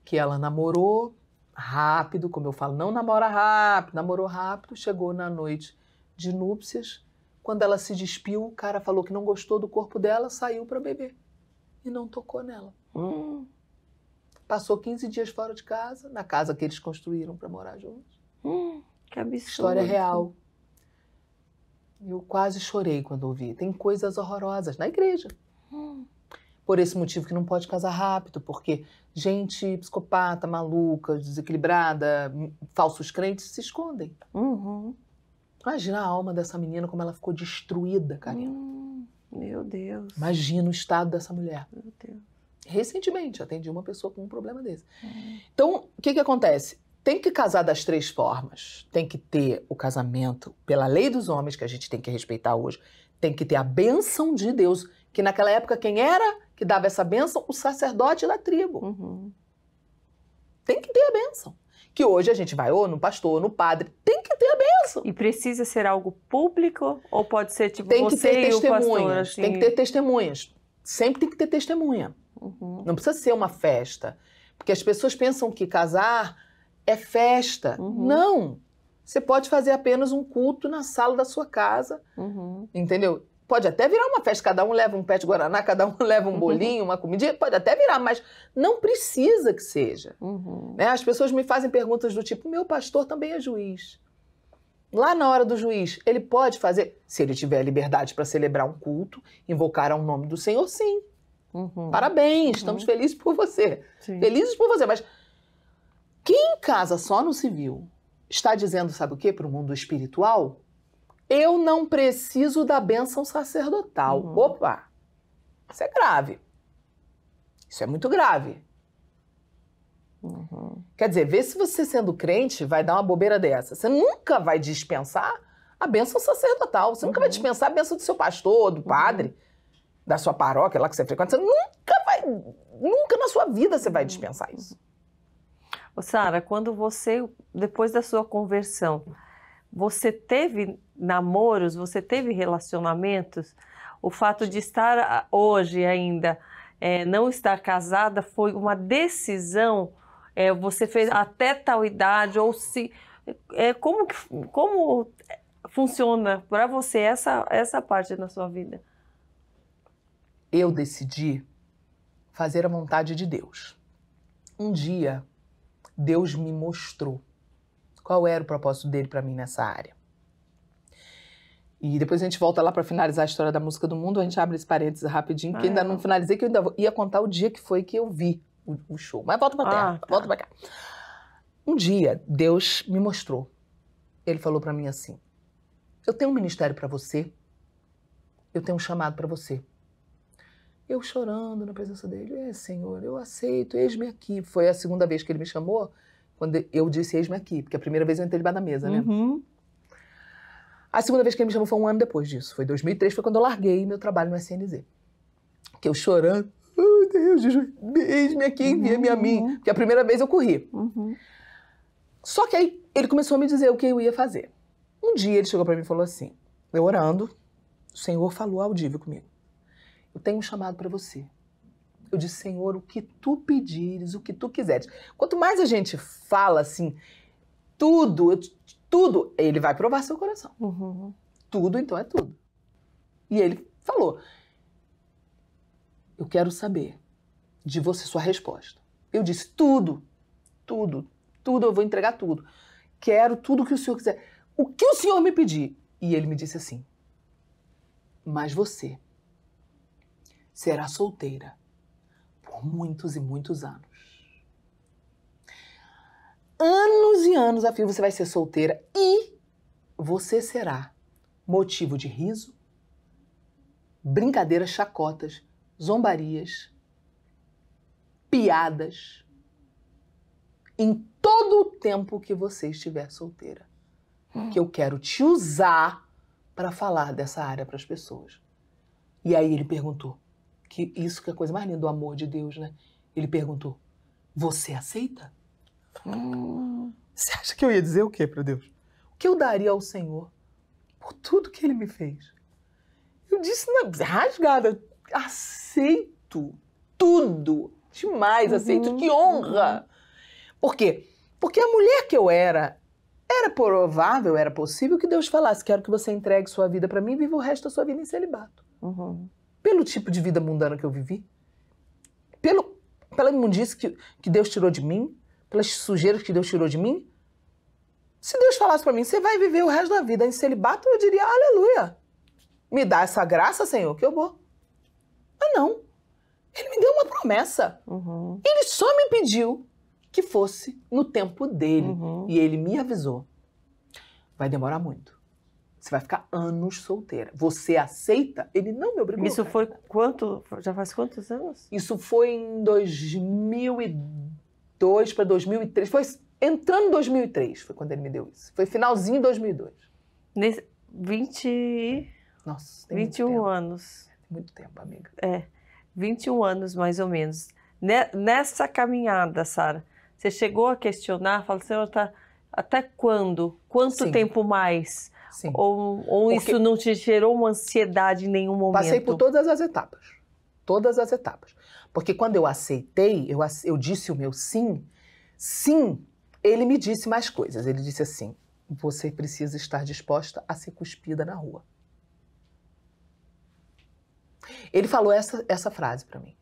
Speaker 2: que ela namorou rápido, como eu falo, não namora rápido, namorou rápido, chegou na noite de núpcias, quando ela se despiu, o cara falou que não gostou do corpo dela, saiu para beber e não tocou nela. Hum. Passou 15 dias fora de casa, na casa que eles construíram para morar juntos. Hum, que absurdo. História real. Eu quase chorei quando ouvi. Tem coisas horrorosas na igreja. Hum. Por esse motivo que não pode casar rápido, porque gente psicopata, maluca, desequilibrada, falsos crentes se escondem. Uhum. Imagina a alma dessa menina como ela ficou destruída, Karina. Hum, meu Deus. Imagina o estado dessa mulher. Meu Deus. Recentemente, atendi uma pessoa com um problema desse. Hum. Então, o que, que acontece? Tem que casar das três formas. Tem que ter o casamento pela lei dos homens, que a gente tem que respeitar hoje. Tem que ter a bênção de Deus, que naquela época quem era que dava essa bênção? O sacerdote da tribo. Uhum. Tem que ter a bênção. Que hoje a gente vai ou no pastor, ou no padre, tem que ter a bênção. E precisa ser algo público ou pode ser tipo tem que ter testemunhas, pastor, assim... Tem que assim? ter testemunhas sempre tem que ter testemunha. Uhum. Não precisa ser uma festa. Porque as pessoas pensam que casar é festa. Uhum. Não! Você pode fazer apenas um culto na sala da sua casa, uhum. entendeu? Pode até virar uma festa, cada um leva um pé de guaraná, cada um leva um bolinho, uma comidinha, pode até virar, mas não precisa que seja. Uhum. Né? As pessoas me fazem perguntas do tipo: meu pastor também é juiz. Lá na hora do juiz, ele pode fazer, se ele tiver liberdade para celebrar um culto, invocar ao nome do Senhor, sim. Uhum. Parabéns, uhum. estamos felizes por você. Sim. Felizes por você, mas quem em casa só no civil está dizendo, sabe o que, para o mundo espiritual? Eu não preciso da bênção sacerdotal. Uhum. Opa! Isso é grave. Isso é muito grave. Uhum. Quer dizer, vê se você sendo crente vai dar uma bobeira dessa. Você nunca vai dispensar a bênção sacerdotal. Você uhum. nunca vai uhum. dispensar a bênção do seu pastor, do uhum. padre, uhum. da sua paróquia lá que você frequenta. Você nunca vai, nunca na sua vida você vai uhum. dispensar isso.
Speaker 1: Sara, quando você, depois da sua conversão, você teve namoros, você teve relacionamentos? O fato de estar hoje ainda, é, não estar casada, foi uma decisão é, você fez até tal idade, ou se. É, como, que, como funciona para você essa, essa parte na sua vida?
Speaker 2: Eu decidi fazer a vontade de Deus. Um dia, Deus me mostrou qual era o propósito dele para mim nessa área. E depois a gente volta lá para finalizar a história da música do mundo, a gente abre esse parênteses rapidinho, ah, que ainda é não finalizei, que eu ainda ia contar o dia que foi que eu vi o, o show. Mas volta pra terra, ah, tá. volta pra cá. Um dia, Deus me mostrou. Ele falou para mim assim: Eu tenho um ministério para você. Eu tenho um chamado para você. Eu chorando na presença dele, é, Senhor, eu aceito, eis-me aqui. Foi a segunda vez que ele me chamou, quando eu disse eis-me aqui, porque a primeira vez eu entrei debaixo da mesa, né? Uhum. A segunda vez que ele me chamou foi um ano depois disso, foi 2003, foi quando eu larguei meu trabalho no SNZ. Que eu chorando, meu Deus, Jesus, beije-me aqui, envia-me a mim. Uhum. Porque a primeira vez eu corri. Uhum. Só que aí ele começou a me dizer o que eu ia fazer. Um dia ele chegou para mim e falou assim: eu orando, o Senhor falou audível comigo. Eu tenho um chamado para você. Eu disse, Senhor, o que tu pedires, o que tu quiseres. Quanto mais a gente fala assim, tudo, tudo, ele vai provar seu coração. Uhum. Tudo, então, é tudo. E ele falou. Eu quero saber de você sua resposta. Eu disse: tudo, tudo, tudo, eu vou entregar tudo. Quero tudo que o senhor quiser. O que o senhor me pedir? E ele me disse assim: Mas você será solteira por muitos e muitos anos. Anos e anos a você vai ser solteira e você será motivo de riso, brincadeiras, chacotas zombarias, piadas, em todo o tempo que você estiver solteira. Hum. Que eu quero te usar para falar dessa área para as pessoas. E aí ele perguntou, que isso que é a coisa mais linda do amor de Deus, né? Ele perguntou: "Você aceita?" Hum. Você acha que eu ia dizer o quê para Deus? O que eu daria ao Senhor por tudo que ele me fez? Eu disse, rasgada, aceito tudo. Demais, uhum. aceito. Que honra! Uhum. Por quê? Porque a mulher que eu era, era provável, era possível que Deus falasse: quero que você entregue sua vida para mim e viva o resto da sua vida em celibato. Uhum. Pelo tipo de vida mundana que eu vivi, pelo, pela imundice que, que Deus tirou de mim, pelas sujeiras que Deus tirou de mim. Se Deus falasse para mim, você vai viver o resto da vida em celibato, eu diria: aleluia. Me dá essa graça, Senhor, que eu vou. Ah, não. Ele me deu uma promessa. Uhum. Ele só me pediu que fosse no tempo dele. Uhum. E ele me avisou. Vai demorar muito. Você vai ficar anos solteira. Você aceita? Ele não me obrigou. Isso foi quanto? Já faz quantos anos? Isso foi em 2002 para 2003. Foi entrando em 2003 foi quando ele me deu isso. Foi finalzinho de 2002. Nesse 20 Nossa, tem 21 anos. Muito tempo,
Speaker 1: amiga. É, 21 anos mais ou menos. Nessa caminhada, Sara, você chegou a questionar, falou, senhor, tá, até quando? Quanto Sim. tempo mais? Sim. Ou, ou isso não te gerou uma ansiedade em nenhum momento? Passei por
Speaker 2: todas as etapas. Todas as etapas. Porque quando eu aceitei, eu, eu disse o meu sim, sim, ele me disse mais coisas. Ele disse assim: você precisa estar disposta a ser cuspida na rua. Ele falou essa, essa frase para mim.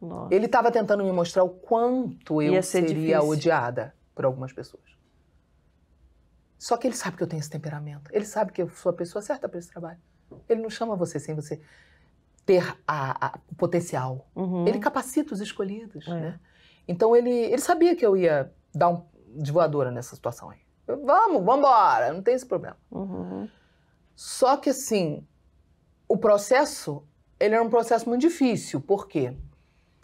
Speaker 2: Nossa. Ele estava tentando me mostrar o quanto eu seria difícil. odiada por algumas pessoas. Só que ele sabe que eu tenho esse temperamento. Ele sabe que eu sou a pessoa certa para esse trabalho. Ele não chama você sem você ter a, a, o potencial. Uhum. Ele capacita os escolhidos, é. né? Então ele, ele sabia que eu ia dar um de voadora nessa situação aí. Eu, vamos, vamos embora, não tem esse problema. Uhum. Só que assim, o processo, ele era um processo muito difícil. Por quê?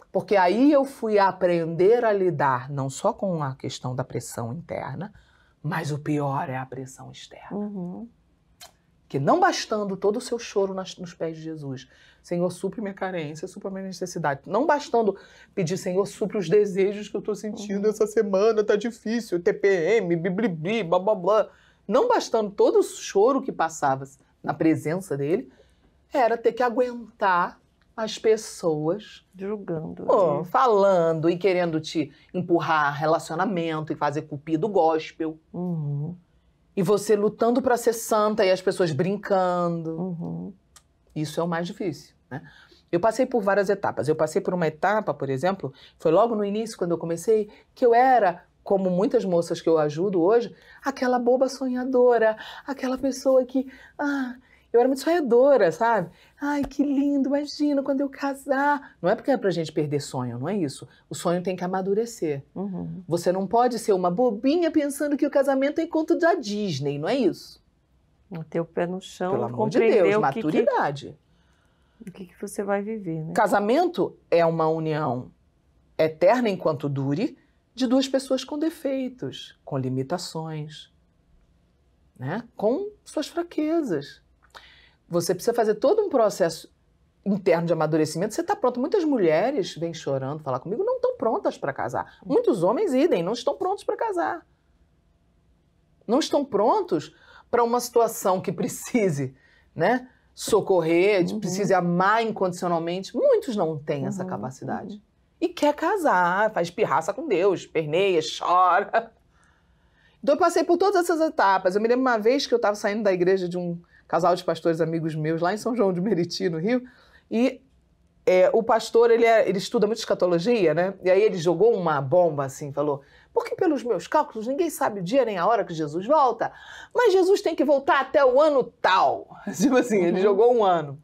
Speaker 2: Porque aí eu fui aprender a lidar não só com a questão da pressão interna, mas o pior é a pressão externa. Uhum. Que não bastando todo o seu choro nas, nos pés de Jesus, Senhor, supre minha carência, supre minha necessidade. Não bastando pedir, Senhor, supre os desejos que eu estou sentindo uhum. essa semana, tá difícil, TPM, blibli, blá blá blá. Não bastando todo o choro que passava na presença dele, era ter que aguentar as pessoas julgando, né? falando e querendo te empurrar relacionamento e fazer cupido gospel. Uhum. E você lutando para ser santa e as pessoas brincando. Uhum. Isso é o mais difícil, né? Eu passei por várias etapas. Eu passei por uma etapa, por exemplo, foi logo no início, quando eu comecei, que eu era, como muitas moças que eu ajudo hoje, aquela boba sonhadora, aquela pessoa que, ah, eu era muito sonhadora, sabe? Ai, que lindo, imagina quando eu casar. Não é porque é pra gente perder sonho, não é isso. O sonho tem que amadurecer. Uhum. Você não pode ser uma bobinha pensando que o casamento é conto da Disney, não é isso? Ter o pé no chão, Pelo amor de Deus, maturidade.
Speaker 1: O que, que, que você vai viver, né?
Speaker 2: Casamento é uma união eterna enquanto dure de duas pessoas com defeitos, com limitações, né? com suas fraquezas você precisa fazer todo um processo interno de amadurecimento, você está pronto. Muitas mulheres vêm chorando falar comigo, não estão prontas para casar. Muitos homens idem, não estão prontos para casar. Não estão prontos para uma situação que precise, né? Socorrer, uhum. precise amar incondicionalmente. Muitos não têm uhum. essa capacidade. Uhum. E quer casar, faz pirraça com Deus, perneia, chora. Então eu passei por todas essas etapas. Eu me lembro uma vez que eu estava saindo da igreja de um casal de pastores amigos meus lá em São João de Meriti, no Rio, e é, o pastor, ele, é, ele estuda muito escatologia, né? E aí ele jogou uma bomba assim, falou: porque pelos meus cálculos ninguém sabe o dia nem a hora que Jesus volta, mas Jesus tem que voltar até o ano tal. Tipo assim, ele uhum. jogou um ano.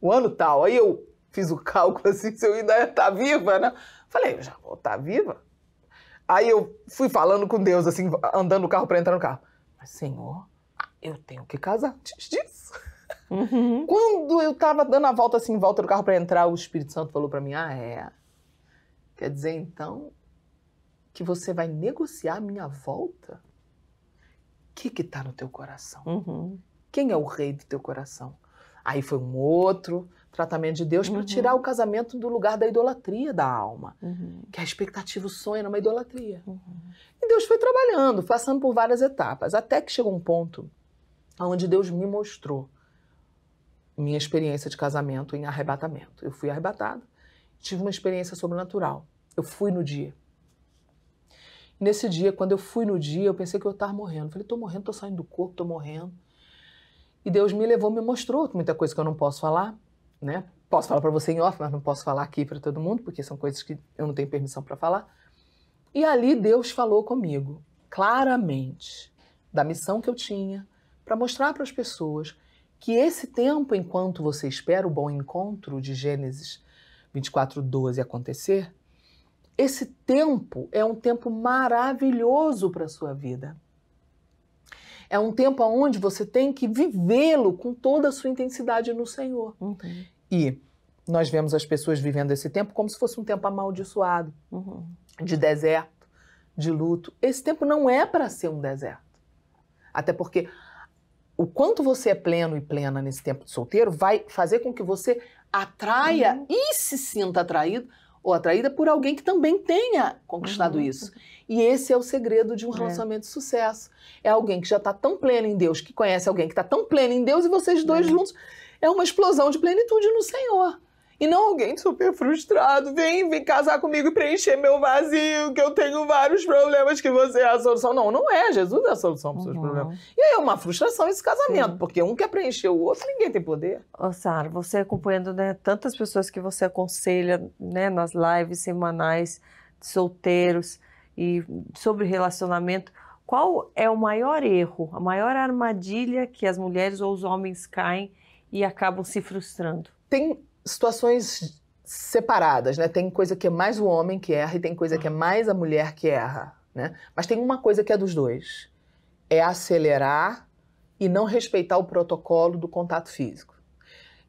Speaker 2: O ano tal. Aí eu fiz o cálculo assim, se eu ainda ia tá estar viva, né? Falei, eu já vou estar tá viva? Aí eu fui falando com Deus, assim, andando no carro para entrar no carro. Mas, Senhor, eu tenho que casar antes disso. Uhum. Quando eu tava dando a volta assim, em volta do carro para entrar, o Espírito Santo falou para mim: Ah, é. Quer dizer então que você vai negociar a minha volta? O que que tá no teu coração? Uhum. Quem é o rei do teu coração? Aí foi um outro tratamento de Deus uhum. para tirar o casamento do lugar da idolatria da alma, uhum. que a expectativa, o sonho era é uma idolatria. Uhum. E Deus foi trabalhando, passando por várias etapas, até que chegou um ponto Aonde Deus me mostrou minha experiência de casamento em arrebatamento. Eu fui arrebatada, tive uma experiência sobrenatural. Eu fui no dia. nesse dia, quando eu fui no dia, eu pensei que eu estava morrendo. falei, estou morrendo, estou saindo do corpo, estou morrendo. E Deus me levou, me mostrou muita coisa que eu não posso falar, né? Posso falar para você em off, mas não posso falar aqui para todo mundo, porque são coisas que eu não tenho permissão para falar. E ali Deus falou comigo, claramente, da missão que eu tinha, para mostrar para as pessoas que esse tempo enquanto você espera o bom encontro de Gênesis 24:12 acontecer, esse tempo é um tempo maravilhoso para a sua vida. É um tempo onde você tem que vivê-lo com toda a sua intensidade no Senhor. Uhum. E nós vemos as pessoas vivendo esse tempo como se fosse um tempo amaldiçoado, uhum. de deserto, de luto. Esse tempo não é para ser um deserto. Até porque o quanto você é pleno e plena nesse tempo de solteiro vai fazer com que você atraia uhum. e se sinta atraído ou atraída por alguém que também tenha conquistado uhum. isso. E esse é o segredo de um é. relacionamento é. de sucesso. É alguém que já está tão pleno em Deus, que conhece alguém que está tão pleno em Deus e vocês dois uhum. juntos. É uma explosão de plenitude no Senhor. E não alguém super frustrado, vem, vem casar comigo e preencher meu vazio, que eu tenho vários problemas que você é a solução. Não, não é. Jesus é a solução para os seus uhum. problemas. E aí é uma frustração esse casamento, Sim. porque um quer preencher o outro, ninguém tem poder.
Speaker 1: Ô, Sara, você acompanhando né, tantas pessoas que você aconselha né, nas lives semanais, solteiros e sobre relacionamento, qual é o maior erro, a maior armadilha que as mulheres ou os homens caem e acabam se frustrando?
Speaker 2: Tem situações separadas, né? Tem coisa que é mais o homem que erra e tem coisa que é mais a mulher que erra, né? Mas tem uma coisa que é dos dois. É acelerar e não respeitar o protocolo do contato físico.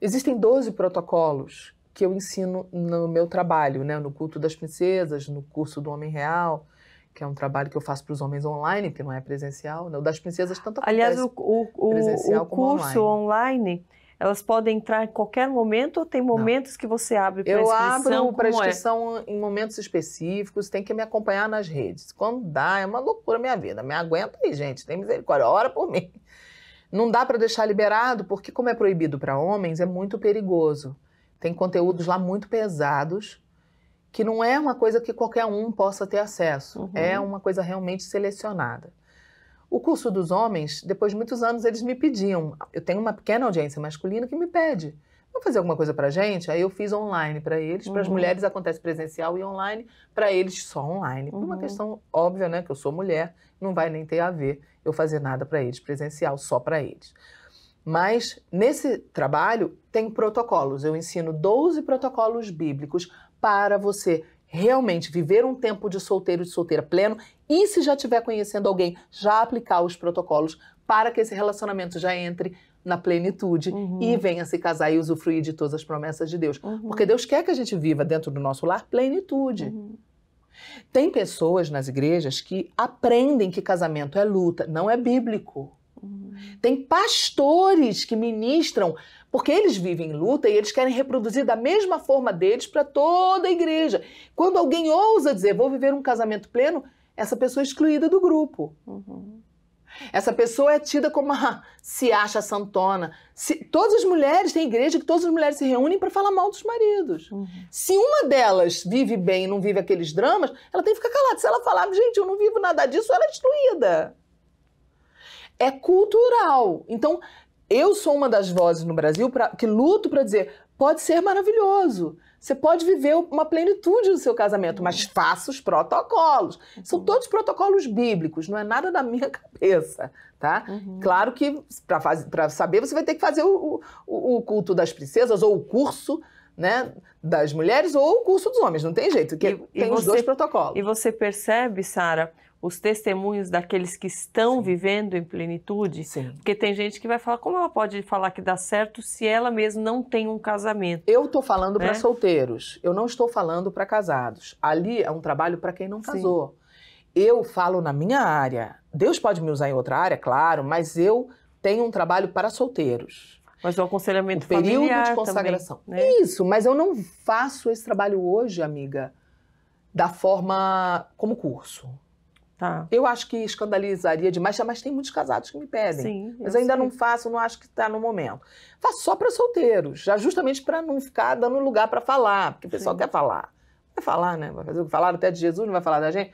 Speaker 2: Existem 12 protocolos que eu ensino no meu trabalho, né? No culto das princesas, no curso do homem real, que é um trabalho que eu faço para os homens online, que não é presencial, né? O das princesas tanto Aliás, o, o, presencial o, o curso online. online elas podem entrar em qualquer momento
Speaker 1: ou tem momentos Não. que você abre para inscrição? Eu abro para inscrição
Speaker 2: é? em momentos específicos, tem que me acompanhar nas redes. Quando dá, é uma loucura a minha vida. Me aguenta aí, gente, tem misericórdia, ora por mim. Não dá para deixar liberado, porque como é proibido para homens, é muito perigoso. Tem conteúdos lá muito pesados, que não é uma coisa que qualquer um possa ter acesso. Uhum. É uma coisa realmente selecionada. O curso dos homens, depois de muitos anos, eles me pediam. Eu tenho uma pequena audiência masculina que me pede. Vamos fazer alguma coisa pra gente? Aí eu fiz online para eles. Uhum. Para as mulheres acontece presencial e online. Para eles, só online. Por uma uhum. questão óbvia, né? Que eu sou mulher, não vai nem ter a ver eu fazer nada para eles, presencial, só para eles. Mas nesse trabalho tem protocolos. Eu ensino 12 protocolos bíblicos para você realmente viver um tempo de solteiro e de solteira pleno e se já estiver conhecendo alguém, já aplicar os protocolos para que esse relacionamento já entre na plenitude uhum. e venha se casar e usufruir de todas as promessas de Deus. Uhum. Porque Deus quer que a gente viva dentro do nosso lar plenitude. Uhum. Tem pessoas nas igrejas que aprendem que casamento é luta, não é bíblico. Uhum. Tem pastores que ministram porque eles vivem em luta e eles querem reproduzir da mesma forma deles para toda a igreja. Quando alguém ousa dizer, vou viver um casamento pleno, essa pessoa é excluída do grupo. Uhum. Essa pessoa é tida como uma se acha santona. Se, todas as mulheres, tem igreja que todas as mulheres se reúnem para falar mal dos maridos. Uhum. Se uma delas vive bem e não vive aqueles dramas, ela tem que ficar calada. Se ela falar, gente, eu não vivo nada disso, ela é excluída. É cultural. Então, eu sou uma das vozes no Brasil pra, que luto para dizer pode ser maravilhoso, você pode viver uma plenitude no seu casamento, mas faça os protocolos. São uhum. todos protocolos bíblicos, não é nada da minha cabeça, tá? Uhum. Claro que para saber você vai ter que fazer o, o, o, culto das princesas ou o curso né, das mulheres ou o curso dos homens, não tem jeito, que tem e você, os dois protocolos. E
Speaker 1: você percebe, Sara, os testemunhos daqueles que estão Sim. vivendo em plenitude. Sim. Porque tem gente que vai falar, como ela pode falar que dá certo se ela mesma não tem um casamento?
Speaker 2: Eu estou falando né? para solteiros, eu não estou falando para casados. Ali é um trabalho para quem não casou. Eu falo na minha área. Deus pode me usar em outra área, claro, mas eu tenho um trabalho para solteiros.
Speaker 1: Mas o aconselhamento o período de consagração. Também,
Speaker 2: né? Isso, mas eu não faço esse trabalho hoje, amiga, da forma como curso. Tá. Eu acho que escandalizaria demais, mas tem muitos casados que me pedem. Sim, mas ainda sei. não faço, não acho que está no momento. Faço só para solteiros, já justamente para não ficar dando lugar para falar, porque o pessoal Sim. quer falar. Vai falar, né? Vai fazer o que falaram até de Jesus, não vai falar da gente.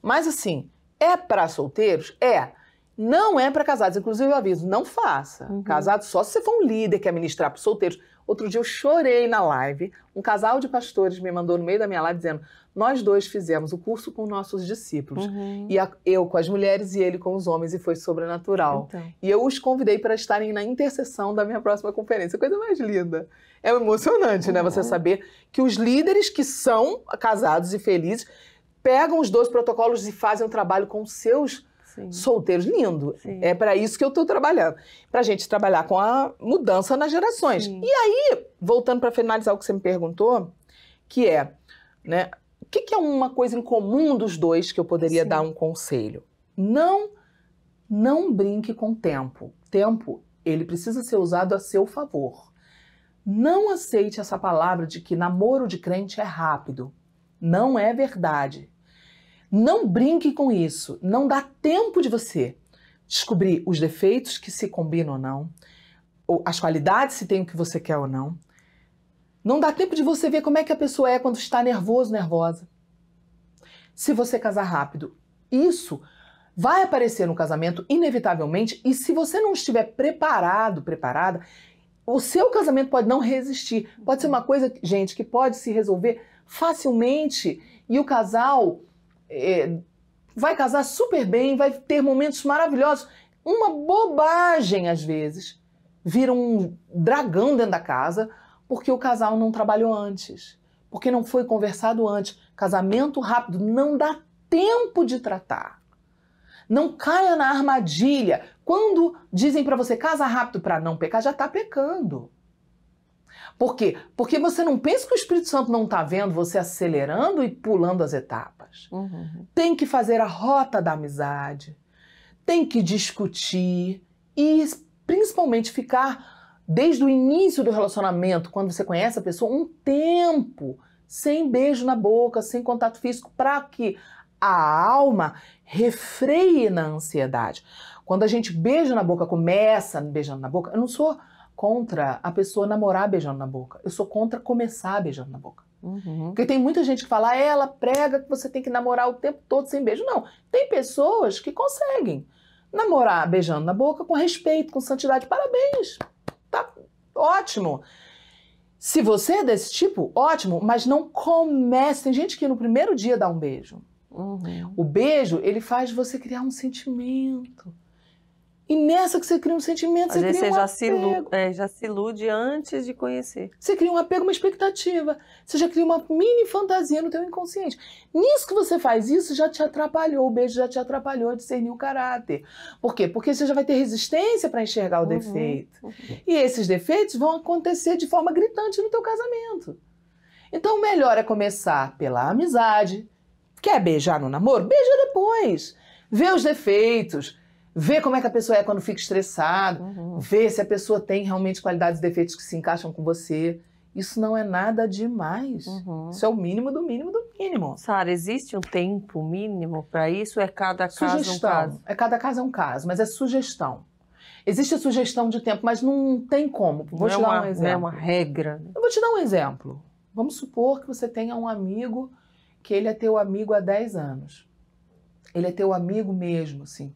Speaker 2: Mas assim, é para solteiros? É. Não é para casados. Inclusive, eu aviso, não faça. Uhum. Casado só se você for um líder que ministrar para solteiros. Outro dia eu chorei na live. Um casal de pastores me mandou no meio da minha live dizendo: nós dois fizemos o curso com nossos discípulos. Uhum. E a, eu com as mulheres e ele com os homens, e foi sobrenatural. Então. E eu os convidei para estarem na intercessão da minha próxima conferência. Coisa mais linda. É emocionante, uhum. né? Você uhum. saber que os líderes que são casados e felizes pegam os dois protocolos e fazem o um trabalho com seus Sim. solteiros. Lindo. Sim. É para isso que eu estou trabalhando. Para a gente trabalhar com a mudança nas gerações. Sim. E aí, voltando para finalizar o que você me perguntou, que é, né, que, que é uma coisa em comum dos dois que eu poderia Sim. dar um conselho? Não, não brinque com tempo. Tempo, ele precisa ser usado a seu favor. Não aceite essa palavra de que namoro de crente é rápido. Não é verdade. Não brinque com isso. Não dá tempo de você descobrir os defeitos que se combinam ou não, as qualidades se tem o que você quer ou não. Não dá tempo de você ver como é que a pessoa é quando está nervoso, nervosa. Se você casar rápido, isso vai aparecer no casamento inevitavelmente e se você não estiver preparado, preparada, o seu casamento pode não resistir. Pode ser uma coisa, gente, que pode se resolver facilmente e o casal é, vai casar super bem, vai ter momentos maravilhosos. Uma bobagem às vezes vira um dragão dentro da casa porque o casal não trabalhou antes, porque não foi conversado antes. Casamento rápido não dá tempo de tratar. Não caia na armadilha. Quando dizem para você casa rápido para não pecar, já está pecando. Por quê? Porque você não pensa que o Espírito Santo não está vendo você acelerando e pulando as etapas. Uhum. Tem que fazer a rota da amizade, tem que discutir e principalmente ficar desde o início do relacionamento, quando você conhece a pessoa, um tempo sem beijo na boca, sem contato físico, para que a alma refreie na ansiedade. Quando a gente beija na boca, começa beijando na boca, eu não sou contra a pessoa namorar beijando na boca. Eu sou contra começar beijando na boca. Uhum. Porque tem muita gente que fala, ah, ela prega que você tem que namorar o tempo todo sem beijo. Não, tem pessoas que conseguem namorar beijando na boca com respeito, com santidade. Parabéns! ótimo. Se você é desse tipo, ótimo, mas não comece. Tem gente que no primeiro dia dá um beijo. Uhum. O beijo, ele faz você criar um sentimento. E nessa que você cria um sentimento, Às você vezes um você já apego. Se
Speaker 1: é, já se ilude antes de conhecer.
Speaker 2: Você cria um apego, uma expectativa. Você já cria uma mini fantasia no teu inconsciente. Nisso que você faz isso, já te atrapalhou. O beijo já te atrapalhou a discernir o caráter. Por quê? Porque você já vai ter resistência para enxergar o uhum. defeito. Uhum. E esses defeitos vão acontecer de forma gritante no teu casamento. Então, o melhor é começar pela amizade. Quer beijar no namoro? Beija depois. Vê os defeitos Ver como é que a pessoa é quando fica estressada, uhum. ver se a pessoa tem realmente qualidades e defeitos que se encaixam com você. Isso não é nada demais. Uhum. Isso é o mínimo do mínimo do mínimo. Sara, existe um
Speaker 1: tempo mínimo para isso? É cada caso sugestão. um caso?
Speaker 2: É cada caso é um caso, mas é sugestão. Existe sugestão de tempo, mas não tem como. Vou não te é dar uma, um exemplo. Não é uma
Speaker 1: regra.
Speaker 2: Eu vou te dar um exemplo. Vamos supor que você tenha um amigo que ele é teu amigo há 10 anos. Ele é teu amigo mesmo, assim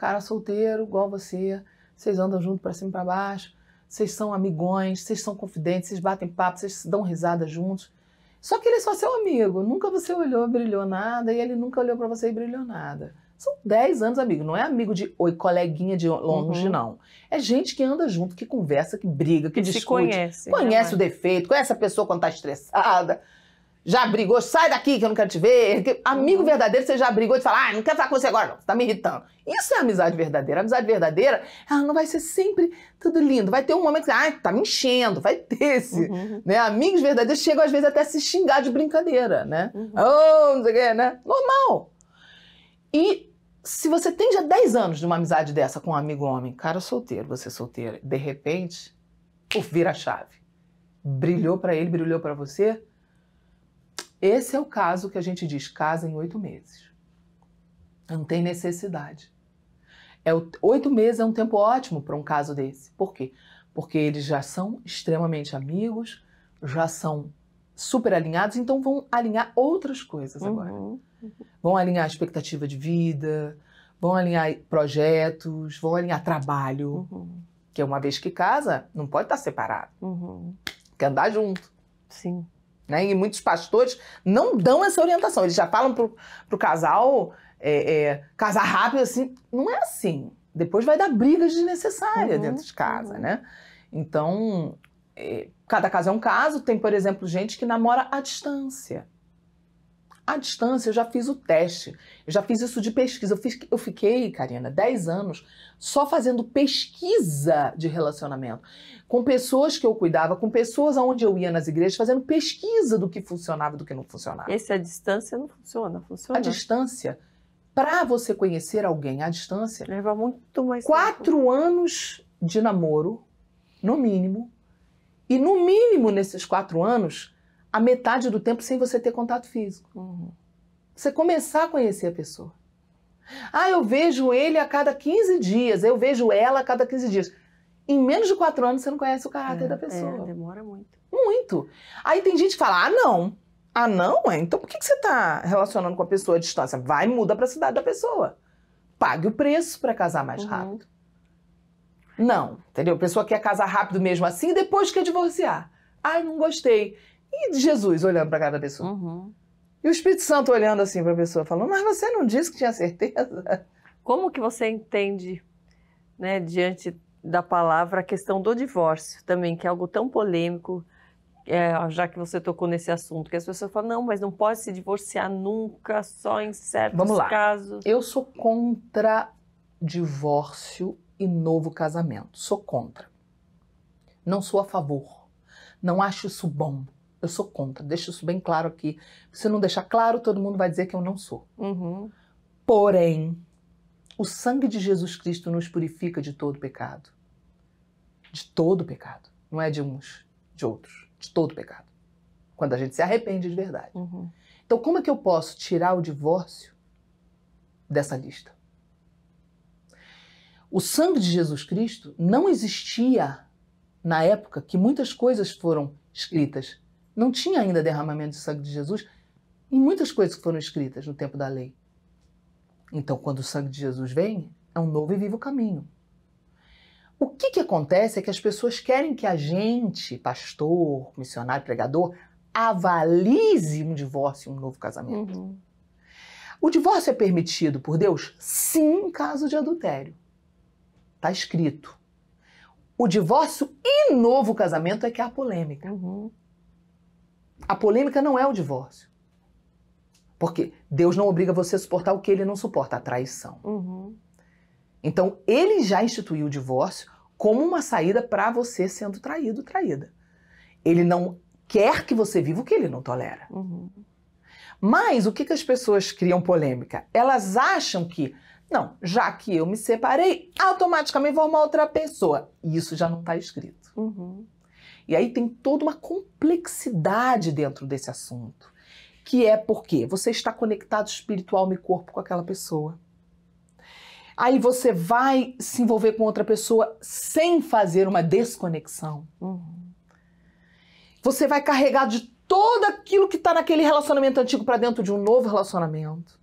Speaker 2: cara solteiro, igual você, vocês andam junto para cima e para baixo, vocês são amigões, vocês são confidentes, vocês batem papo, vocês dão risada juntos. Só que ele é só seu amigo, nunca você olhou, brilhou nada, e ele nunca olhou para você e brilhou nada. São 10 anos amigo, não é amigo de oi, coleguinha de longe, uhum. não. É gente que anda junto, que conversa, que briga, que, que discute. conhece. Conhece né, o defeito, conhece a pessoa quando está estressada, já brigou, sai daqui que eu não quero te ver. amigo uhum. verdadeiro, você já brigou de falar, ah, não quero falar com você agora, não, você tá me irritando. Isso é amizade verdadeira. amizade verdadeira, ela não vai ser sempre tudo lindo. Vai ter um momento que, ah, tá me enchendo, vai ter esse. Uhum. Né? Amigos verdadeiros chegam às vezes até a se xingar de brincadeira, né? Uhum. Oh, não sei o quê, né? Normal. E se você tem já 10 anos de uma amizade dessa com um amigo homem, cara solteiro, você é solteira, de repente, puf, vira a chave. Brilhou para ele, brilhou para você esse é o caso que a gente diz casa em oito meses. Não tem necessidade. É oito meses é um tempo ótimo para um caso desse. Por quê? Porque eles já são extremamente amigos, já são super alinhados, então vão alinhar outras coisas uhum. agora. Vão alinhar expectativa de vida, vão alinhar projetos, vão alinhar trabalho. Uhum. Que uma vez que casa, não pode estar tá separado.
Speaker 1: Uhum. Tem
Speaker 2: que andar junto. Sim. Né? E muitos pastores não dão essa orientação. Eles já falam pro, pro casal é, é, casar rápido assim. Não é assim. Depois vai dar briga desnecessária uhum. dentro de casa, uhum. né? Então, é, cada caso é um caso. Tem, por exemplo, gente que namora à distância à distância, eu já fiz o teste, eu já fiz isso de pesquisa. Eu, fiz, eu fiquei, Karina, 10 anos só fazendo pesquisa de relacionamento com pessoas que eu cuidava, com pessoas aonde eu ia nas igrejas, fazendo pesquisa do que funcionava e do que não funcionava. Esse distância não funciona, funciona. A distância, para você conhecer alguém à distância, leva muito mais quatro tempo. anos de namoro, no mínimo. E no mínimo nesses quatro anos, a metade do tempo sem você ter contato físico. Uhum. Você começar a conhecer a pessoa. Ah, eu vejo ele a cada 15 dias, eu vejo ela a cada 15 dias. Em menos de quatro anos você não conhece o caráter é, da pessoa. É, demora muito. Muito. Aí tem gente que fala: ah, não. Ah, não? É? Então por que, você está relacionando com a pessoa à distância? Vai muda para a cidade da pessoa. Pague o preço para casar mais uhum. rápido. Não, entendeu? A pessoa quer casar rápido mesmo assim e depois quer divorciar. Ah, não gostei. E Jesus olhando para cada pessoa. Uhum. E o Espírito Santo olhando assim para a pessoa, falando: Mas você não disse que tinha certeza? Como que você entende, né,
Speaker 1: diante da palavra, a questão do divórcio também, que é algo tão polêmico, é, já que você tocou nesse assunto, que as pessoas falam: Não, mas não pode se divorciar nunca, só em certos Vamos lá. casos.
Speaker 2: Eu sou contra divórcio e novo casamento. Sou contra. Não sou a favor. Não acho isso bom eu sou contra. Deixa isso bem claro aqui. Se não deixar claro, todo mundo vai dizer que eu não sou. Uhum. Porém, o sangue de Jesus Cristo nos purifica de todo pecado. De todo pecado. Não é de uns, de outros. De todo pecado. Quando a gente se arrepende de verdade. Uhum. Então, como é que eu posso tirar o divórcio dessa lista? O sangue de Jesus Cristo não existia na época que muitas coisas foram escritas não tinha ainda derramamento de sangue de Jesus em muitas coisas que foram escritas no tempo da lei. Então, quando o sangue de Jesus vem, é um novo e vivo caminho. O que, que acontece é que as pessoas querem que a gente, pastor, missionário, pregador, avalize um divórcio e um novo casamento. Uhum. O divórcio é permitido por Deus? Sim, em caso de adultério. Está escrito. O divórcio e novo casamento é que é a polêmica. Uhum. A polêmica não é o divórcio. Porque Deus não obriga você a suportar o que ele não suporta, a traição. Uhum. Então, ele já instituiu o divórcio como uma saída para você sendo traído, traída. Ele não quer que você viva o que ele não tolera. Uhum. Mas o que, que as pessoas criam polêmica? Elas acham que, não, já que eu me separei, automaticamente vou uma outra pessoa. E isso já não está escrito. Uhum. E aí tem toda uma complexidade dentro desse assunto, que é porque você está conectado espiritual e corpo com aquela pessoa. Aí você vai se envolver com outra pessoa sem fazer uma desconexão. Uhum. Você vai carregar de todo aquilo que está naquele relacionamento antigo para dentro de um novo relacionamento.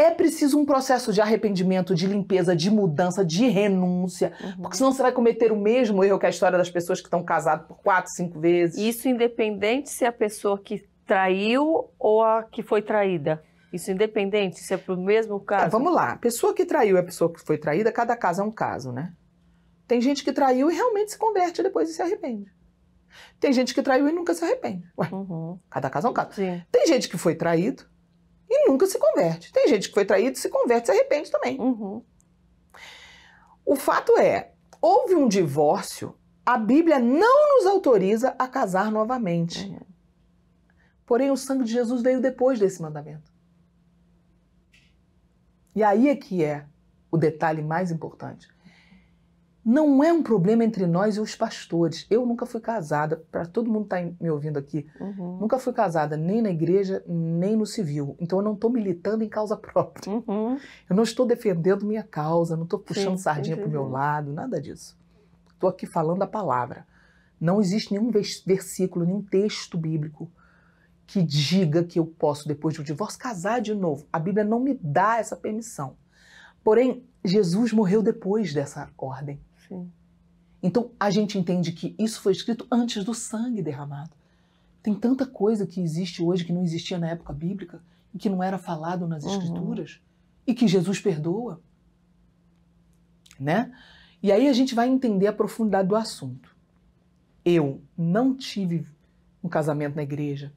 Speaker 2: É preciso um processo de arrependimento, de limpeza, de mudança, de renúncia. Uhum. Porque senão você vai cometer o mesmo erro que a história das pessoas que estão casadas por quatro, cinco vezes.
Speaker 1: Isso independente se a pessoa que traiu ou a que foi traída. Isso independente, se é pro mesmo é, caso. É, vamos
Speaker 2: lá. pessoa que traiu e a pessoa que foi traída, cada caso é um caso, né? Tem gente que traiu e realmente se converte depois e se arrepende. Tem gente que traiu e nunca se arrepende. Ué, uhum. Cada caso é um caso. Sim. Tem gente que foi traído e nunca se converte. Tem gente que foi traída, se converte, se arrepende também. Uhum. O fato é, houve um divórcio, a Bíblia não nos autoriza a casar novamente. Uhum. Porém, o sangue de Jesus veio depois desse mandamento. E aí é que é o detalhe mais importante não é um problema entre nós e os pastores. Eu nunca fui casada, para todo mundo estar tá me ouvindo aqui, uhum. nunca fui casada nem na igreja, nem no civil. Então eu não estou militando em causa própria. Uhum. Eu não estou defendendo minha causa, não estou puxando sim, sardinha para o meu lado, nada disso. Estou aqui falando a palavra. Não existe nenhum versículo, nenhum texto bíblico que diga que eu posso, depois do divórcio, casar de novo. A Bíblia não me dá essa permissão. Porém, Jesus morreu depois dessa ordem. Sim. Então a gente entende que isso foi escrito antes do sangue derramado. Tem tanta coisa que existe hoje que não existia na época bíblica e que não era falado nas uhum. escrituras e que Jesus perdoa, né? E aí a gente vai entender a profundidade do assunto. Eu não tive um casamento na igreja.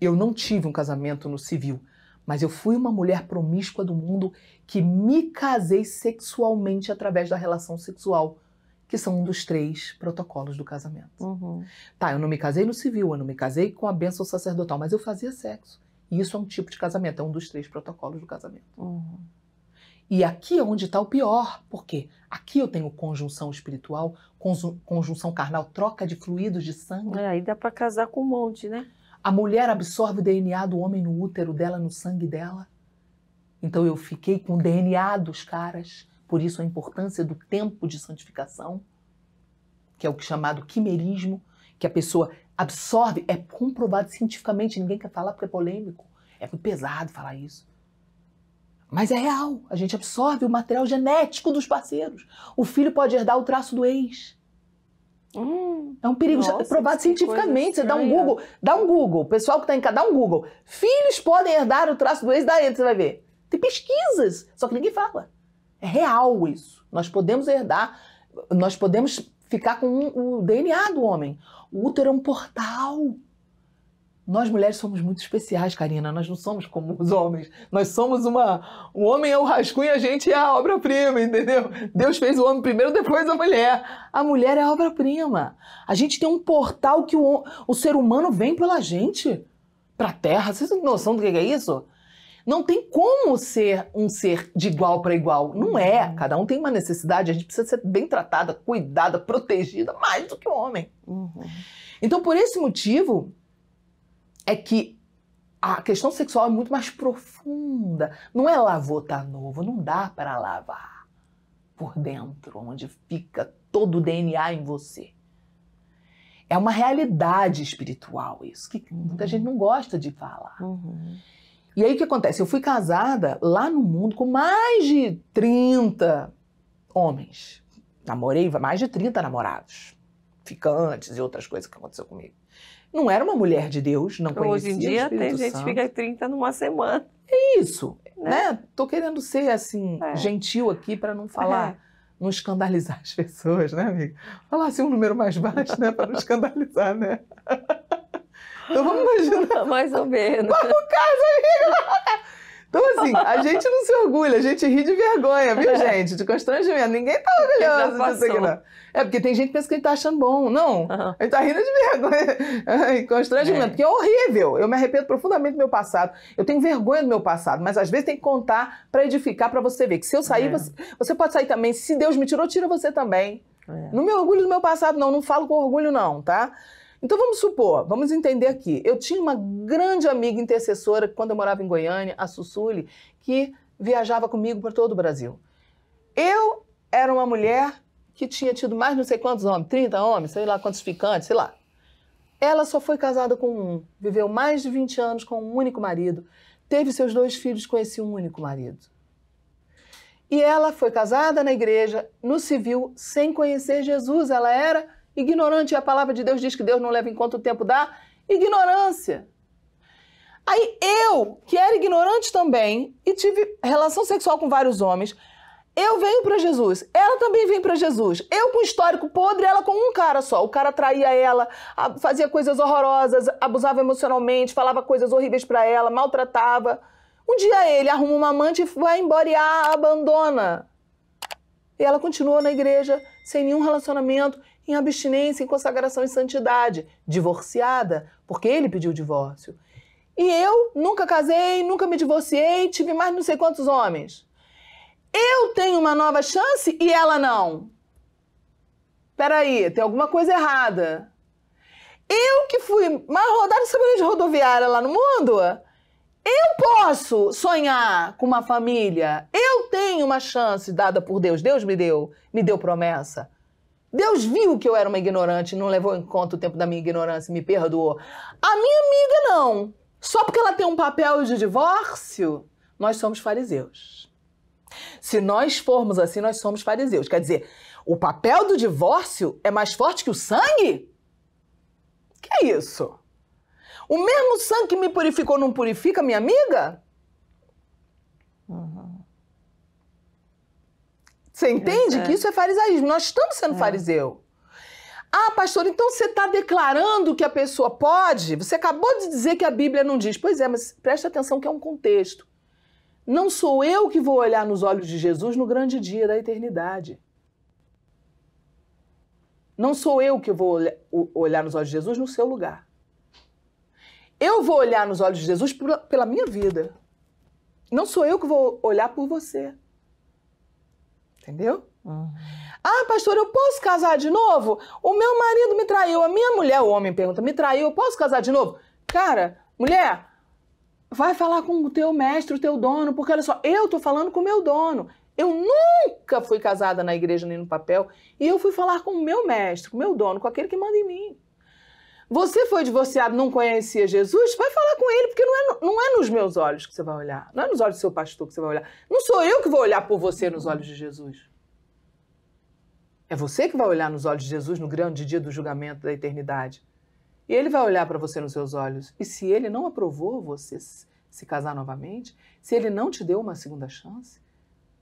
Speaker 2: Eu não tive um casamento no civil. Mas eu fui uma mulher promíscua do mundo que me casei sexualmente através da relação sexual, que são um dos três protocolos do casamento. Uhum. Tá, eu não me casei no civil, eu não me casei com a bênção sacerdotal, mas eu fazia sexo. E isso é um tipo de casamento, é um dos três protocolos do casamento. Uhum. E aqui é onde está o pior, porque aqui eu tenho conjunção espiritual, conjunção carnal, troca de fluidos de sangue. É, aí dá para casar com um monte, né? A mulher absorve o DNA do homem no útero dela, no sangue dela. Então eu fiquei com o DNA dos caras, por isso a importância do tempo de santificação, que é o que é chamado quimerismo, que a pessoa absorve, é comprovado cientificamente, ninguém quer falar porque é polêmico, é muito pesado falar isso. Mas é real, a gente absorve o material genético dos parceiros. O filho pode herdar o traço do ex. Hum, é um perigo nossa, provado cientificamente. Você dá um Google, dá um Google. pessoal que está em casa, dá um Google. Filhos podem herdar o traço do ex da você vai ver. Tem pesquisas, só que ninguém fala. É real isso. Nós podemos herdar, nós podemos ficar com o DNA do homem. O útero é um portal nós mulheres somos muito especiais, Karina. Nós não somos como os homens. Nós somos uma. O homem é o rascunho, a gente é a obra-prima, entendeu? Deus fez o homem primeiro, depois a mulher. A mulher é a obra-prima. A gente tem um portal que o, o ser humano vem pela gente para a Terra. Vocês têm noção do que é isso? Não tem como ser um ser de igual para igual. Não é. Cada um tem uma necessidade. A gente precisa ser bem tratada, cuidada, protegida, mais do que o homem. Uhum. Então, por esse motivo, é que a questão sexual é muito mais profunda. Não é lavou tá novo, não dá para lavar por dentro, onde fica todo o DNA em você. É uma realidade espiritual isso, que muita uhum. gente não gosta de falar. Uhum. E aí o que acontece? Eu fui casada lá no mundo com mais de 30 homens. Namorei mais de 30 namorados, ficantes e outras coisas que aconteceu comigo não era uma mulher de Deus, não conhecia Hoje em dia tem Santo. gente que fica 30 numa semana. É isso, né? né? Tô querendo ser assim é. gentil aqui para não falar, é. não escandalizar as pessoas, né, amiga? Falar assim um número mais baixo, né, para não escandalizar, né? Então vamos imaginar. Mais ou menos. Vamos casa, amiga. Então, assim, a gente não se orgulha, a gente ri de vergonha, viu, é. gente? De constrangimento. Ninguém tá orgulhoso disso aqui, não. É, porque tem gente que pensa que a gente tá achando bom. Não, uhum. a gente tá rindo de vergonha. constrangimento, é. que é horrível. Eu me arrependo profundamente do meu passado. Eu tenho vergonha do meu passado, mas às vezes tem que contar para edificar, para você ver que se eu sair, é. você, você pode sair também. Se Deus me tirou, tira você também. É. Não me orgulho do meu passado, não. Não falo com orgulho, não, tá? Então vamos supor, vamos entender aqui. Eu tinha uma grande amiga intercessora quando eu morava em Goiânia, a Sussuli, que viajava comigo por todo o Brasil. Eu era uma mulher que tinha tido mais não sei quantos homens, 30 homens, sei lá quantos ficantes, sei lá. Ela só foi casada com um, viveu mais de 20 anos com um único marido, teve seus dois filhos com esse único marido. E ela foi casada na igreja, no civil, sem conhecer Jesus. Ela era Ignorante, a palavra de Deus diz que Deus não leva em conta o tempo da ignorância. Aí eu, que era ignorante também e tive relação sexual com vários homens, eu venho para Jesus. Ela também vem para Jesus. Eu com histórico podre, ela com um cara só. O cara traía ela, fazia coisas horrorosas, abusava emocionalmente, falava coisas horríveis para ela, maltratava. Um dia ele arruma uma amante e vai embora e a abandona. E ela continua na igreja sem nenhum relacionamento em abstinência, em consagração e santidade, divorciada, porque ele pediu divórcio. E eu nunca casei, nunca me divorciei, tive mais não sei quantos homens. Eu tenho uma nova chance e ela não. Peraí, tem alguma coisa errada. Eu que fui mais rodada de é rodoviária lá no mundo, eu posso sonhar com uma família. Eu tenho uma chance dada por Deus. Deus me deu, me deu promessa. Deus viu que eu era uma ignorante, não levou em conta o tempo da minha ignorância, me perdoou. A minha amiga não. Só porque ela tem um papel de divórcio, nós somos fariseus. Se nós formos assim, nós somos fariseus. Quer dizer, o papel do divórcio é mais forte que o sangue? Que é isso? O mesmo sangue que me purificou não purifica minha amiga? Você é entende é. que isso é farisaísmo? Nós estamos sendo é. fariseu. Ah, pastor, então você está declarando que a pessoa pode? Você acabou de dizer que a Bíblia não diz. Pois é, mas preste atenção que é um contexto. Não sou eu que vou olhar nos olhos de Jesus no grande dia da eternidade. Não sou eu que vou olhar nos olhos de Jesus no seu lugar. Eu vou olhar nos olhos de Jesus pela minha vida. Não sou eu que vou olhar por você. Entendeu? Uhum. Ah, pastor, eu posso casar de novo? O meu marido me traiu, a minha mulher, o homem pergunta, me traiu, eu posso casar de novo? Cara, mulher, vai falar com o teu mestre, o teu dono, porque olha só, eu tô falando com o meu dono. Eu nunca fui casada na igreja nem no papel, e eu fui falar com o meu mestre, com o meu dono, com aquele que manda em mim. Você foi divorciado, não conhecia Jesus? Vai falar com ele, porque não é, não é nos meus olhos que você vai olhar. Não é nos olhos do seu pastor que você vai olhar. Não sou eu que vou olhar por você nos olhos de Jesus. É você que vai olhar nos olhos de Jesus no grande dia do julgamento da eternidade. E ele vai olhar para você nos seus olhos. E se ele não aprovou você se casar novamente, se ele não te deu uma segunda chance,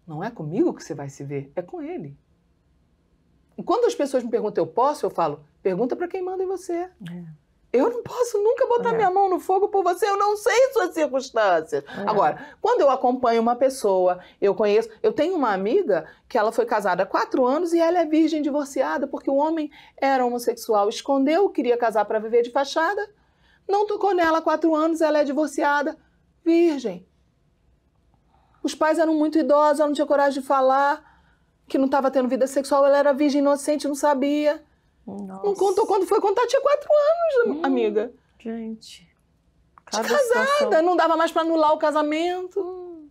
Speaker 2: não é comigo que você vai se ver, é com ele. E quando as pessoas me perguntam, eu posso? Eu falo, Pergunta para quem manda em você. É. Eu não posso nunca botar é. minha mão no fogo por você, eu não sei suas circunstâncias. É. Agora, quando eu acompanho uma pessoa, eu conheço. Eu tenho uma amiga que ela foi casada há quatro anos e ela é virgem divorciada porque o homem era homossexual, escondeu, queria casar para viver de fachada, não tocou nela há quatro anos, ela é divorciada, virgem. Os pais eram muito idosos, ela não tinha coragem de falar que não estava tendo vida sexual, ela era virgem inocente, não sabia. Nossa. Não contou quando foi contar, tinha quatro anos, hum, amiga. Gente. Cada de casada, situação. não dava mais para anular o casamento. Hum.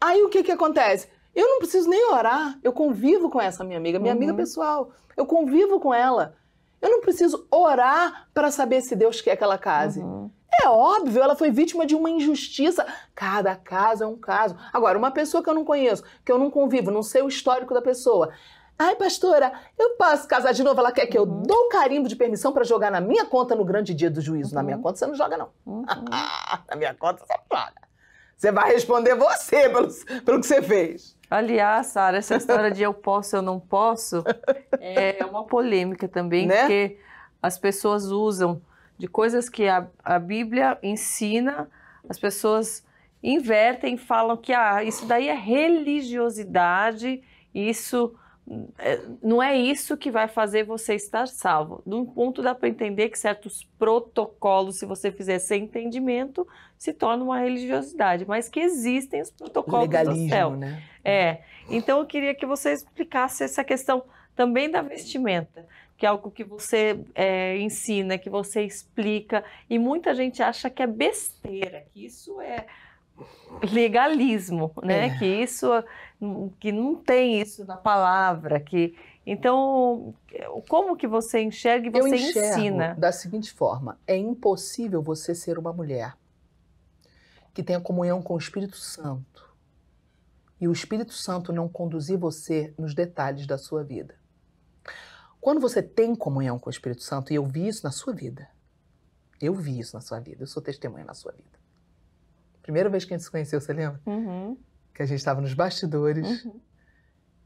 Speaker 2: Aí o que que acontece? Eu não preciso nem orar, eu convivo com essa minha amiga, minha uhum. amiga pessoal. Eu convivo com ela. Eu não preciso orar para saber se Deus quer que ela case. Uhum. É óbvio, ela foi vítima de uma injustiça. Cada caso é um caso. Agora, uma pessoa que eu não conheço, que eu não convivo, não sei o histórico da pessoa, Ai, pastora, eu posso casar de novo? Ela quer que eu dê uhum. dou um carimbo de permissão para jogar na minha conta no grande dia do juízo. Uhum. Na minha uhum. conta você não joga, não. Uhum. na minha conta você não joga. Você vai responder você pelo, pelo que você fez.
Speaker 1: Aliás, Sara, essa história de eu posso, eu não posso,
Speaker 2: é uma
Speaker 1: polêmica também, né? porque as pessoas usam de coisas que a, a Bíblia ensina, as pessoas invertem, e falam que ah, isso daí é religiosidade, isso é, não é isso que vai fazer você estar salvo. um ponto dá para entender que certos protocolos, se você fizer sem entendimento, se torna uma religiosidade, mas que existem os protocolos Legalismo, do céu. Né? É. Então eu queria que você explicasse essa questão também da vestimenta, que é algo que você é, ensina, que você explica, e muita gente acha que é besteira, que isso é legalismo, né? É. Que isso, que não tem isso na palavra, que então como
Speaker 2: que você enxerga e você Eu ensina? Da seguinte forma: é impossível você ser uma mulher que tenha comunhão com o Espírito Santo e o Espírito Santo não conduzir você nos detalhes da sua vida. Quando você tem comunhão com o Espírito Santo, e eu vi isso na sua vida, eu vi isso na sua vida, eu sou testemunha na sua vida. Primeira vez que a gente se conheceu, você lembra? Uhum. Que a gente estava nos bastidores. Uhum.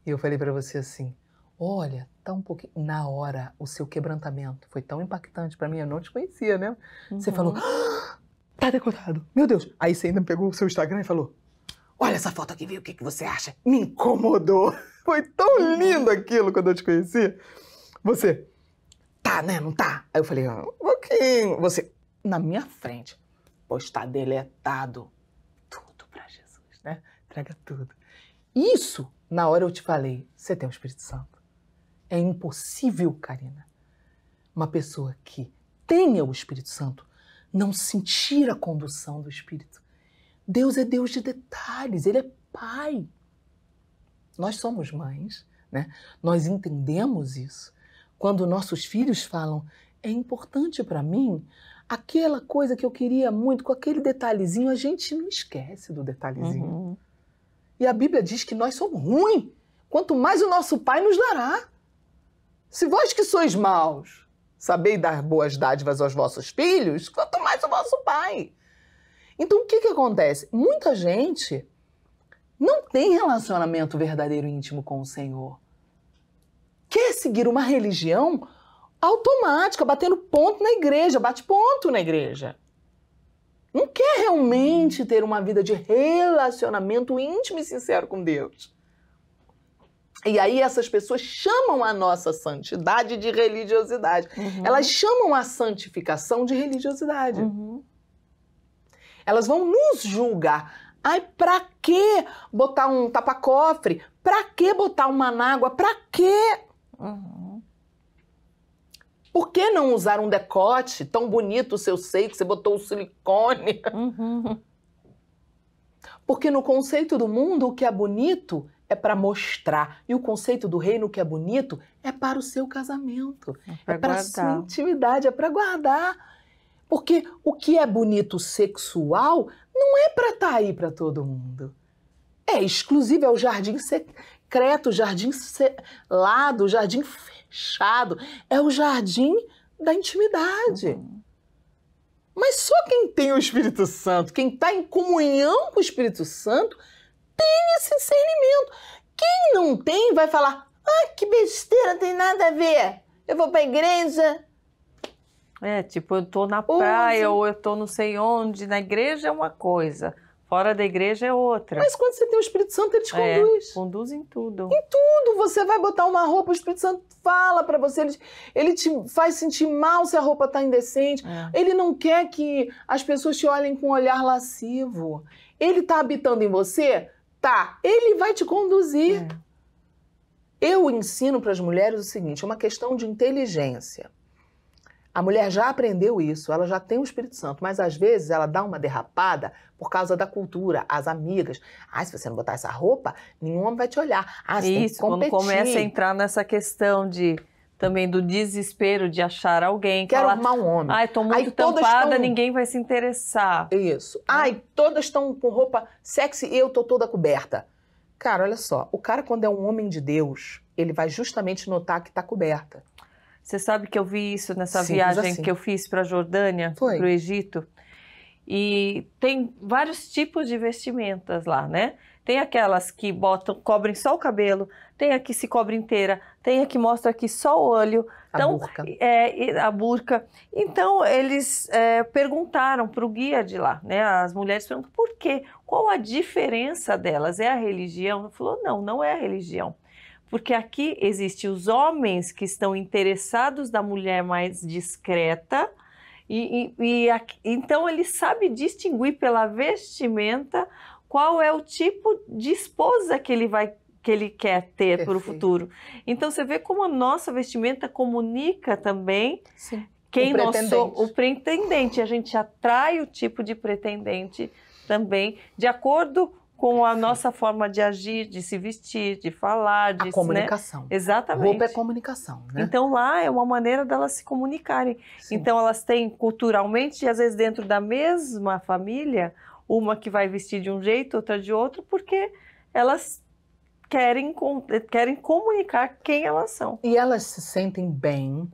Speaker 2: E eu falei para você assim: olha, tá um pouquinho. Na hora, o seu quebrantamento foi tão impactante para mim, eu não te conhecia, né? Uhum. Você falou: uhum. ah, tá decotado, meu Deus. Aí você ainda pegou o seu Instagram e falou: olha essa foto aqui, vê o que, que você acha. Me incomodou. Foi tão uhum. lindo aquilo quando eu te conheci. Você, tá, né? Não tá? Aí eu falei: ah, um pouquinho. Você, na minha frente pois está deletado. Tudo para Jesus, né? Traga tudo. Isso, na hora eu te falei, você tem o Espírito Santo. É impossível, Karina, uma pessoa que tenha o Espírito Santo não sentir a condução do Espírito. Deus é Deus de detalhes, Ele é Pai. Nós somos mães, né? Nós entendemos isso. Quando nossos filhos falam, é importante para mim aquela coisa que eu queria muito, com aquele detalhezinho, a gente não esquece do detalhezinho. Uhum. E a Bíblia diz que nós somos ruins, quanto mais o nosso Pai nos dará. Se vós que sois maus, sabei dar boas dádivas aos vossos filhos, quanto mais o vosso Pai. Então, o que, que acontece? Muita gente não tem relacionamento verdadeiro íntimo com o Senhor. Quer seguir uma religião automática, batendo ponto na igreja, bate ponto na igreja. Não quer realmente ter uma vida de relacionamento íntimo e sincero com Deus. E aí essas pessoas chamam a nossa santidade de religiosidade. Uhum. Elas chamam a santificação de religiosidade. Uhum. Elas vão nos julgar. Ai, pra que botar um tapa-cofre? Pra que botar uma mágoa? Pra que? Uhum. Por que não usar um decote tão bonito Se seu seio que você botou o silicone? Uhum. Porque no conceito do mundo, o que é bonito é para mostrar. E o conceito do reino o que é bonito é para o seu casamento, é para é a sua intimidade, é para guardar. Porque o que é bonito sexual não é para estar tá aí para todo mundo. É exclusivo, é o jardim secreto, jardim selado, jardim fechado. É o jardim da intimidade. Mas só quem tem o Espírito Santo, quem está em comunhão com o Espírito Santo, tem esse discernimento. Quem não tem vai falar: ah, que besteira, não tem nada a ver. Eu vou para a igreja.
Speaker 1: É, tipo, eu tô na praia ou eu tô não sei onde. Na igreja é uma coisa. Fora da igreja é outra. Mas quando você tem o Espírito Santo, ele te é, conduz.
Speaker 2: É, conduz em tudo. Em tudo. Você vai botar uma roupa, o Espírito Santo fala para você, ele, ele te faz sentir mal se a roupa tá indecente. É. Ele não quer que as pessoas te olhem com um olhar lascivo. Ele tá habitando em você? Tá. Ele vai te conduzir. É. Eu ensino para as mulheres o seguinte: é uma questão de inteligência. A mulher já aprendeu isso, ela já tem o Espírito Santo, mas às vezes ela dá uma derrapada por causa da cultura, as amigas. Ah, se você não botar essa roupa, nenhum homem vai te olhar. Ah, você isso, quando começa a entrar
Speaker 1: nessa questão de também do desespero de achar alguém. Quero falar, arrumar um homem. Ai, tô muito Aí, tampada, tão... ninguém vai se interessar.
Speaker 2: Isso. Né? Ai, todas estão com roupa sexy e eu tô toda coberta. Cara, olha só, o cara quando é um homem de Deus, ele vai justamente notar que tá coberta.
Speaker 1: Você sabe que eu vi isso nessa Simples viagem assim. que eu fiz para a Jordânia, para o Egito. E tem vários tipos de vestimentas lá, né? Tem aquelas que botam, cobrem só o cabelo, tem a que se cobre inteira, tem a que mostra aqui só o olho. A então, burca. É, a burca. Então, eles é, perguntaram para o guia de lá, né? As mulheres perguntam, por quê? Qual a diferença delas? É a religião? Ele falou, não, não é a religião. Porque aqui existem os homens que estão interessados da mulher mais discreta, e, e, e aqui, então ele sabe distinguir pela vestimenta qual é o tipo de esposa que ele vai que ele quer ter para o futuro. Então você vê como a nossa vestimenta comunica também Sim. quem nós somos, o pretendente. A gente atrai o tipo de pretendente também de acordo com a nossa forma de agir, de se vestir, de falar, de a né? comunicação. Né? Exatamente. Roupa é comunicação, né? Então lá é uma maneira delas se comunicarem. Sim. Então elas têm culturalmente e às vezes dentro da mesma família, uma que vai vestir de um jeito, outra de outro, porque elas
Speaker 2: querem querem comunicar quem elas são. E elas se sentem bem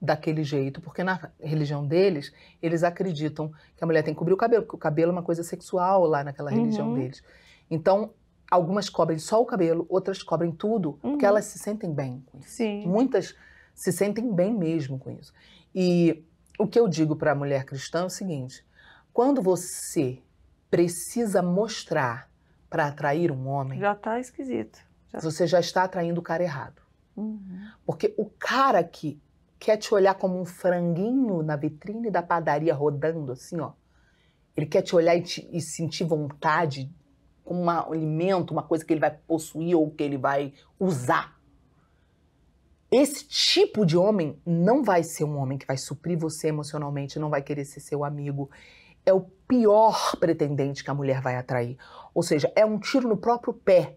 Speaker 2: daquele jeito, porque na religião deles, eles acreditam que a mulher tem que cobrir o cabelo, porque o cabelo é uma coisa sexual lá naquela uhum. religião deles. Então, algumas cobrem só o cabelo, outras cobrem tudo, uhum. porque elas se sentem bem com isso. Sim. Muitas se sentem bem mesmo com isso. E o que eu digo para a mulher cristã é o seguinte: quando você precisa mostrar para atrair um homem. Já está esquisito. Já... Você já está atraindo o cara errado. Uhum. Porque o cara que quer te olhar como um franguinho na vitrine da padaria rodando, assim, ó. Ele quer te olhar e, te, e sentir vontade como um alimento, uma coisa que ele vai possuir ou que ele vai usar. Esse tipo de homem não vai ser um homem que vai suprir você emocionalmente, não vai querer ser seu amigo. É o pior pretendente que a mulher vai atrair. Ou seja, é um tiro no próprio pé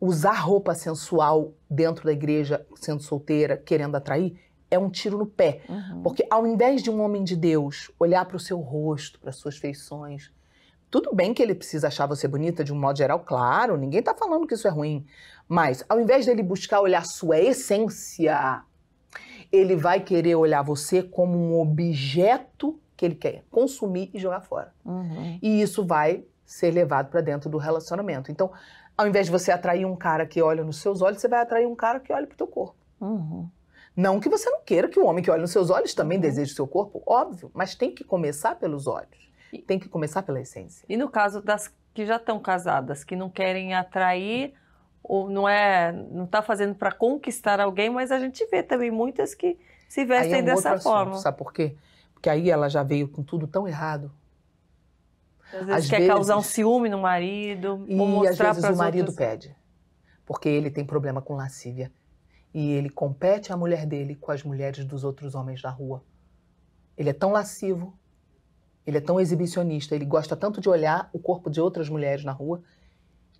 Speaker 2: usar roupa sensual dentro da igreja, sendo solteira, querendo atrair, é um tiro no pé. Uhum. Porque ao invés de um homem de Deus olhar para o seu rosto, para suas feições, tudo bem que ele precisa achar você bonita de um modo geral, claro, ninguém está falando que isso é ruim. Mas ao invés dele buscar olhar sua essência, ele vai querer olhar você como um objeto que ele quer consumir e jogar fora. Uhum. E isso vai ser levado para dentro do relacionamento. Então, ao invés de você atrair um cara que olha nos seus olhos, você vai atrair um cara que olha para o teu corpo. Uhum. Não que você não queira que o homem que olha nos seus olhos também deseje o seu corpo, óbvio, mas tem que começar pelos olhos. Tem que começar pela essência.
Speaker 1: E no caso das que já estão casadas, que não querem atrair ou não é, não está fazendo para conquistar alguém, mas a gente vê também muitas que
Speaker 2: se é vestem é um dessa assunto, forma. sabe por quê? Porque aí ela já veio com tudo tão errado.
Speaker 1: Às vezes às quer vezes... causar um ciúme no marido, e mostrar às vezes o marido outras...
Speaker 2: pede, porque ele tem problema com lascívia e ele compete a mulher dele com as mulheres dos outros homens da rua. Ele é tão lascivo, ele é tão exibicionista, ele gosta tanto de olhar o corpo de outras mulheres na rua,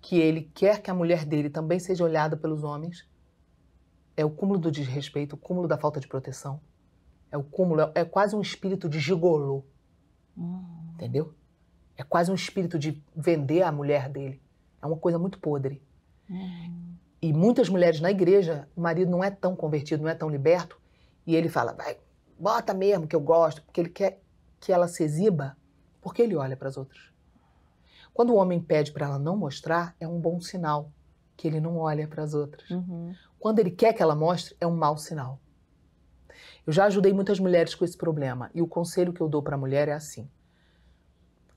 Speaker 2: que ele quer que a mulher dele também seja olhada pelos homens. É o cúmulo do desrespeito, o cúmulo da falta de proteção. É o cúmulo, é, quase um espírito de gigolô. Hum. Entendeu? É quase um espírito de vender a mulher dele. É uma coisa muito podre. Hum. E muitas mulheres na igreja, o marido não é tão convertido, não é tão liberto, e ele fala, vai, bota mesmo que eu gosto, porque ele quer que ela se exiba, porque ele olha para as outras. Quando o homem pede para ela não mostrar, é um bom sinal que ele não olha para as outras. Uhum. Quando ele quer que ela mostre, é um mau sinal. Eu já ajudei muitas mulheres com esse problema e o conselho que eu dou para a mulher é assim: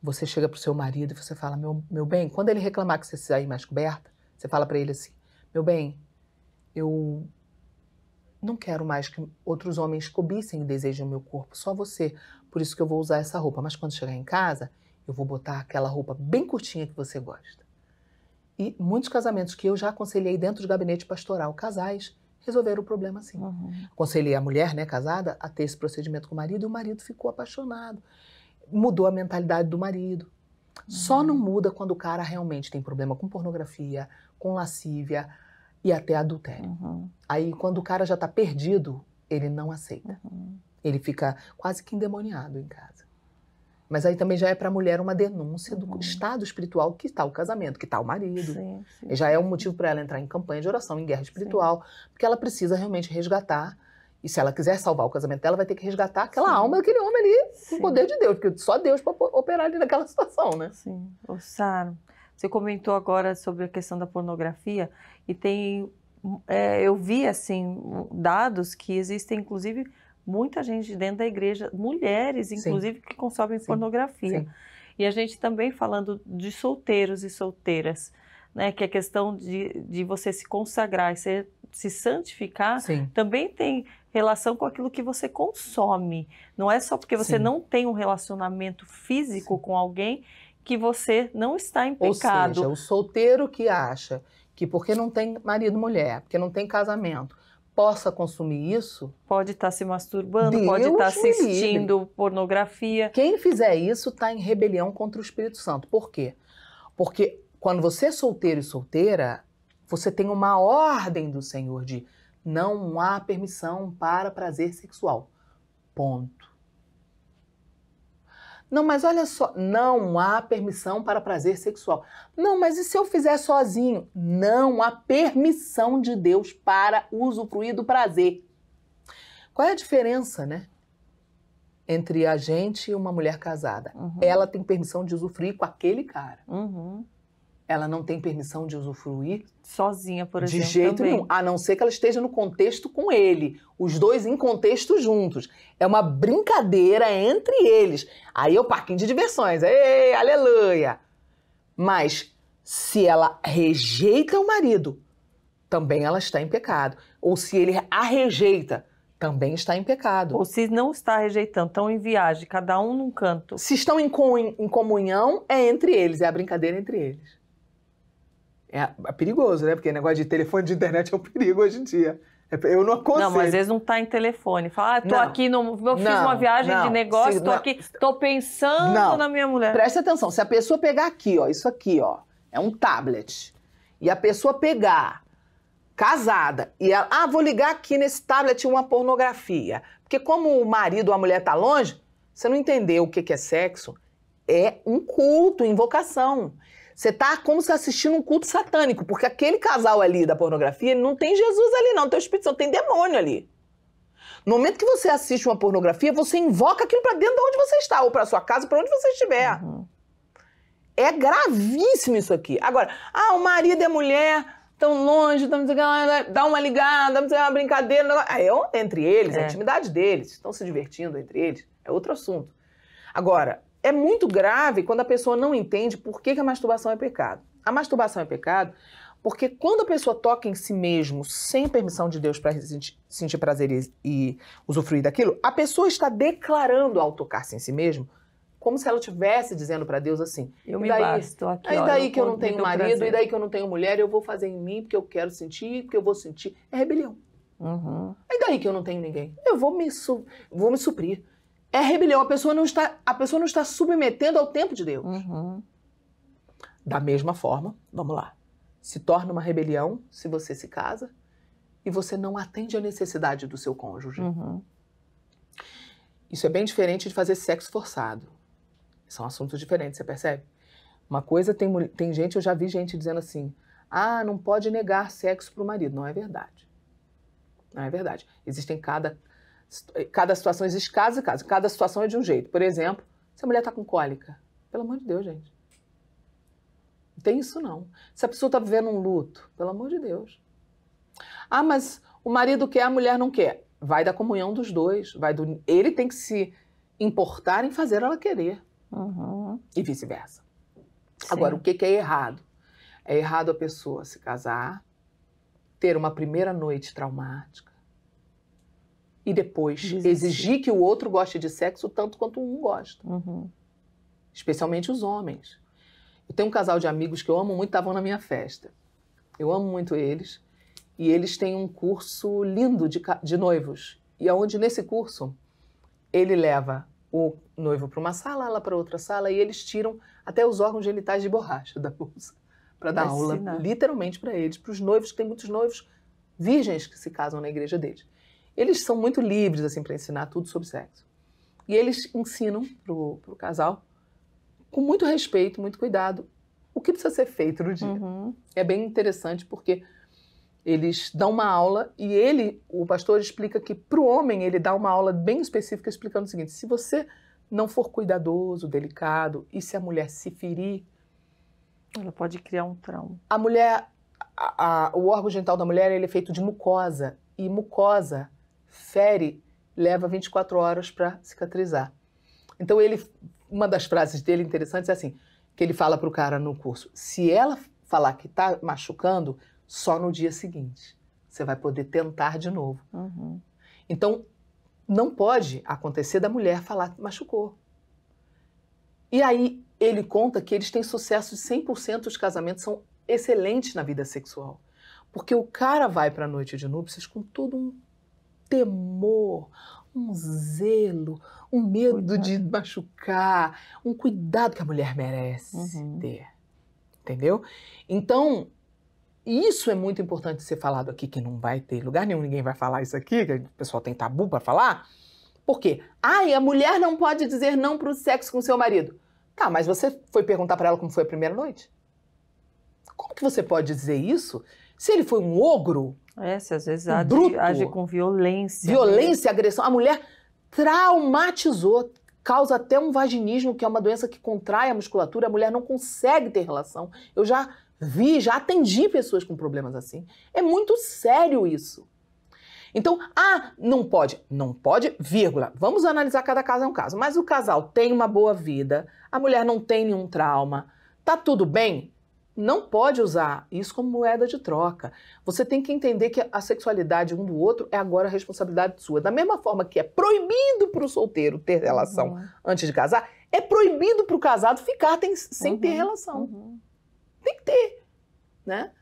Speaker 2: você chega para o seu marido e você fala, meu, meu bem, quando ele reclamar que você sair mais coberta, você fala para ele assim: meu bem, eu não quero mais que outros homens cobissem e desejem o meu corpo, só você. Por isso que eu vou usar essa roupa. Mas quando chegar em casa, eu vou botar aquela roupa bem curtinha que você gosta. E muitos casamentos que eu já aconselhei dentro do gabinete pastoral, casais, resolveram o problema assim. Uhum. Aconselhei a mulher, né, casada, a ter esse procedimento com o marido e o marido ficou apaixonado. Mudou a mentalidade do marido. Uhum. Só não muda quando o cara realmente tem problema com pornografia, com lascívia, e até adultério. Uhum. Aí, quando o cara já está perdido, ele não aceita. Uhum. Ele fica quase que endemoniado em casa. Mas aí também já é para a mulher uma denúncia do uhum. estado espiritual que está o casamento, que está o marido. Sim, sim, já é um motivo para ela entrar em campanha de oração, em guerra espiritual, sim. porque ela precisa realmente resgatar. E se ela quiser salvar o casamento dela, vai ter que resgatar aquela alma daquele homem ali, com o poder de Deus, porque só Deus para operar
Speaker 1: ali naquela situação, né? Sim. Ô, Saro, você comentou agora sobre a questão da pornografia e tem, é, eu vi assim dados que existem inclusive muita gente dentro da igreja, mulheres inclusive Sim. que consomem Sim. pornografia. Sim. E a gente também falando de solteiros e solteiras, né, que a questão de, de você se consagrar e se santificar também tem relação com aquilo que você consome. Não é só porque você não tem um relacionamento físico com alguém que você não está em pecado. Ou seja, o
Speaker 2: solteiro que acha que porque não tem marido mulher, porque não tem casamento, possa consumir isso. Pode estar tá se masturbando, tá Deus pode estar tá assistindo livre. pornografia. Quem fizer isso está em rebelião contra o Espírito Santo. Por quê? Porque quando você é solteiro e solteira, você tem uma ordem do Senhor de não há permissão para prazer sexual. Ponto. Não, mas olha só, não há permissão para prazer sexual. Não, mas e se eu fizer sozinho? Não há permissão de Deus para usufruir do prazer. Qual é a diferença, né? Entre a gente e uma mulher casada. Uhum. Ela tem permissão de usufruir com aquele cara. Uhum ela não tem permissão de usufruir? Sozinha, por exemplo. De jeito também. nenhum, a não ser que ela esteja no contexto com ele, os dois em contexto juntos. É uma brincadeira entre eles. Aí é o parquinho de diversões. Ei, aleluia! Mas se ela rejeita o marido, também ela está em pecado. Ou se ele a rejeita, também está em pecado. Ou se não está rejeitando, estão em viagem, cada um num canto. Se estão em, comunhão, é entre eles, é a brincadeira entre eles. É, é perigoso, né? Porque negócio de telefone de internet é um perigo hoje em dia. É, eu não aconselho. Não, mas às vezes não está em telefone.
Speaker 1: Fala, ah, tô não, aqui, no, eu fiz não, uma viagem não, de negócio, tô é aqui, tô pensando na minha mulher. Presta
Speaker 2: atenção, se a pessoa pegar aqui, ó, isso aqui, ó, é um tablet, e a pessoa pegar casada, e ela, ah, vou ligar aqui nesse tablet uma pornografia. Porque como o marido ou a mulher tá longe, você não entendeu o que, que é sexo, é um culto, invocação. Você tá como se assistindo um culto satânico, porque aquele casal ali da pornografia, não tem Jesus ali não, tem o Espírito Santo, tem demônio ali. No momento que você assiste uma pornografia, você invoca aquilo para dentro de onde você está, ou para sua casa, para onde você estiver. Uhum. É gravíssimo isso aqui. Agora, ah, o marido a mulher, tão longe, tão, né, dá uma ligada, dá uma brincadeira. É entre eles, é. a é. intimidade deles, estão se divertindo entre eles, é outro assunto. Agora, é muito grave quando a pessoa não entende por que, que a masturbação é pecado. A masturbação é pecado porque quando a pessoa toca em si mesmo sem permissão de Deus para sentir prazer e, e, usufruir daquilo, a pessoa está declarando ao tocar-se em si mesmo como se ela estivesse dizendo para Deus assim: Eu me daí, basto aqui. E daí que eu não tenho marido, prazer. e daí que eu não tenho mulher, eu vou fazer em mim porque eu quero sentir, porque eu vou sentir. É rebelião. Uhum. E é daí que eu não tenho ninguém? Eu vou me, vou me suprir é rebelião. A pessoa não está, a pessoa não está submetendo ao tempo de Deus. Uhum. Da mesma forma, vamos lá. Se torna uma rebelião se você se casa e você não atende à necessidade do seu cônjuge. Uhum. Isso é bem diferente de fazer sexo forçado. São assuntos diferentes, você percebe? Uma coisa tem, tem gente, eu já vi gente dizendo assim: ah, não pode negar sexo para o marido. Não é verdade. Não é verdade. Existem cada Cada situação existe caso e caso. Cada situação é de um jeito. Por exemplo, se a mulher está com cólica. Pelo amor de Deus, gente. Não tem isso, não. Se a pessoa está vivendo um luto. Pelo amor de Deus. Ah, mas o marido quer, a mulher não quer. Vai da comunhão dos dois. Vai do... Ele tem que se importar em fazer ela querer. Uhum. E vice-versa. Agora, o que, que é errado? É errado a pessoa se casar, ter uma primeira noite traumática, e depois Desistir. exigir que o outro goste de sexo tanto quanto um gosta. Uhum. Especialmente os homens. Eu tenho um casal de amigos que eu amo muito, estavam na minha festa. Eu amo muito eles. E eles têm um curso lindo de, de noivos. E aonde é nesse curso ele leva o noivo para uma sala, ela para outra sala, e eles tiram até os órgãos genitais de borracha da bolsa para dar aula, literalmente para eles, para os noivos, que tem muitos noivos virgens que se casam na igreja deles. Eles são muito livres assim para ensinar tudo sobre sexo. E eles ensinam para o casal com muito respeito, muito cuidado, o que precisa ser feito no dia. Uhum. É bem interessante porque eles dão uma aula e ele, o pastor, explica que para o homem ele dá uma aula bem específica explicando o seguinte: se você não for cuidadoso, delicado, e se a mulher se ferir, ela pode criar um trauma. A mulher, a, a, o órgão genital da mulher ele é feito de mucosa e mucosa fere, leva 24 horas para cicatrizar. Então ele, uma das frases dele interessantes é assim, que ele fala para o cara no curso, se ela falar que está machucando, só no dia seguinte você vai poder tentar de novo. Uhum. Então não pode acontecer da mulher falar que machucou. E aí ele conta que eles têm sucesso de 100% os casamentos são excelentes na vida sexual. Porque o cara vai para a noite de núpcias com todo um temor, um zelo, um medo cuidado. de machucar, um cuidado que a mulher merece uhum. ter. Entendeu? Então, isso é muito importante ser falado aqui, que não vai ter lugar nenhum, ninguém vai falar isso aqui, que o pessoal tem tabu para falar. Por quê? Ai, a mulher não pode dizer não para o sexo com seu marido. Tá, mas você foi perguntar para ela como foi a primeira noite? Como que você pode dizer isso se ele foi um ogro. É, se
Speaker 1: às vezes um age, bruto, age com violência. Né? Violência,
Speaker 2: né? agressão. A mulher traumatizou, causa até um vaginismo, que é uma doença que contrai a musculatura, a mulher não consegue ter relação. Eu já vi, já atendi pessoas com problemas assim. É muito sério isso. Então, ah, não pode, não pode, vírgula. Vamos analisar cada caso é um caso. Mas o casal tem uma boa vida, a mulher não tem nenhum trauma, tá tudo bem? não pode usar isso como moeda de troca. Você tem que entender que a sexualidade um do outro é agora responsabilidade sua. Da mesma forma que é proibido para o solteiro ter relação uhum. antes de casar, é proibido para o casado ficar tem, sem uhum. ter relação. Uhum. Tem que ter, né?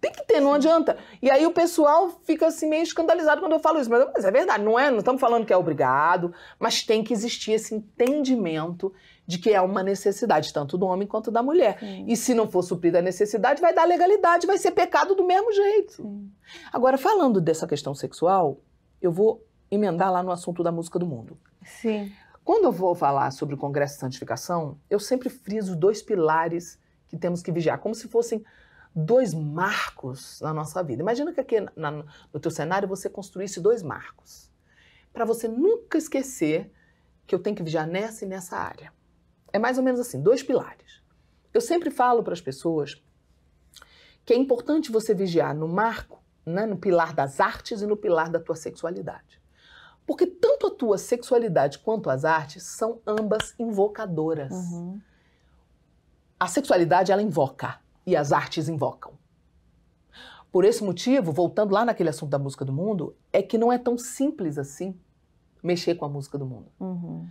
Speaker 2: Tem que ter, não Sim. adianta. E aí o pessoal fica assim meio escandalizado quando eu falo isso. Mas, mas é verdade, não é? Não estamos falando que é obrigado, mas tem que existir esse entendimento de que é uma necessidade, tanto do homem quanto da mulher. Sim. E se não for suprida a necessidade, vai dar legalidade, vai ser pecado do mesmo jeito. Sim. Agora, falando dessa questão sexual, eu vou emendar lá no assunto da música do mundo. Sim. Quando eu vou falar sobre o Congresso de Santificação, eu sempre friso dois pilares que temos que vigiar, como se fossem dois marcos na nossa vida. Imagina que aqui na, no teu cenário você construísse dois marcos, para você nunca esquecer que eu tenho que vigiar nessa e nessa área é mais ou menos assim, dois pilares. Eu sempre falo para as pessoas que é importante você vigiar no marco, né, no pilar das artes e no pilar da tua sexualidade. Porque tanto a tua sexualidade quanto as artes são ambas invocadoras. Uhum. A sexualidade ela invoca e as artes invocam. Por esse motivo, voltando lá naquele assunto da música do mundo, é que não é tão simples assim mexer com a música do mundo. Uhum.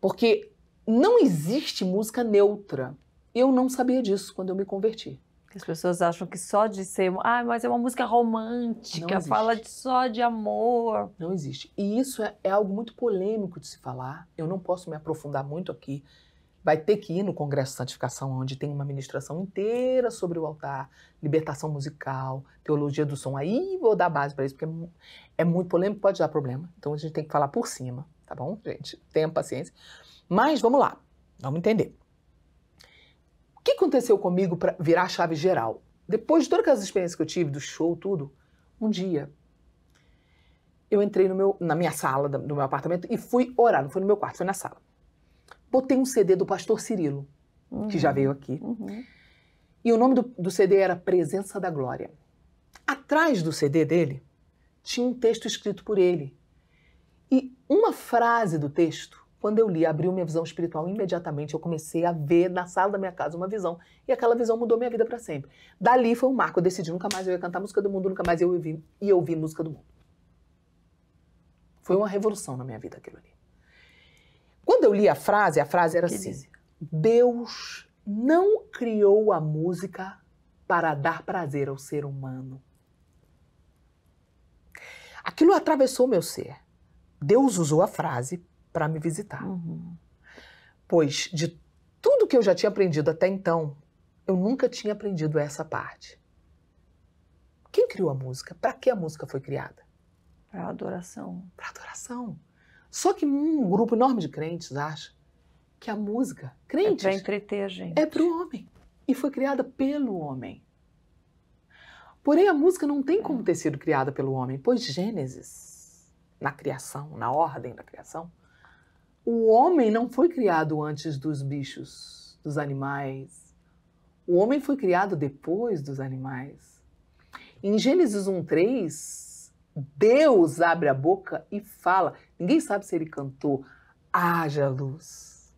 Speaker 2: Porque não existe música neutra. Eu não sabia disso quando eu me converti. As pessoas acham que só de ser,
Speaker 1: ah, mas é uma música romântica, fala
Speaker 2: de, só de amor. Não existe. E isso é, é algo muito polêmico de se falar. Eu não posso me aprofundar muito aqui. Vai ter que ir no Congresso de Santificação, onde tem uma ministração inteira sobre o altar, libertação musical, teologia do som. Aí vou dar base para isso, porque é, é muito polêmico, pode dar problema. Então a gente tem que falar por cima, tá bom, gente? Tenha paciência. Mas vamos lá, vamos entender. O que aconteceu comigo para virar a chave geral? Depois de todas aquelas experiências que eu tive do show, tudo, um dia eu entrei meu, na minha sala do meu apartamento e fui orar. Não foi no meu quarto, foi na sala. Botei um CD do pastor Cirilo, uhum. que já uhum. veio aqui. Uhum. E o nome do, do CD era Presença da Glória. Atrás do CD dele tinha um texto escrito por ele. E uma frase do texto quando eu li, abriu minha visão espiritual imediatamente, eu comecei a ver na sala da minha casa uma visão, e aquela visão mudou minha vida para sempre. Dali foi um marco, eu decidi nunca mais eu ia cantar música do mundo, nunca mais eu ouvi, ia ouvir música do mundo. Foi uma revolução na minha vida aquilo ali. Quando eu li a frase, a frase era que assim: Deus não criou a música para dar prazer ao ser humano. Aquilo atravessou meu ser. Deus usou a frase para me visitar. Uhum. Pois de tudo que eu já tinha aprendido até então, eu nunca tinha aprendido essa parte. Quem criou a música? Para que a música foi criada? Para adoração. Para adoração. Só que um grupo enorme de crentes acha que a música, crentes, é para entreter a gente. É para o homem e foi criada pelo homem. Porém, a música não tem como ter sido criada pelo homem, pois Gênesis, na criação, na ordem da criação, o homem não foi criado antes dos bichos, dos animais. O homem foi criado depois dos animais. Em Gênesis 1:3, Deus abre a boca e fala. Ninguém sabe se ele cantou: "Haja luz".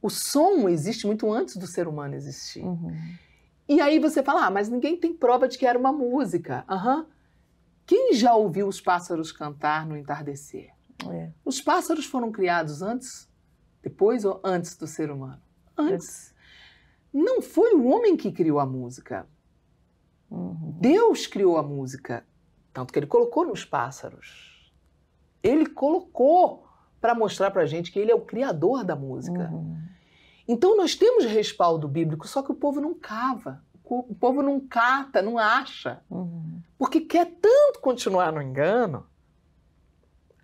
Speaker 2: O som existe muito antes do ser humano existir. Uhum. E aí você fala: ah, mas ninguém tem prova de que era uma música". Uhum. Quem já ouviu os pássaros cantar no entardecer? É. Os pássaros foram criados antes, depois ou antes do ser humano? Antes. Não foi o homem que criou a música. Uhum. Deus criou a música, tanto que ele colocou nos pássaros. Ele colocou para mostrar para a gente que ele é o criador da música. Uhum. Então nós temos respaldo bíblico, só que o povo não cava, o povo não cata, não acha, uhum. porque quer tanto continuar no engano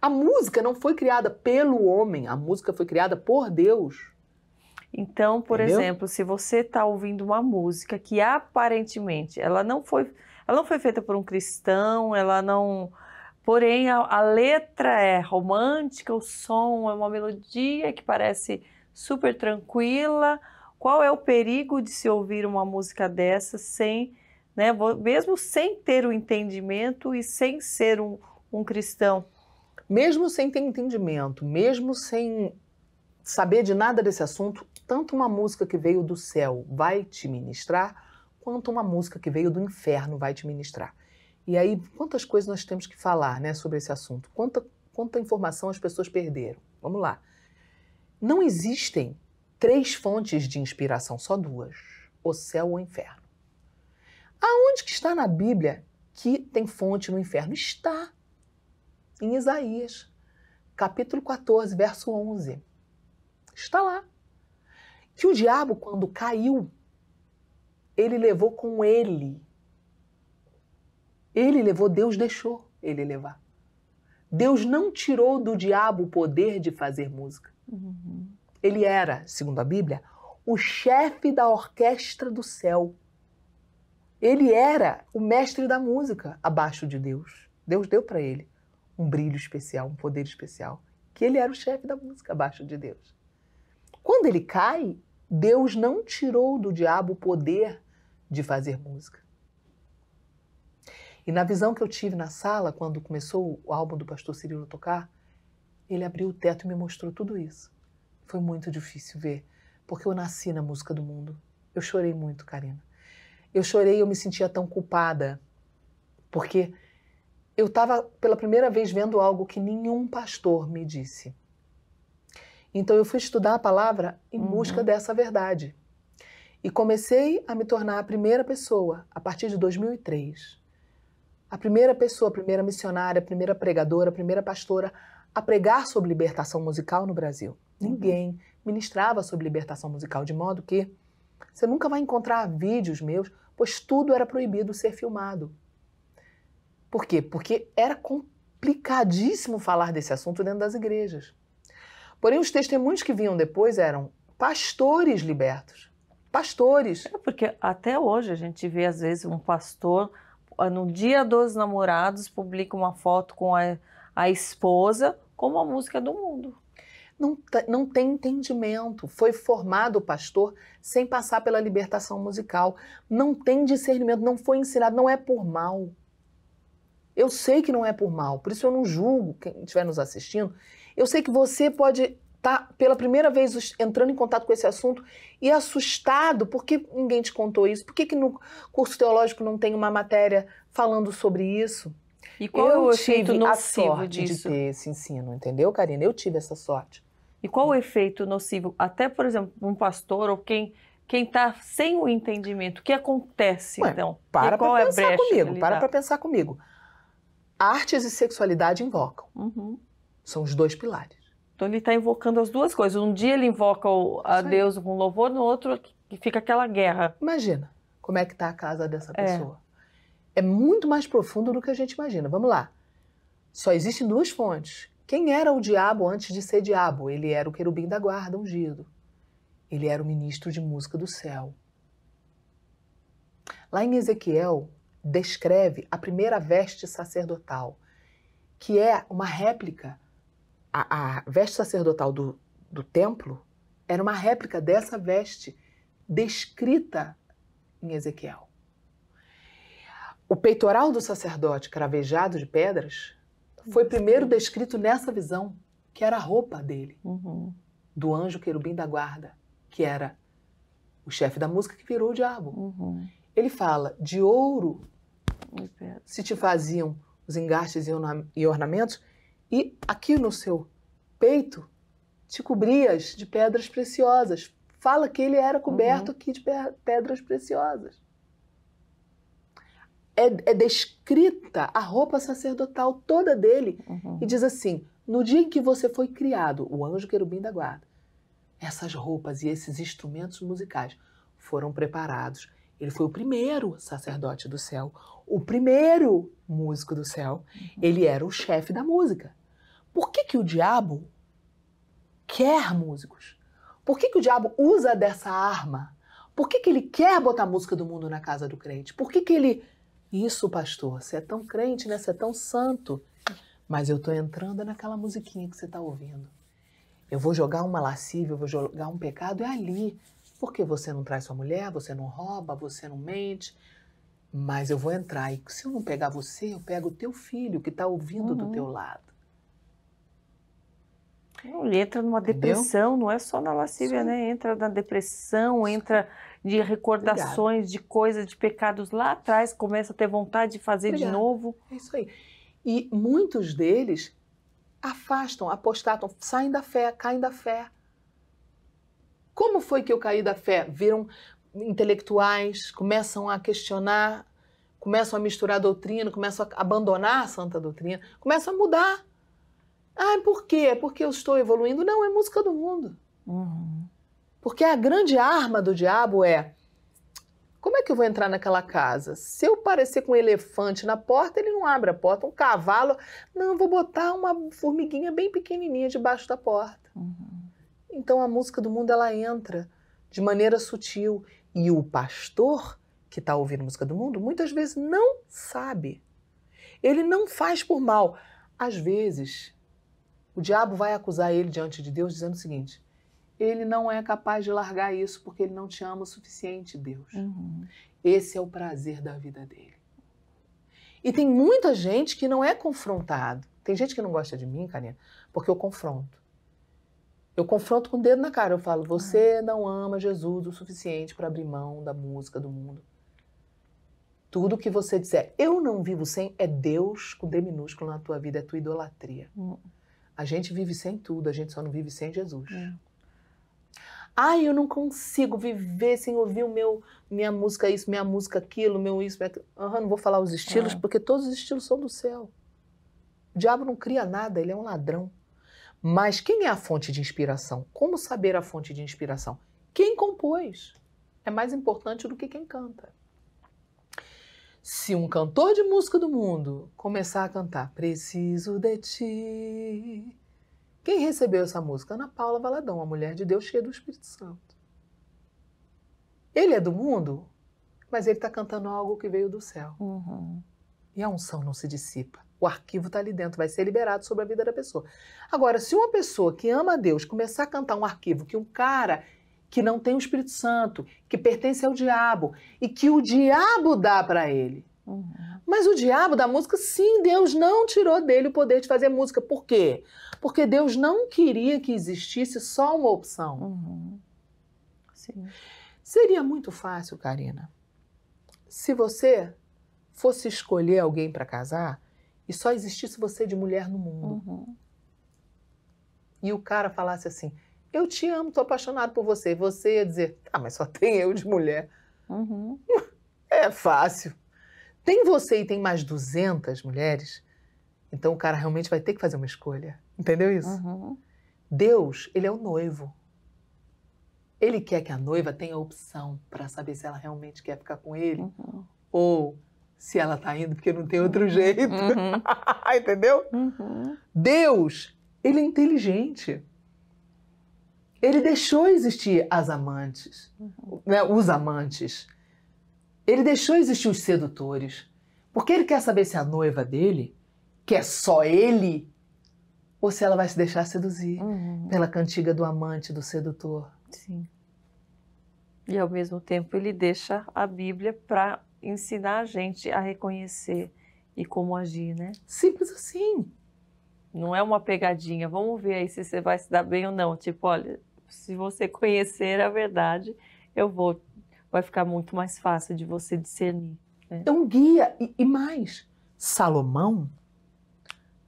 Speaker 2: a música não foi criada pelo homem, a música foi criada por Deus.
Speaker 1: Então, por Entendeu? exemplo, se você está ouvindo uma música que aparentemente ela não foi, ela não foi feita por um cristão, ela não, porém a, a letra é romântica, o som é uma melodia que parece super tranquila. Qual é o perigo de se ouvir uma música dessa sem, né, mesmo sem ter o entendimento e sem ser um, um cristão?
Speaker 2: mesmo sem ter entendimento, mesmo sem saber de nada desse assunto, tanto uma música que veio do céu vai te ministrar, quanto uma música que veio do inferno vai te ministrar. E aí, quantas coisas nós temos que falar né, sobre esse assunto? Quanta, quanta informação as pessoas perderam? Vamos lá. Não existem três fontes de inspiração, só duas: o céu ou o inferno. Aonde que está na Bíblia que tem fonte no inferno? Está em Isaías, capítulo 14, verso 11. Está lá. Que o diabo, quando caiu, ele levou com ele. Ele levou, Deus deixou ele levar. Deus não tirou do diabo o poder de fazer música. Uhum. Ele era, segundo a Bíblia, o chefe da orquestra do céu. Ele era o mestre da música abaixo de Deus. Deus deu para ele um brilho especial, um poder especial, que ele era o chefe da música abaixo de Deus. Quando ele cai, Deus não tirou do diabo o poder de fazer música. E na visão que eu tive na sala, quando começou o álbum do pastor Cirilo tocar, ele abriu o teto e me mostrou tudo isso. Foi muito difícil ver, porque eu nasci na música do mundo. Eu chorei muito, Karina. Eu chorei, eu me sentia tão culpada, porque eu estava pela primeira vez vendo algo que nenhum pastor me disse. Então eu fui estudar a palavra em uhum. busca dessa verdade. E comecei a me tornar a primeira pessoa, a partir de 2003. A primeira pessoa, a primeira missionária, a primeira pregadora, a primeira pastora a pregar sobre libertação musical no Brasil. Uhum. Ninguém ministrava sobre libertação musical, de modo que você nunca vai encontrar vídeos meus, pois tudo era proibido ser filmado. Por quê? Porque era complicadíssimo falar desse assunto dentro das igrejas. Porém, os testemunhos que vinham depois eram pastores libertos. Pastores. É porque até hoje a gente vê, às vezes, um
Speaker 1: pastor, ah, no dia dos namorados, publica uma foto com a, a esposa
Speaker 2: como a música do mundo. Não, não, tem entendimento. Foi formado o pastor sem passar pela libertação musical. Não tem discernimento, não foi ensinado, não é por mal. Eu sei que não é por mal, por isso eu não julgo quem estiver nos assistindo. Eu sei que você pode estar tá pela primeira vez entrando em contato com esse assunto e assustado, porque ninguém te contou isso? Por que, que no curso teológico não tem uma matéria falando sobre isso? E qual eu é o efeito nocivo disso? de ter esse ensino, entendeu, Karina? Eu tive essa sorte.
Speaker 1: E qual o efeito nocivo? Até, por exemplo, um pastor ou quem quem está sem o entendimento, o que acontece Ué, então? Para é para é pensar comigo, para para
Speaker 2: pensar comigo artes e sexualidade invocam. Uhum. São os dois pilares.
Speaker 1: Então ele está invocando as duas coisas. Um dia ele invoca a Deus com louvor, no outro fica aquela guerra. Imagina
Speaker 2: como é que está a casa dessa é. pessoa. É. é muito mais profundo do que a gente imagina. Vamos lá. Só existem duas fontes. Quem era o diabo antes de ser diabo? Ele era o querubim da guarda ungido. Ele era o ministro de música do céu. Lá em Ezequiel, descreve a primeira veste sacerdotal, que é uma réplica. A, a veste sacerdotal do, do templo era uma réplica dessa veste descrita em Ezequiel. O peitoral do sacerdote cravejado de pedras foi primeiro descrito nessa visão, que era a roupa dele, uhum. do anjo querubim da guarda, que era o chefe da música que virou o diabo. Uhum. Ele fala de ouro se te faziam os engastes e ornamentos, e aqui no seu peito te cobrias de pedras preciosas. Fala que ele era coberto uhum. aqui de pedras preciosas. É, é, descrita a roupa sacerdotal toda dele uhum. e diz assim: no dia em que você foi criado, o anjo querubim da guarda, essas roupas e esses instrumentos musicais foram preparados. Ele foi o primeiro sacerdote do céu, o primeiro músico do céu, uhum. ele era o chefe da música. Por que, que o diabo quer músicos? Por que, que o diabo usa dessa arma? Por que, que ele quer botar a música do mundo na casa do crente? Por que, que ele. Isso, pastor, você é tão crente, né? Você é tão santo. Mas eu estou entrando naquela musiquinha que você está ouvindo. Eu vou jogar uma lascívia, eu vou jogar um pecado, é ali. Porque você não traz sua mulher, você não rouba, você não mente, mas eu vou entrar. E se eu não pegar você, eu pego o teu filho que está ouvindo uhum. do teu uhum. lado.
Speaker 1: Ele entra numa depressão, não é
Speaker 2: só na lascívia, né?
Speaker 1: Entra na depressão, Sim. entra de recordações, de coisas, de pecados lá atrás,
Speaker 2: começa a ter vontade de fazer de novo. É isso aí. E muitos deles afastam, apostatam, saem da fé, caem da fé. Como foi que eu caí da fé? Viram intelectuais começam a questionar, começam a misturar a doutrina, começam a abandonar a santa doutrina, começam a mudar. Ah, por quê? É porque eu estou evoluindo? Não, é música do mundo. Uhum. Porque a grande arma do diabo é como é que eu vou entrar naquela casa? Se eu parecer com um elefante na porta, ele não abre a porta. Um cavalo, não, vou botar uma formiguinha bem pequenininha debaixo da porta. Uhum. Então a música do mundo ela entra de maneira sutil e o pastor que está ouvindo música do mundo muitas vezes não sabe. Ele não faz por mal. Às vezes, o diabo vai acusar ele diante de Deus dizendo o seguinte: ele não é capaz de largar isso porque ele não te ama o suficiente, Deus. Uhum. Esse é o prazer da vida dele. E tem muita gente que não é confrontado. Tem gente que não gosta de mim, Karina, porque eu confronto eu confronto com o dedo na cara. Eu falo: você não ama Jesus o suficiente para abrir mão da música do mundo. Tudo que você disser, eu não vivo sem, é Deus com D minúsculo na tua vida, é tua idolatria. Hum. A gente vive sem tudo, a gente só não vive sem Jesus. Hum. Ai, eu não consigo viver sem ouvir o meu, minha música isso, minha música aquilo, meu isso, minha aquilo. Uhum, não vou falar os estilos, é. porque todos os estilos são do céu. O diabo não cria nada, ele é um ladrão. Mas quem é a fonte de inspiração? Como saber a fonte de inspiração? Quem compôs é mais importante do que quem canta. Se um cantor de música do mundo começar a cantar Preciso de ti, quem recebeu essa música? Ana Paula Valadão, a mulher de Deus cheia do Espírito Santo. Ele é do mundo, mas ele está cantando algo que veio do céu. Uhum. E a unção não se dissipa. O arquivo está ali dentro, vai ser liberado sobre a vida da pessoa. Agora, se uma pessoa que ama a Deus começar a cantar um arquivo que um cara que não tem o Espírito Santo, que pertence ao diabo e que o diabo dá para ele. Uhum. Mas o diabo da música, sim, Deus não tirou dele o poder de fazer música. Por quê? Porque Deus não queria que existisse só uma opção. Uhum. Sim. Seria muito fácil, Karina, se você fosse escolher alguém para casar e só existisse você de mulher no mundo. Uhum. E o cara falasse assim: Eu te amo, tô apaixonado por você. E você ia dizer: Ah, mas só tem eu de mulher. Uhum. É fácil. Tem você e tem mais 200 mulheres, então o cara realmente vai ter que fazer uma escolha. Entendeu isso? Uhum. Deus, ele é o noivo. Ele quer que a noiva tenha a opção para saber se ela realmente quer ficar com ele uhum. ou se ela está indo porque não tem outro jeito. Uhum. Entendeu? Uhum. Deus, ele é inteligente. Ele deixou existir as amantes, uhum. né, os amantes. Ele deixou existir os sedutores. Porque ele quer saber se a noiva dele, que é só ele, ou se ela vai se deixar seduzir uhum. pela cantiga do amante, do sedutor. Sim.
Speaker 1: E ao mesmo tempo ele deixa a Bíblia para ensinar a gente a reconhecer e como agir, né? Simples assim. Não é uma pegadinha. Vamos ver aí se você vai se dar bem ou não. Tipo, olha, se você conhecer a verdade, eu vou. Vai ficar muito mais fácil de você discernir.
Speaker 2: Né? É um guia e, e mais. Salomão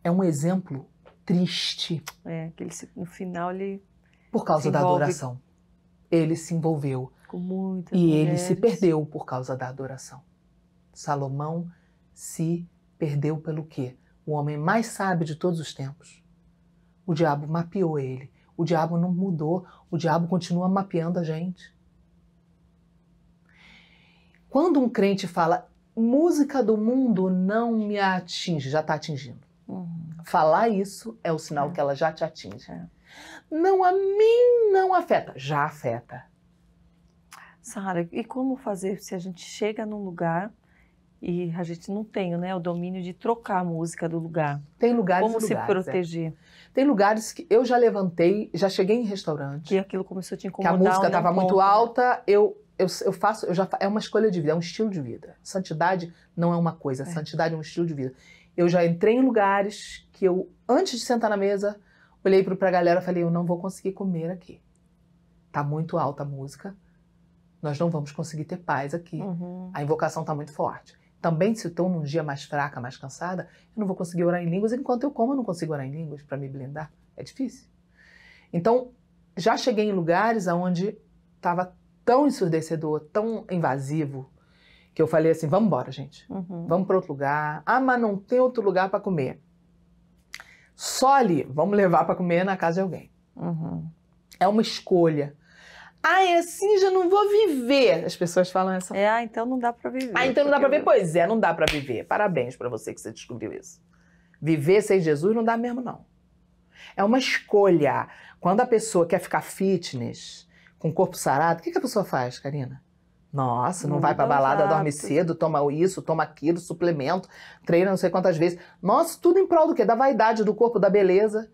Speaker 2: é um exemplo triste. É, que ele, no final ele. Por causa da adoração. Ele se envolveu com muitas E mulheres. ele se perdeu por causa da adoração. Salomão se perdeu pelo quê? O homem mais sábio de todos os tempos. O diabo mapeou ele. O diabo não mudou. O diabo continua mapeando a gente. Quando um crente fala, música do mundo não me atinge, já está atingindo. Uhum. Falar isso é o sinal é. que ela já te atinge. É. Não a mim não afeta, já afeta.
Speaker 1: Sara, e como fazer se a gente chega num lugar
Speaker 2: e a gente não tem né, o domínio de trocar a música do lugar? Tem lugares Como lugares, se é. proteger? É. Tem lugares que eu já levantei, já cheguei em restaurante. Que aquilo começou a te incomodar. Que a música estava muito alta, eu, eu, eu faço, eu já, é uma escolha de vida, é um estilo de vida. Santidade não é uma coisa, é. santidade é um estilo de vida. Eu já entrei em lugares que eu, antes de sentar na mesa, olhei para a galera e falei, eu não vou conseguir comer aqui. Tá muito alta a música nós não vamos conseguir ter paz aqui. Uhum. A invocação está muito forte. Também se estou num dia mais fraca, mais cansada, eu não vou conseguir orar em línguas. Enquanto eu como, eu não consigo orar em línguas para me blindar. É difícil. Então, já cheguei em lugares onde estava tão ensurdecedor, tão invasivo, que eu falei assim: vamos embora, gente. Uhum. Vamos para outro lugar. Ah, mas não tem outro lugar para comer. Só ali, vamos levar para comer na casa de alguém. Uhum. É uma escolha. Ah, é assim, já não vou viver. As pessoas falam essa. É, ah, então não dá para viver. Ah, então não dá para viver. Eu... Pois é, não dá para viver. Parabéns para você que você descobriu isso. Viver sem Jesus não dá mesmo não. É uma escolha. Quando a pessoa quer ficar fitness, com corpo sarado, o que, que a pessoa faz, Karina? Nossa, não, não vai pra balada, rápido. dorme cedo, toma isso, toma aquilo, suplemento, treina não sei quantas vezes. Nossa, tudo em prol do quê? Da vaidade, do corpo, da beleza.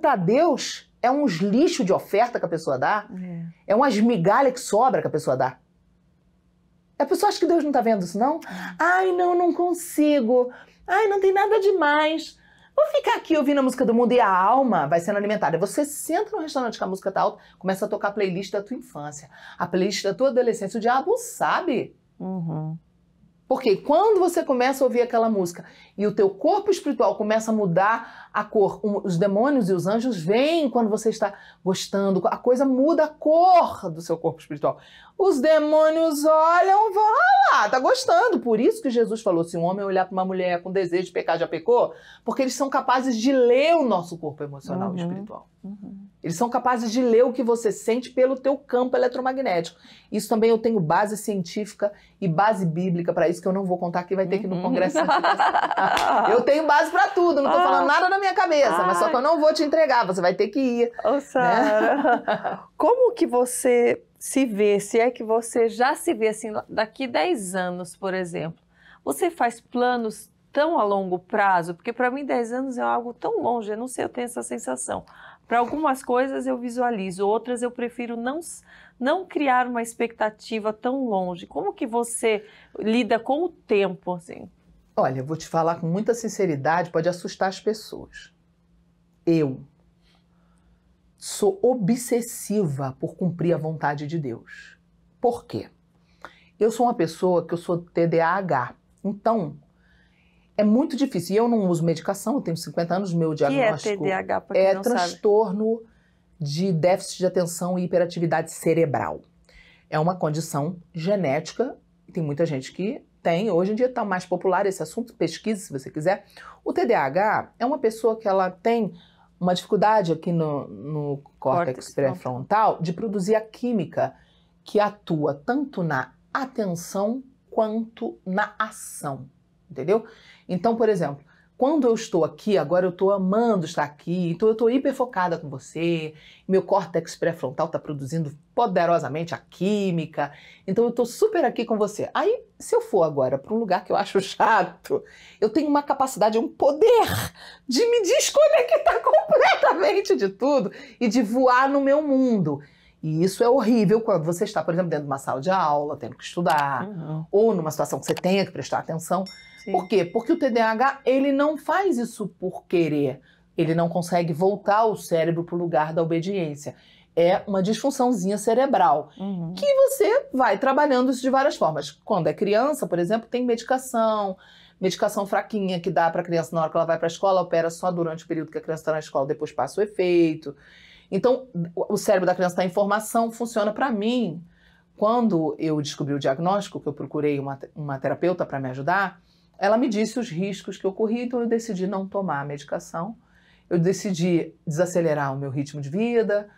Speaker 2: Para Deus, é uns lixo de oferta que a pessoa dá, é, é umas migalhas que sobra que a pessoa dá. A pessoa acha que Deus não está vendo isso, não? É. Ai, não, não consigo. Ai, não tem nada demais. Vou ficar aqui ouvindo a música do mundo e a alma vai sendo alimentada. Você senta no restaurante que a música está alta, começa a tocar a playlist da tua infância, a playlist da tua adolescência. O diabo sabe. Uhum. Porque quando você começa a ouvir aquela música e o teu corpo espiritual começa a mudar a cor. os demônios e os anjos vêm quando você está gostando. A coisa muda a cor do seu corpo espiritual. Os demônios olham e ah lá, tá gostando. Por isso que Jesus falou, se um homem olhar para uma mulher com desejo de pecar, já pecou. Porque eles são capazes de ler o nosso corpo emocional uhum. e espiritual. Uhum. Eles são capazes de ler o que você sente pelo teu campo eletromagnético. Isso também eu tenho base científica e base bíblica para isso que eu não vou contar aqui, vai ter que ir no uhum. congresso. eu tenho base para tudo, não tô falando nada da na minha cabeça, Ai. mas só que eu não vou te entregar, você vai ter que ir. Ô, Sara, né? como que você
Speaker 1: se vê, se é que você já se vê assim, daqui 10 anos, por exemplo, você faz planos tão a longo prazo? Porque para mim 10 anos é algo tão longe, eu não sei, eu tenho essa sensação. Para algumas coisas eu visualizo, outras eu prefiro não, não criar uma expectativa tão longe. Como que você lida com o tempo,
Speaker 2: assim? Olha, vou te falar com muita sinceridade, pode assustar as pessoas. Eu sou obsessiva por cumprir a vontade de Deus. Por quê? Eu sou uma pessoa que eu sou TDAH. Então, é muito difícil. E eu não uso medicação, eu tenho 50 anos, meu diagnóstico. Que é TDAH, É transtorno sabe. de déficit de atenção e hiperatividade cerebral. É uma condição genética, tem muita gente que tem, hoje em dia está mais popular esse assunto, pesquise se você quiser. O TDAH é uma pessoa que ela tem uma dificuldade aqui no, no córtex pré-frontal de produzir a química que atua tanto na atenção quanto na ação, entendeu? Então, por exemplo, quando eu estou aqui, agora eu estou amando estar aqui, então eu estou hiperfocada com você, meu córtex pré-frontal está produzindo poderosamente a química. Então eu estou super aqui com você. Aí, se eu for agora para um lugar que eu acho chato, eu tenho uma capacidade, um poder de me desconectar completamente de tudo e de voar no meu mundo. E isso é horrível quando você está, por exemplo, dentro de uma sala de aula, tendo que estudar, uhum. ou numa situação que você tenha que prestar atenção. Sim. Por quê? Porque o TDAH, ele não faz isso por querer. Ele não consegue voltar o cérebro para o lugar da obediência é uma disfunçãozinha cerebral, uhum. que você vai trabalhando isso de várias formas. Quando é criança, por exemplo, tem medicação, medicação fraquinha que dá para a criança na hora que ela vai para a escola, opera só durante o período que a criança está na escola, depois passa o efeito. Então, o cérebro da criança está em formação, funciona para mim. Quando eu descobri o diagnóstico, que eu procurei uma, uma terapeuta para me ajudar, ela me disse os riscos que eu corri, então eu decidi não tomar a medicação. Eu decidi desacelerar o meu ritmo de vida,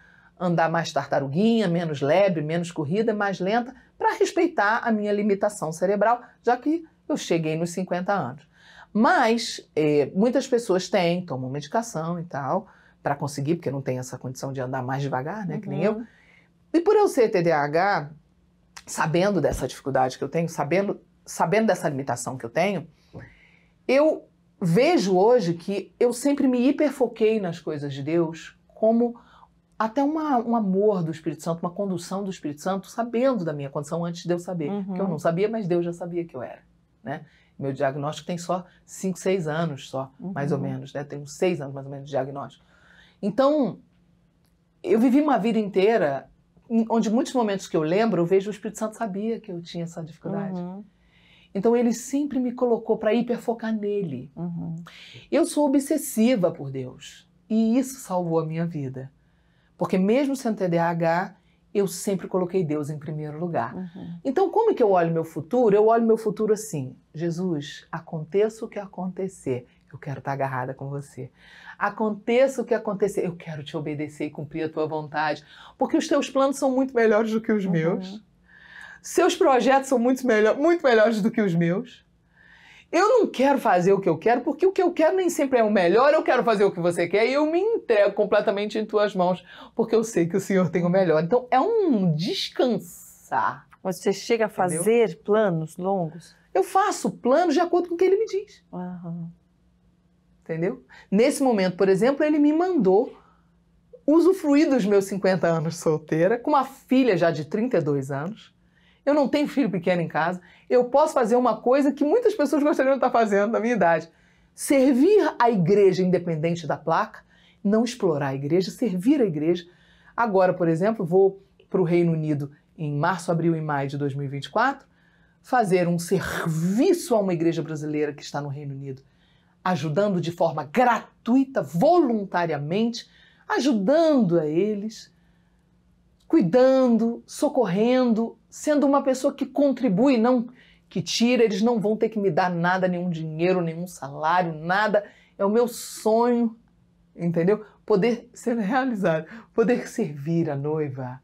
Speaker 2: andar mais tartaruguinha, menos leve, menos corrida, mais lenta, para respeitar a minha limitação cerebral, já que eu cheguei nos 50 anos. Mas eh, muitas pessoas têm, tomam medicação e tal, para conseguir, porque não tem essa condição de andar mais devagar, né, uhum. que nem eu. Uhum. E por eu ser TDAH, sabendo dessa dificuldade que eu tenho, sabendo, sabendo dessa limitação que eu tenho, eu vejo hoje que eu sempre me hiperfoquei nas coisas de Deus como até uma, um amor do Espírito Santo, uma condução do Espírito Santo, sabendo da minha condição antes de eu saber. Uhum. Que eu uhum. não sabia, mas Deus já sabia que eu era. Né? Meu diagnóstico tem só 5, 6 anos, só, uhum. mais ou menos. Né? Tem 6 anos mais ou menos de diagnóstico. Então, eu vivi uma vida inteira onde muitos momentos que eu lembro, eu vejo o Espírito Santo sabia que eu tinha essa dificuldade. Uhum. Então ele sempre me colocou para hiperfocar nele. Uhum. Eu sou obsessiva por Deus e isso salvou a minha vida porque mesmo sem TDAH, eu sempre coloquei Deus em primeiro lugar. Uhum. Então, como que eu olho meu futuro? Eu olho meu futuro assim: Jesus, aconteça o que acontecer, eu quero estar agarrada com você. Aconteça o que acontecer, eu quero te obedecer e cumprir a tua vontade, porque os teus planos são muito melhores do que os uhum. meus. Seus projetos são muito, melhor, muito melhores do que os meus. Eu não quero fazer o que eu quero, porque o que eu quero nem sempre é o melhor. Eu quero fazer o que você quer e eu me entrego completamente em tuas mãos, porque eu sei que o Senhor tem o melhor. Então é um descansar. Você chega a fazer Entendeu? planos longos? Eu faço planos de acordo com o que ele me diz. Uhum. Entendeu? Nesse momento, por exemplo, ele me mandou usufruir dos meus 50 anos solteira, com uma filha já de 32 anos. Eu não tenho filho pequeno em casa eu posso fazer uma coisa que muitas pessoas gostariam de estar fazendo na minha idade. Servir a igreja independente da placa, não explorar a igreja, servir a igreja. Agora, por exemplo, vou para o Reino Unido em março, abril e maio de 2024 fazer um serviço a uma igreja brasileira que está no Reino Unido, ajudando de forma gratuita, voluntariamente, ajudando a eles, cuidando, socorrendo, sendo uma pessoa que contribui, não que tira, eles não vão ter que me dar nada, nenhum dinheiro, nenhum salário, nada. É o meu sonho, entendeu? Poder ser realizado, poder servir a noiva,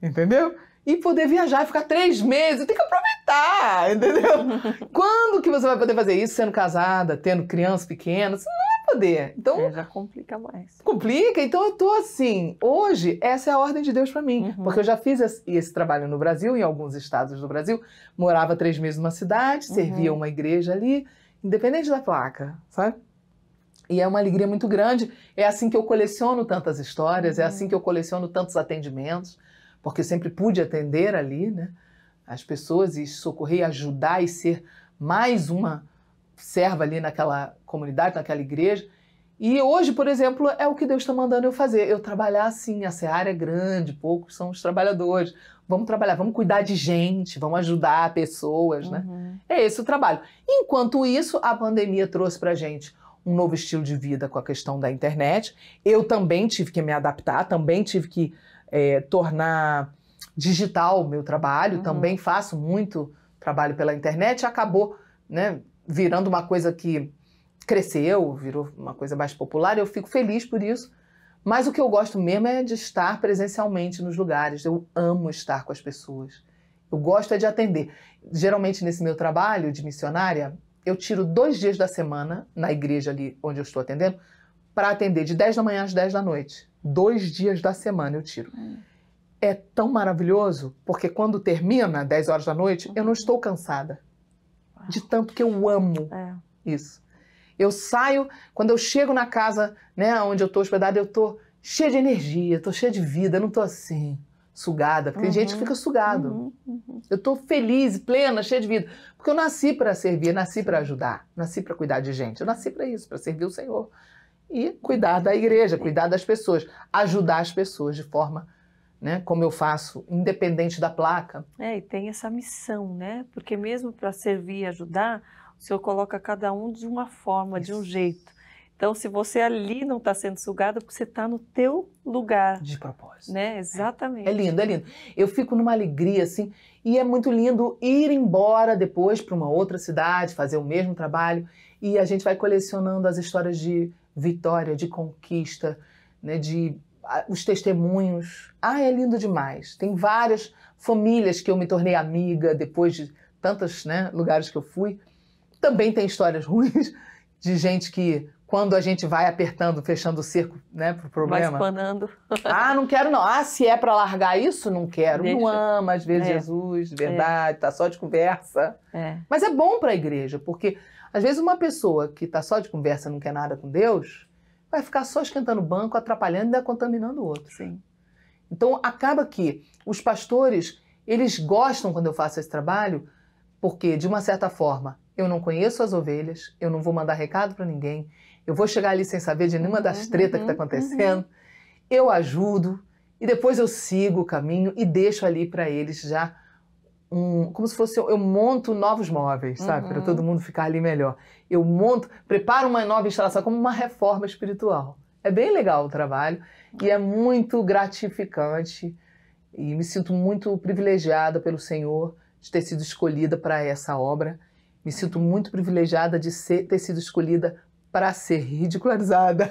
Speaker 2: entendeu? E poder viajar e ficar três meses, tem que aproveitar, entendeu? Quando que você vai poder fazer isso sendo casada, tendo criança pequena? Não! poder. Então, é, já complica mais. Complica, então eu tô assim, hoje essa é a ordem de Deus para mim, uhum. porque eu já fiz esse, esse, trabalho no Brasil, em alguns estados do Brasil, morava três meses numa cidade, uhum. servia uma igreja ali, independente da placa, sabe? E é uma alegria muito grande. É assim que eu coleciono tantas histórias, é uhum. é assim que eu coleciono tantos atendimentos, porque eu sempre pude atender ali, né? As pessoas e socorrer, ajudar e ser mais uma serva ali naquela comunidade, naquela igreja. E hoje, por exemplo, é o que Deus está mandando eu fazer. Eu trabalhar assim, a seara é grande, poucos são os trabalhadores. Vamos trabalhar, vamos cuidar de gente, vamos ajudar pessoas, né? uhum. né? É esse o trabalho. Enquanto isso, a pandemia trouxe para gente um novo estilo de vida com a questão da internet. Eu também tive que me adaptar, também tive que é, tornar digital o meu trabalho, uhum. também faço muito trabalho pela internet. Acabou, né? virando uma coisa que cresceu, virou uma coisa mais popular, eu fico feliz por isso. Mas o que eu gosto mesmo é de estar presencialmente nos lugares. Eu amo estar com as pessoas. Eu gosto é de atender. Geralmente nesse meu trabalho de missionária, eu tiro dois dias da semana na igreja ali onde eu estou atendendo para atender de 10 da manhã às 10 da noite. Dois dias da semana eu tiro. Hum. É tão maravilhoso porque quando termina 10 horas da noite, eu não uhum. estou cansada de tanto que eu amo é. isso. Eu saio, quando eu chego na casa, né, onde eu tô hospedada, eu tô cheia de energia, tô cheia de vida, não tô assim sugada, porque uhum. tem gente que uhum. fica sugado. Uhum. Uhum. Eu tô feliz, plena, cheia de vida, porque eu nasci para servir, nasci para ajudar, nasci para cuidar de gente, eu nasci para isso, para servir o Senhor e cuidar da igreja, cuidar das pessoas, ajudar as pessoas de forma né? Como eu faço, independente da placa.
Speaker 1: É, e tem essa missão, né? Porque mesmo para servir e ajudar, o Senhor coloca cada um de uma forma, Isso. de um jeito. Então, se você ali não está sendo sugado,
Speaker 2: é porque você está no teu lugar. De propósito. Né? É. Exatamente. É. é lindo, é lindo. Eu fico numa alegria, assim, e é muito lindo ir embora depois para uma outra cidade, fazer o mesmo trabalho, e a gente vai colecionando as histórias de vitória, de conquista, né, de os testemunhos. Ah, é lindo demais. Tem várias famílias que eu me tornei amiga depois de tantos né, lugares que eu fui. Também tem histórias ruins de gente que, quando a gente vai apertando, fechando o cerco né, para o problema. Vai espanando. ah, não quero não. Ah, se é para largar isso, não quero. Deixa. Não ama, às vezes, é. Jesus, é. verdade, é. tá só de conversa. É. Mas é bom para a igreja, porque às vezes uma pessoa que tá só de conversa não quer nada com Deus vai ficar só esquentando o banco, atrapalhando e contaminando o outro. Sim. Então acaba que os pastores, eles gostam quando eu faço esse trabalho, porque de uma certa forma eu não conheço as ovelhas, eu não vou mandar recado para ninguém, eu vou chegar ali sem saber de nenhuma das tretas uhum, que está uhum, acontecendo, uhum. eu ajudo e depois eu sigo o caminho e deixo ali para eles já um, como se fosse eu, monto novos móveis, uhum. sabe, para todo mundo ficar ali melhor. Eu monto, preparo uma nova instalação como uma reforma espiritual. É bem legal o trabalho e é muito gratificante e me sinto muito privilegiada pelo Senhor de ter sido escolhida para essa obra. Me sinto muito privilegiada de ser, ter sido escolhida para ser ridicularizada.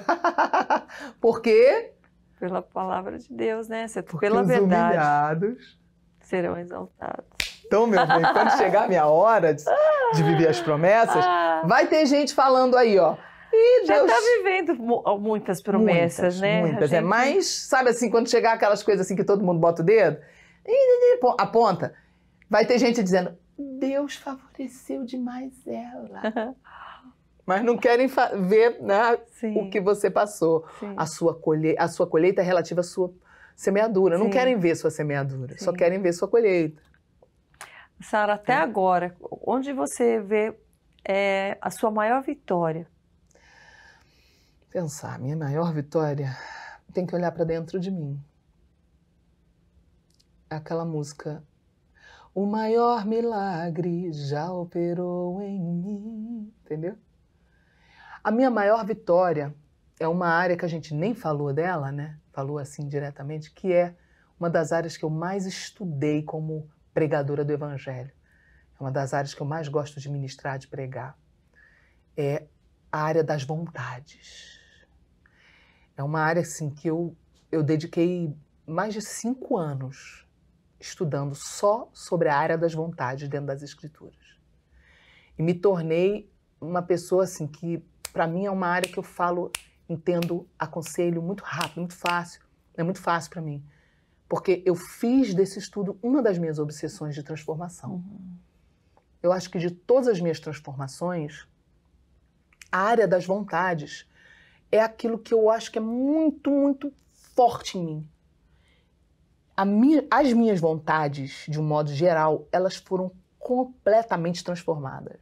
Speaker 1: Porque pela palavra de Deus, né? Porque pela os verdade.
Speaker 2: Humilhados
Speaker 1: serão exaltados.
Speaker 2: Então, meu bem, quando chegar a minha hora de, de viver as promessas, ah. vai ter gente falando aí, ó. Tá Deus... Já está vivendo muitas promessas, muitas, né? Muitas, é gente... é. Mas, sabe assim, quando chegar aquelas coisas assim que todo mundo bota o dedo, aponta, vai ter gente dizendo, Deus favoreceu demais ela. Mas não querem ver né, o que você passou. A sua, colhe a sua colheita é relativa à sua semeadura. Sim. Não querem ver sua semeadura, Sim. só querem ver sua colheita.
Speaker 1: Sara, até é. agora, onde você vê
Speaker 2: é, a sua maior vitória? Pensar, minha maior vitória tem que olhar para dentro de mim. Aquela música. O maior milagre já operou em mim. Entendeu? A minha maior vitória é uma área que a gente nem falou dela, né? Falou assim diretamente, que é uma das áreas que eu mais estudei como pregadora do Evangelho. É uma das áreas que eu mais gosto de ministrar, de pregar. É a área das vontades. É uma área assim que eu eu dediquei mais de cinco anos estudando só sobre a área das vontades dentro das escrituras e me tornei uma pessoa assim que para mim é uma área que eu falo entendo aconselho muito rápido muito fácil é muito fácil para mim porque eu fiz desse estudo uma das minhas obsessões de transformação. Uhum. Eu acho que de todas as minhas transformações, a área das vontades é aquilo que eu acho que é muito, muito forte em mim. Minha, as minhas vontades, de um modo geral, elas foram completamente transformadas.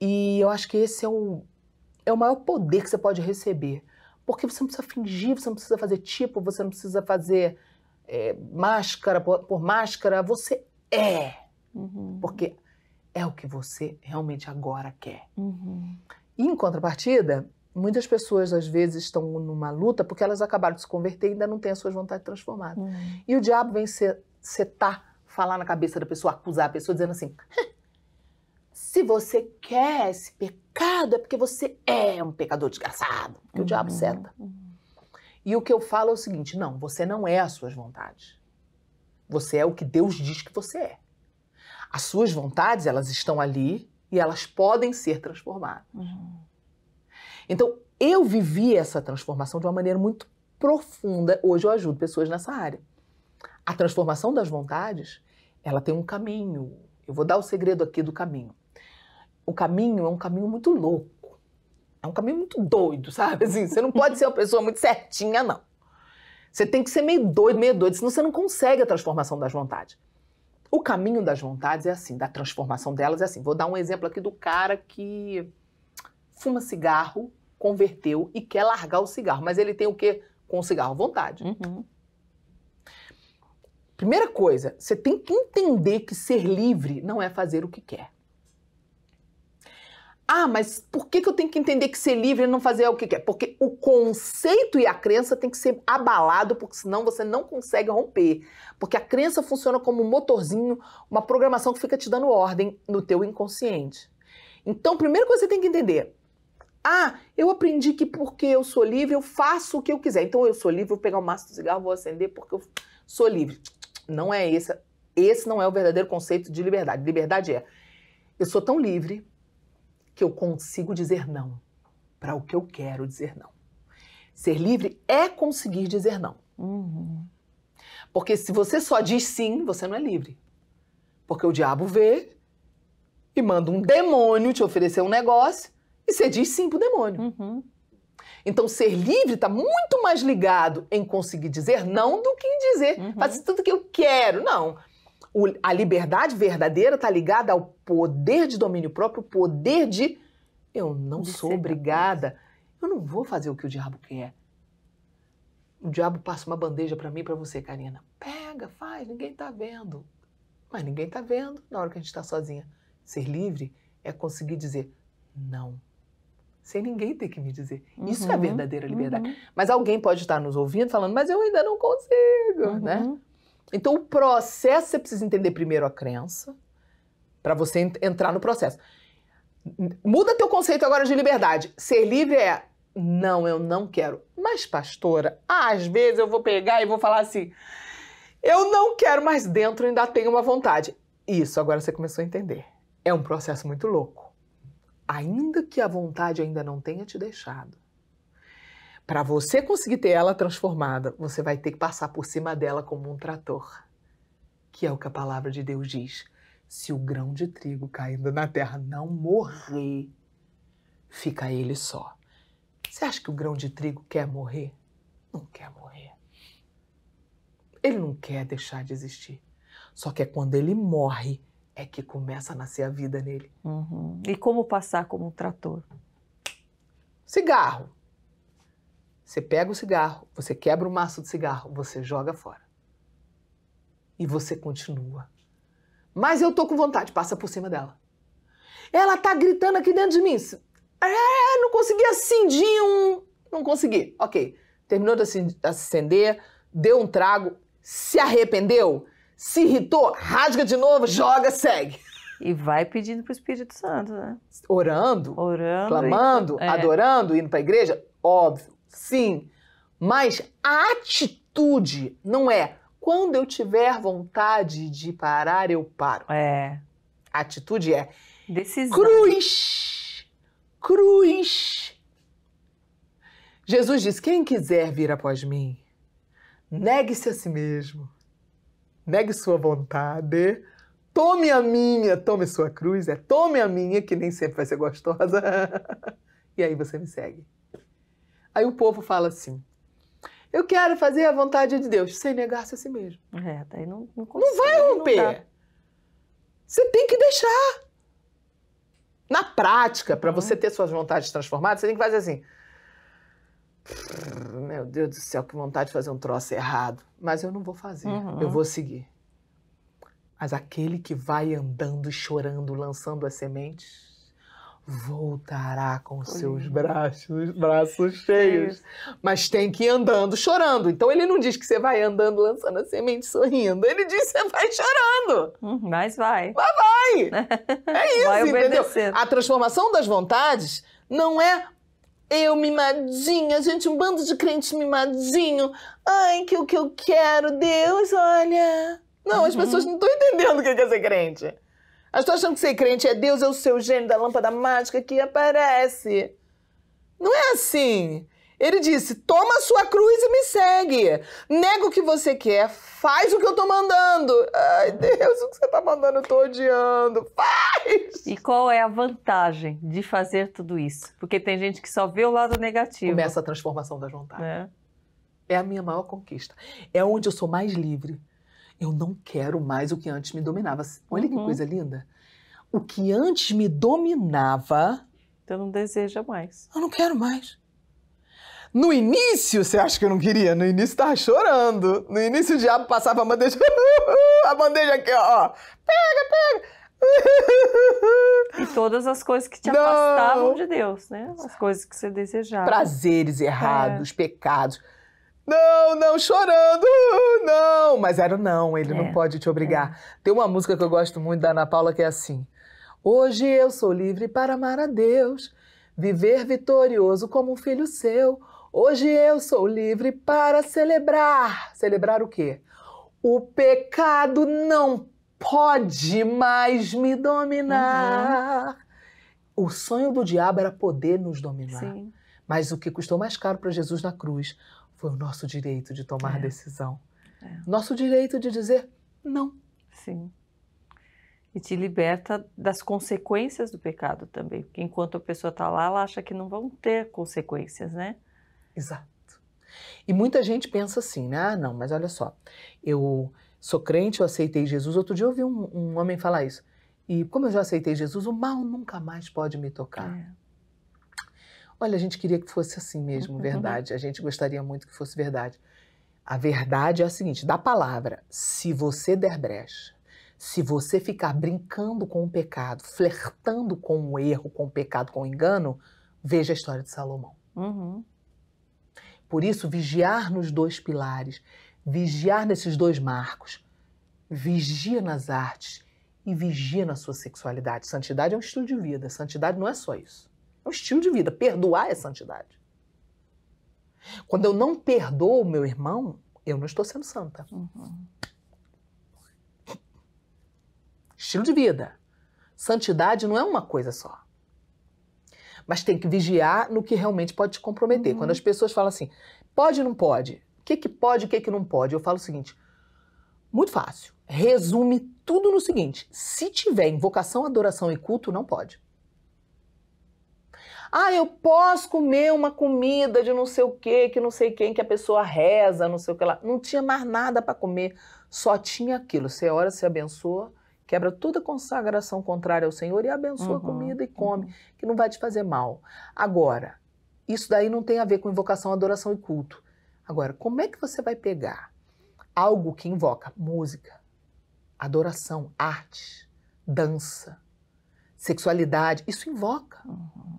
Speaker 2: E eu acho que esse é o, é o maior poder que você pode receber porque você não precisa fingir, você não precisa fazer tipo, você não precisa fazer é, máscara por, por, máscara. Você é. Uhum. Porque é o que você realmente agora quer. Uhum. E em contrapartida, muitas pessoas às vezes estão numa luta porque elas acabaram de se converter e ainda não têm as suas vontades transformadas. Uhum. E o diabo vem setar, falar na cabeça da pessoa, acusar a pessoa, dizendo assim: se você quer esse pecado, é porque você é um pecador desgraçado, que uhum. o diabo seta. Uhum. E o que eu falo é o seguinte: não, você não é as suas vontades. Você é o que Deus diz que você é. As suas vontades, elas estão ali e elas podem ser transformadas. Uhum. Então, eu vivi essa transformação de uma maneira muito profunda. Hoje eu ajudo pessoas nessa área. A transformação das vontades, ela tem um caminho. Eu vou dar o segredo aqui do caminho o caminho é um caminho muito louco. É um caminho muito doido, sabe? Assim, você não pode ser uma pessoa muito certinha, não. Você tem que ser meio doido, meio doido, senão você não consegue a transformação das vontades. O caminho das vontades é assim, da transformação delas é assim. Vou dar um exemplo aqui do cara que fuma cigarro, converteu e quer largar o cigarro. Mas ele tem o quê com o cigarro? Vontade. Uhum. Primeira coisa, você tem que entender que ser livre não é fazer o que quer. Ah, mas por que, que eu tenho que entender que ser livre e é não fazer o que quer? Porque o conceito e a crença tem que ser abalado, porque senão você não consegue romper. Porque a crença funciona como um motorzinho, uma programação que fica te dando ordem no teu inconsciente. Então, primeira coisa que você tem que entender. Ah, eu aprendi que porque eu sou livre, eu faço o que eu quiser. Então, eu sou livre, vou pegar o um maço do cigarro, vou acender porque eu sou livre. Não é esse. Esse não é o verdadeiro conceito de liberdade. Liberdade é, eu sou tão livre que eu consigo dizer não para o que eu quero dizer não. Ser livre é conseguir dizer não. Uhum. Porque se você só diz sim, você não é livre. Porque o diabo vê e manda um demônio te oferecer um negócio e você diz sim pro demônio. Uhum. Então, ser livre está muito mais ligado em conseguir dizer não do que em dizer, uhum. faça tudo que eu quero. Não. O, a liberdade verdadeira está ligada ao poder de domínio próprio, poder de eu não de sou obrigada, eu não vou fazer o que o diabo quer. O diabo passa uma bandeja para mim, para você, Karina. Pega, faz, ninguém está vendo. Mas ninguém está vendo na hora que a gente está sozinha. Ser livre é conseguir dizer não. Sem ninguém ter que me dizer. Uhum, Isso é uhum, verdadeira liberdade. Uhum. Mas alguém pode estar nos ouvindo falando, mas eu ainda não consigo, uhum. né? Então, o processo você precisa entender primeiro a crença para você entrar no processo. Muda teu conceito agora de liberdade. Ser livre é não, eu não quero. Mas, pastora, às vezes eu vou pegar e vou falar assim: eu não quero, mas dentro ainda tenho uma vontade. Isso agora você começou a entender. É um processo muito louco. Ainda que a vontade ainda não tenha te deixado, para você conseguir ter ela transformada, você vai ter que passar por cima dela como um trator, que é o que a palavra de Deus diz. Se o grão de trigo caindo na terra não morrer, fica ele só. Você acha que o grão de trigo quer morrer? Não quer morrer. Ele não quer deixar de existir. Só que é quando ele morre é que começa a nascer a vida nele.
Speaker 1: Uhum. E como passar
Speaker 2: como um trator? Cigarro. Você pega o cigarro, você quebra o maço do cigarro, você joga fora. E você continua. Mas eu tô com vontade, passa por cima dela. Ela tá gritando aqui dentro de mim. É, não consegui acendir um. Não consegui. Ok. Terminou de acender, deu um trago, se arrependeu, se irritou, rasga de novo, joga, segue. E vai pedindo pro Espírito Santo, né? Orando, Orando clamando, e... é. adorando, indo pra igreja, óbvio Sim, mas a atitude não é quando eu tiver vontade de parar, eu paro. É. A atitude é decisão. Cruz! Cruz! Jesus diz: quem quiser vir após mim, negue-se a si mesmo, negue sua vontade, tome a minha, tome sua cruz, é tome a minha, que nem sempre vai ser gostosa, e aí você me segue. Aí o povo fala assim: eu quero fazer a vontade de Deus, sem negar-se a si mesmo. É, daí não, não consegue. Não vai romper. Não você tem que deixar. Na prática, para você ter suas vontades transformadas, você tem que fazer assim. Meu Deus do céu, que vontade de fazer um troço errado. Mas eu não vou fazer, uhum. eu vou seguir. Mas aquele que vai andando, chorando, lançando as sementes, voltará com seus braços, braços cheios, mas tem que ir andando chorando. Então ele não diz que você vai andando lançando a semente sorrindo, ele diz que você vai chorando. Hum, mas vai. Mas vai. É isso, vai entendeu? A transformação das vontades não é eu mimadinha, gente, um bando de crentes mimadinho. Ai, que o que eu quero, Deus, olha. Não, as uhum. pessoas não estão entendendo o que é ser crente. As pessoas acham que ser crente é Deus é o seu gênio da lâmpada mágica que aparece. Não é assim. Ele disse: toma a sua cruz e me segue. Nega o que você quer, faz o que eu tô mandando. Ai, Deus, o que você tá mandando, eu tô odiando. Faz! E qual é a vantagem
Speaker 1: de fazer tudo isso? Porque tem gente que só vê o lado negativo. Começa a transformação da vontade. É.
Speaker 2: é a minha maior conquista. É onde eu sou mais livre. Eu não quero mais o que antes me dominava. Olha uhum. que coisa linda. O que antes me dominava. Eu não deseja mais. Eu não quero mais. No início, você acha que eu não queria? No início tava chorando. No início o diabo passava a bandeja. a bandeja aqui, ó. Pega, pega. e todas as coisas que te não. afastavam de
Speaker 1: Deus, né? As coisas que você desejava. Prazeres
Speaker 2: errados, é. pecados não, não, chorando, não. Mas era não, ele é, não pode te obrigar. É. Tem uma música que eu gosto muito da Ana Paula que é assim: Hoje eu sou livre para amar a Deus, viver vitorioso como um filho seu. Hoje eu sou livre para celebrar. Celebrar o quê? O pecado não pode mais me dominar. Uhum. O sonho do diabo era poder nos dominar. Sim. Mas o que custou mais caro para Jesus na cruz foi o nosso direito de tomar é. decisão. É. Nosso direito de dizer não. Sim.
Speaker 1: E te liberta das consequências do pecado também. Porque enquanto a pessoa está lá, ela acha que não vão ter consequências, né?
Speaker 2: Exato. E muita gente pensa assim, né? Ah, não, mas olha só, eu sou crente, eu aceitei Jesus. Outro dia eu ouvi um, um homem falar isso. E como eu já aceitei Jesus, o mal nunca mais pode me tocar. É. Olha, a gente queria que fosse assim mesmo, uhum. verdade. A gente gostaria muito que fosse verdade. A verdade é a seguinte: da palavra, se você der brecha, se você ficar brincando com o pecado, flertando com o erro, com o pecado, com o engano, veja a história de Salomão. Uhum. Por isso, vigiar nos dois pilares, vigiar nesses dois marcos, vigia nas artes e vigia na sua sexualidade. Santidade é um estilo de vida, santidade não é só isso um estilo de vida. Perdoar é santidade. Quando eu não perdoo o meu irmão, eu não estou sendo santa. Uhum. Estilo de vida. Santidade não é uma coisa só. Mas tem que vigiar no que realmente pode te comprometer. Uhum. Quando as pessoas falam assim, pode ou não pode? O que, que pode e o que, que não pode? Eu falo o seguinte, muito fácil. Resume tudo no seguinte: se tiver invocação, adoração e culto, não pode. Ah, eu posso comer uma comida de não sei o que, que não sei quem, que a pessoa reza, não sei o que lá. Não tinha mais nada para comer, só tinha aquilo. Você ora, se abençoa, quebra toda consagração contrária ao Senhor e abençoa uhum, a comida e uhum. come, uhum. que não vai te fazer mal. Agora, isso daí não tem a ver com invocação, adoração e culto. Agora, como é que você vai pegar algo que invoca música, adoração, arte, dança, sexualidade? Isso invoca. Uhum.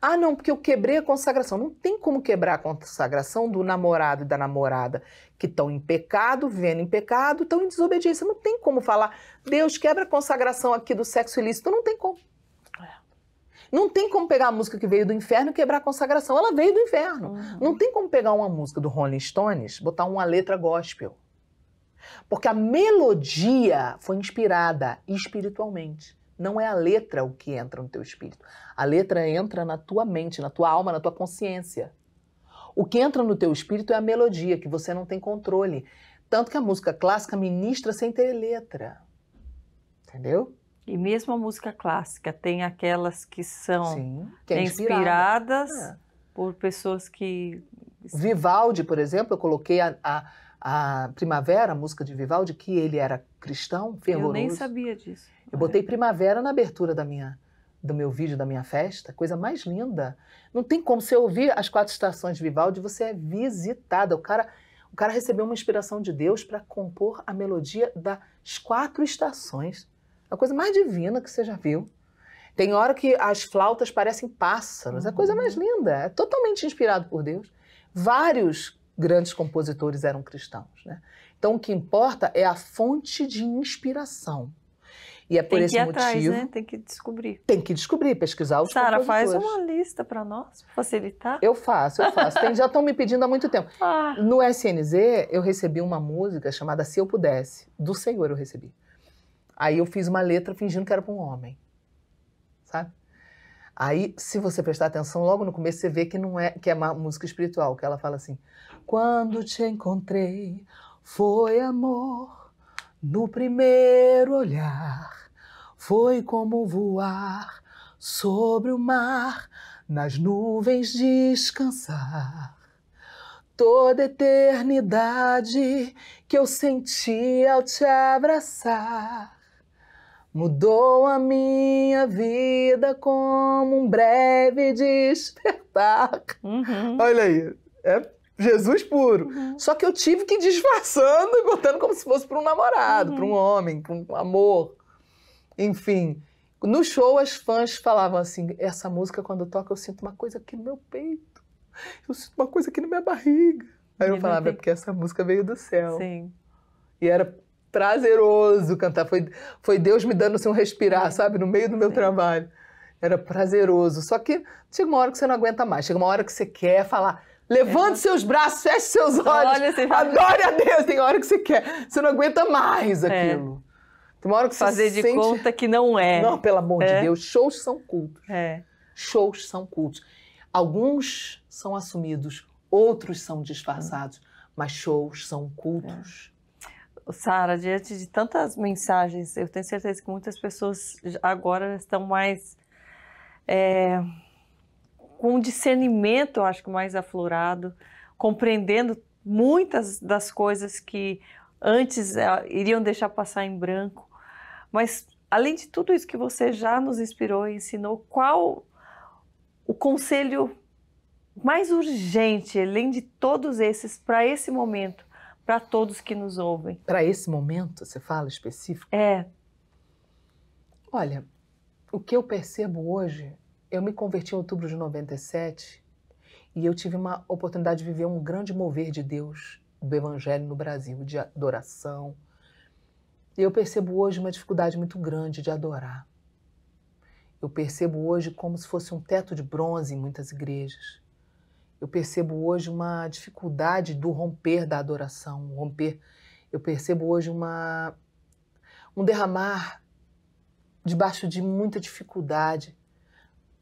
Speaker 2: Ah, não, porque eu quebrei a consagração. Não tem como quebrar a consagração do namorado e da namorada que estão em pecado, vivendo em pecado, estão em desobediência. Não tem como falar, Deus quebra a consagração aqui do sexo ilícito. Não tem como. É. Não tem como pegar a música que veio do inferno e quebrar a consagração. Ela veio do inferno. Uhum. Não tem como pegar uma música do Rolling Stones, botar uma letra gospel. Porque a melodia foi inspirada espiritualmente. Não é a letra o que entra no teu espírito. A letra entra na tua mente, na tua alma, na tua consciência. O que entra no teu espírito é a melodia, que você não tem controle. Tanto que a música clássica ministra sem ter letra. Entendeu?
Speaker 1: E mesmo a música clássica tem
Speaker 2: aquelas que são Sim, que é inspirada. inspiradas é. por pessoas que. Vivaldi, por exemplo, eu coloquei a, a a Primavera, a música de Vivaldi, que ele era cristão, fervoroso. Eu nem
Speaker 1: sabia disso.
Speaker 2: Eu Olha. botei Primavera na abertura da minha do meu vídeo da minha festa, coisa mais linda. Não tem como você ouvir as quatro estações de Vivaldi, você é visitada. O cara, o cara recebeu uma inspiração de Deus para compor a melodia das quatro estações. A coisa mais divina que você já viu. Tem hora que as flautas parecem pássaros, uhum. a coisa uhum. mais linda. É totalmente inspirado por Deus. Vários grandes compositores eram cristãos. Né? Então, o que importa é a
Speaker 1: fonte de
Speaker 2: inspiração. E é por esse motivo. Atrás, né?
Speaker 1: Tem que descobrir.
Speaker 2: Tem que descobrir, pesquisar os Sara, faz uma
Speaker 1: lista para nós,
Speaker 2: facilitar. Eu faço, eu faço. Tem, já estão me pedindo há muito tempo. Ah. No SNZ, eu recebi uma música chamada Se Eu Pudesse. Do Senhor eu recebi. Aí eu fiz uma letra fingindo que era para um homem. Sabe? Aí, se você prestar atenção, logo no começo você vê que não é que é uma música espiritual, que ela fala assim: Quando te encontrei, foi amor no primeiro olhar, foi como voar sobre o mar, nas nuvens descansar. Toda eternidade que eu senti ao te abraçar Mudou a minha vida como um breve despertar. Uhum. Olha aí, é Jesus puro. Uhum. Só que eu tive que ir disfarçando e botando como se fosse para um namorado, uhum. para um homem, para um amor. Enfim, no show as fãs falavam assim: essa música quando toca eu sinto uma coisa aqui no meu peito, eu sinto uma coisa aqui na minha barriga. Aí eu falava: é porque essa música veio do céu. Sim. E era prazeroso cantar. Foi, foi Deus me dando assim, um respirar, é. sabe? No meio do meu Sim. trabalho. Era prazeroso. Só que chega uma hora que você não aguenta mais. Chega uma hora que você quer falar. Levante é. seus braços, feche seus olhos. Olha, você adore a Deus. Tem hora que você quer. Você não aguenta mais é. aquilo. É. Tem uma hora que você Fazer de sente... conta que
Speaker 1: não é. Não, pelo amor é. de Deus.
Speaker 2: Shows são cultos. É. Shows são cultos. Alguns são assumidos, outros são disfarçados. Hum. Mas shows são cultos. Sara,
Speaker 1: diante de tantas mensagens, eu tenho certeza que muitas pessoas agora estão mais é, com discernimento, eu acho que mais aflorado, compreendendo muitas das coisas que antes é, iriam deixar passar em branco. Mas além de tudo isso que você já nos inspirou e ensinou, qual o conselho mais urgente, além de
Speaker 2: todos esses, para esse momento, para todos que nos ouvem. Para esse momento, você fala específico? É. Olha, o que eu percebo hoje, eu me converti em outubro de 97 e eu tive uma oportunidade de viver um grande mover de Deus, do Evangelho no Brasil, de adoração. Eu percebo hoje uma dificuldade muito grande de adorar. Eu percebo hoje como se fosse um teto de bronze em muitas igrejas eu percebo hoje uma dificuldade do romper da adoração, romper. Eu percebo hoje uma um derramar debaixo de muita dificuldade,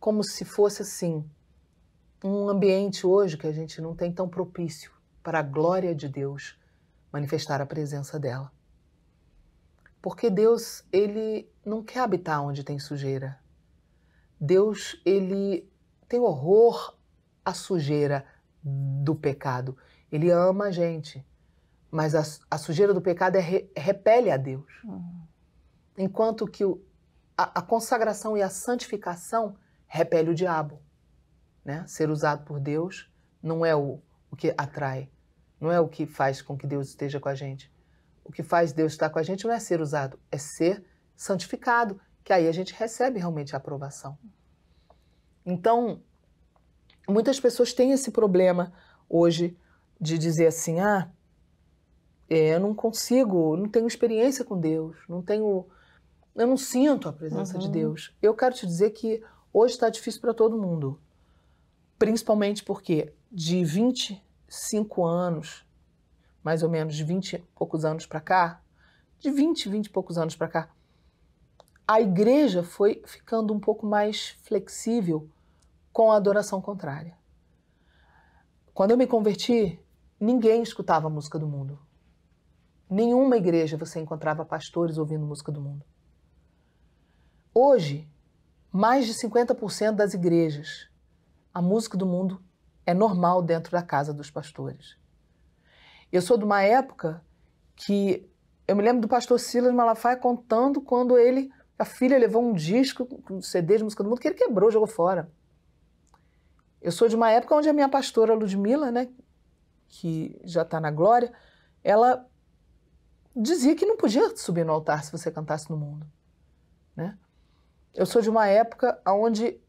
Speaker 2: como se fosse assim um ambiente hoje que a gente não tem tão propício para a glória de Deus manifestar a presença dela. Porque Deus, ele não quer habitar onde tem sujeira. Deus, ele tem horror a sujeira do pecado. Ele ama a gente, mas a, a sujeira do pecado é re, repele a Deus. Uhum. Enquanto que o, a, a, consagração e a santificação repele o diabo. Né? Ser usado por Deus não é o, o que atrai, não é o que faz com que Deus esteja com a gente. O que faz Deus estar com a gente não é ser usado, é ser santificado, que aí a gente recebe realmente a aprovação. Então, muitas pessoas têm esse problema hoje de dizer assim: ah, é, eu não consigo, não tenho experiência com Deus, não tenho, eu não sinto a presença uhum. de Deus. Eu quero te dizer que hoje está difícil para todo mundo, principalmente porque de 25 anos, mais ou menos de 20 e poucos anos para cá, de 20, 20 e poucos anos para cá, a igreja foi ficando um pouco mais flexível com a adoração contrária. Quando eu me converti, ninguém escutava música do mundo. Nenhuma igreja você encontrava pastores ouvindo música do mundo. Hoje, mais de 50% das igrejas, a música do mundo é normal dentro da casa dos pastores. Eu sou de uma época que eu me lembro do pastor Silas Malafaia contando quando ele, a filha levou um disco, um CD de música do mundo que ele quebrou, jogou fora. Eu sou de uma época onde a minha pastora Ludmila, né, que já está na glória, ela dizia que não podia subir no altar se você cantasse no mundo. Né? Eu sou de uma época onde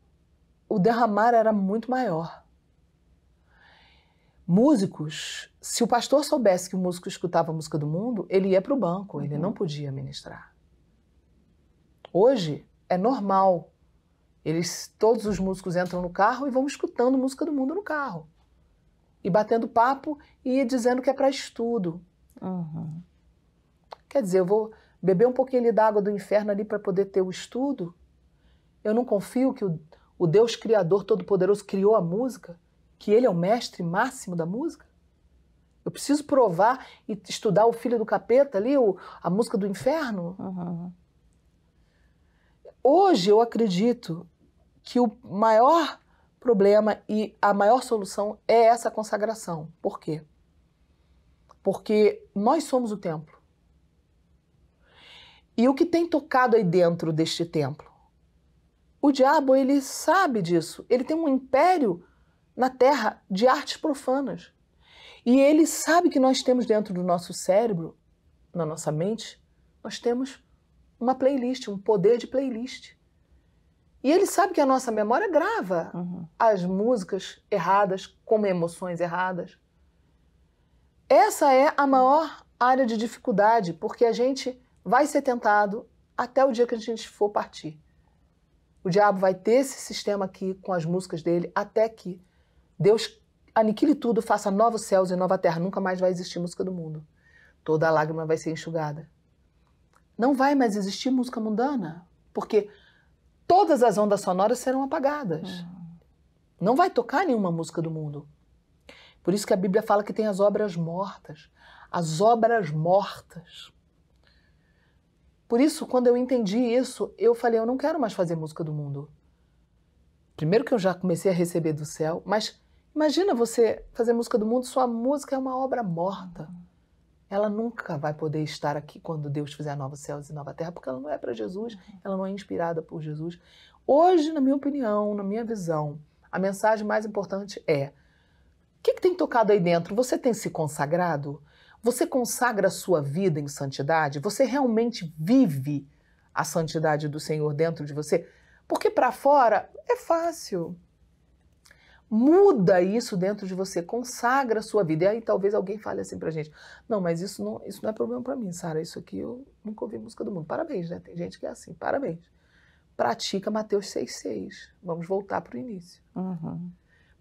Speaker 2: o derramar era muito maior. Músicos, se o pastor soubesse que o músico escutava a música do mundo, ele ia para o banco, ele uhum. não podia ministrar. Hoje é normal eles, todos os músicos entram no carro e vão escutando música do mundo no carro. E batendo papo e dizendo que é para estudo. Uhum. Quer dizer, eu vou beber um pouquinho da água do inferno ali para poder ter o estudo? Eu não confio que o, o Deus Criador Todo-Poderoso criou a música? Que ele é o mestre máximo da música? Eu preciso provar e estudar o filho do capeta ali, o, a música do inferno? Uhum. Hoje eu acredito que o maior problema e a maior solução é essa consagração. Por quê? Porque nós somos o templo. E o que tem tocado aí dentro deste templo? O diabo, ele sabe disso. Ele tem um império na terra de artes profanas. E ele sabe que nós temos dentro do nosso cérebro, na nossa mente, nós temos uma playlist, um poder de playlist. E ele sabe que a nossa memória grava uhum. as músicas erradas, como emoções erradas. Essa é a maior área de dificuldade, porque a gente vai ser tentado até o dia que a gente for partir. O diabo vai ter esse sistema aqui com as músicas dele até que Deus aniquile tudo, faça novos céus e nova terra. Nunca mais vai existir música do mundo. Toda lágrima vai ser enxugada não vai mais existir música mundana, porque todas as ondas sonoras serão apagadas. Uhum. Não vai tocar nenhuma música do mundo. Por isso que a Bíblia fala que tem as obras mortas, as obras mortas. Por isso, quando eu entendi isso, eu falei, eu não quero mais fazer música do mundo. Primeiro que eu já comecei a receber do céu, mas imagina você fazer música do mundo, sua música é uma obra morta. Uhum ela nunca vai poder estar aqui quando Deus fizer novos céus e nova terra, porque ela não é para Jesus, uhum. ela não é inspirada por Jesus. Hoje, na minha opinião, na minha visão, a mensagem mais importante é: o que, que tem tocado aí dentro? Você tem se consagrado? Você consagra a sua vida em santidade? Você realmente vive a santidade do Senhor dentro de você? Porque para fora é fácil. Muda isso dentro de você, consagra a sua vida. E aí talvez alguém fale assim pra gente: Não, mas isso não, isso não é problema para mim, Sara. Isso aqui eu nunca ouvi música do mundo. Parabéns, né? Tem gente que é assim, parabéns. Pratica Mateus 6,6. Vamos voltar para o início. Uhum.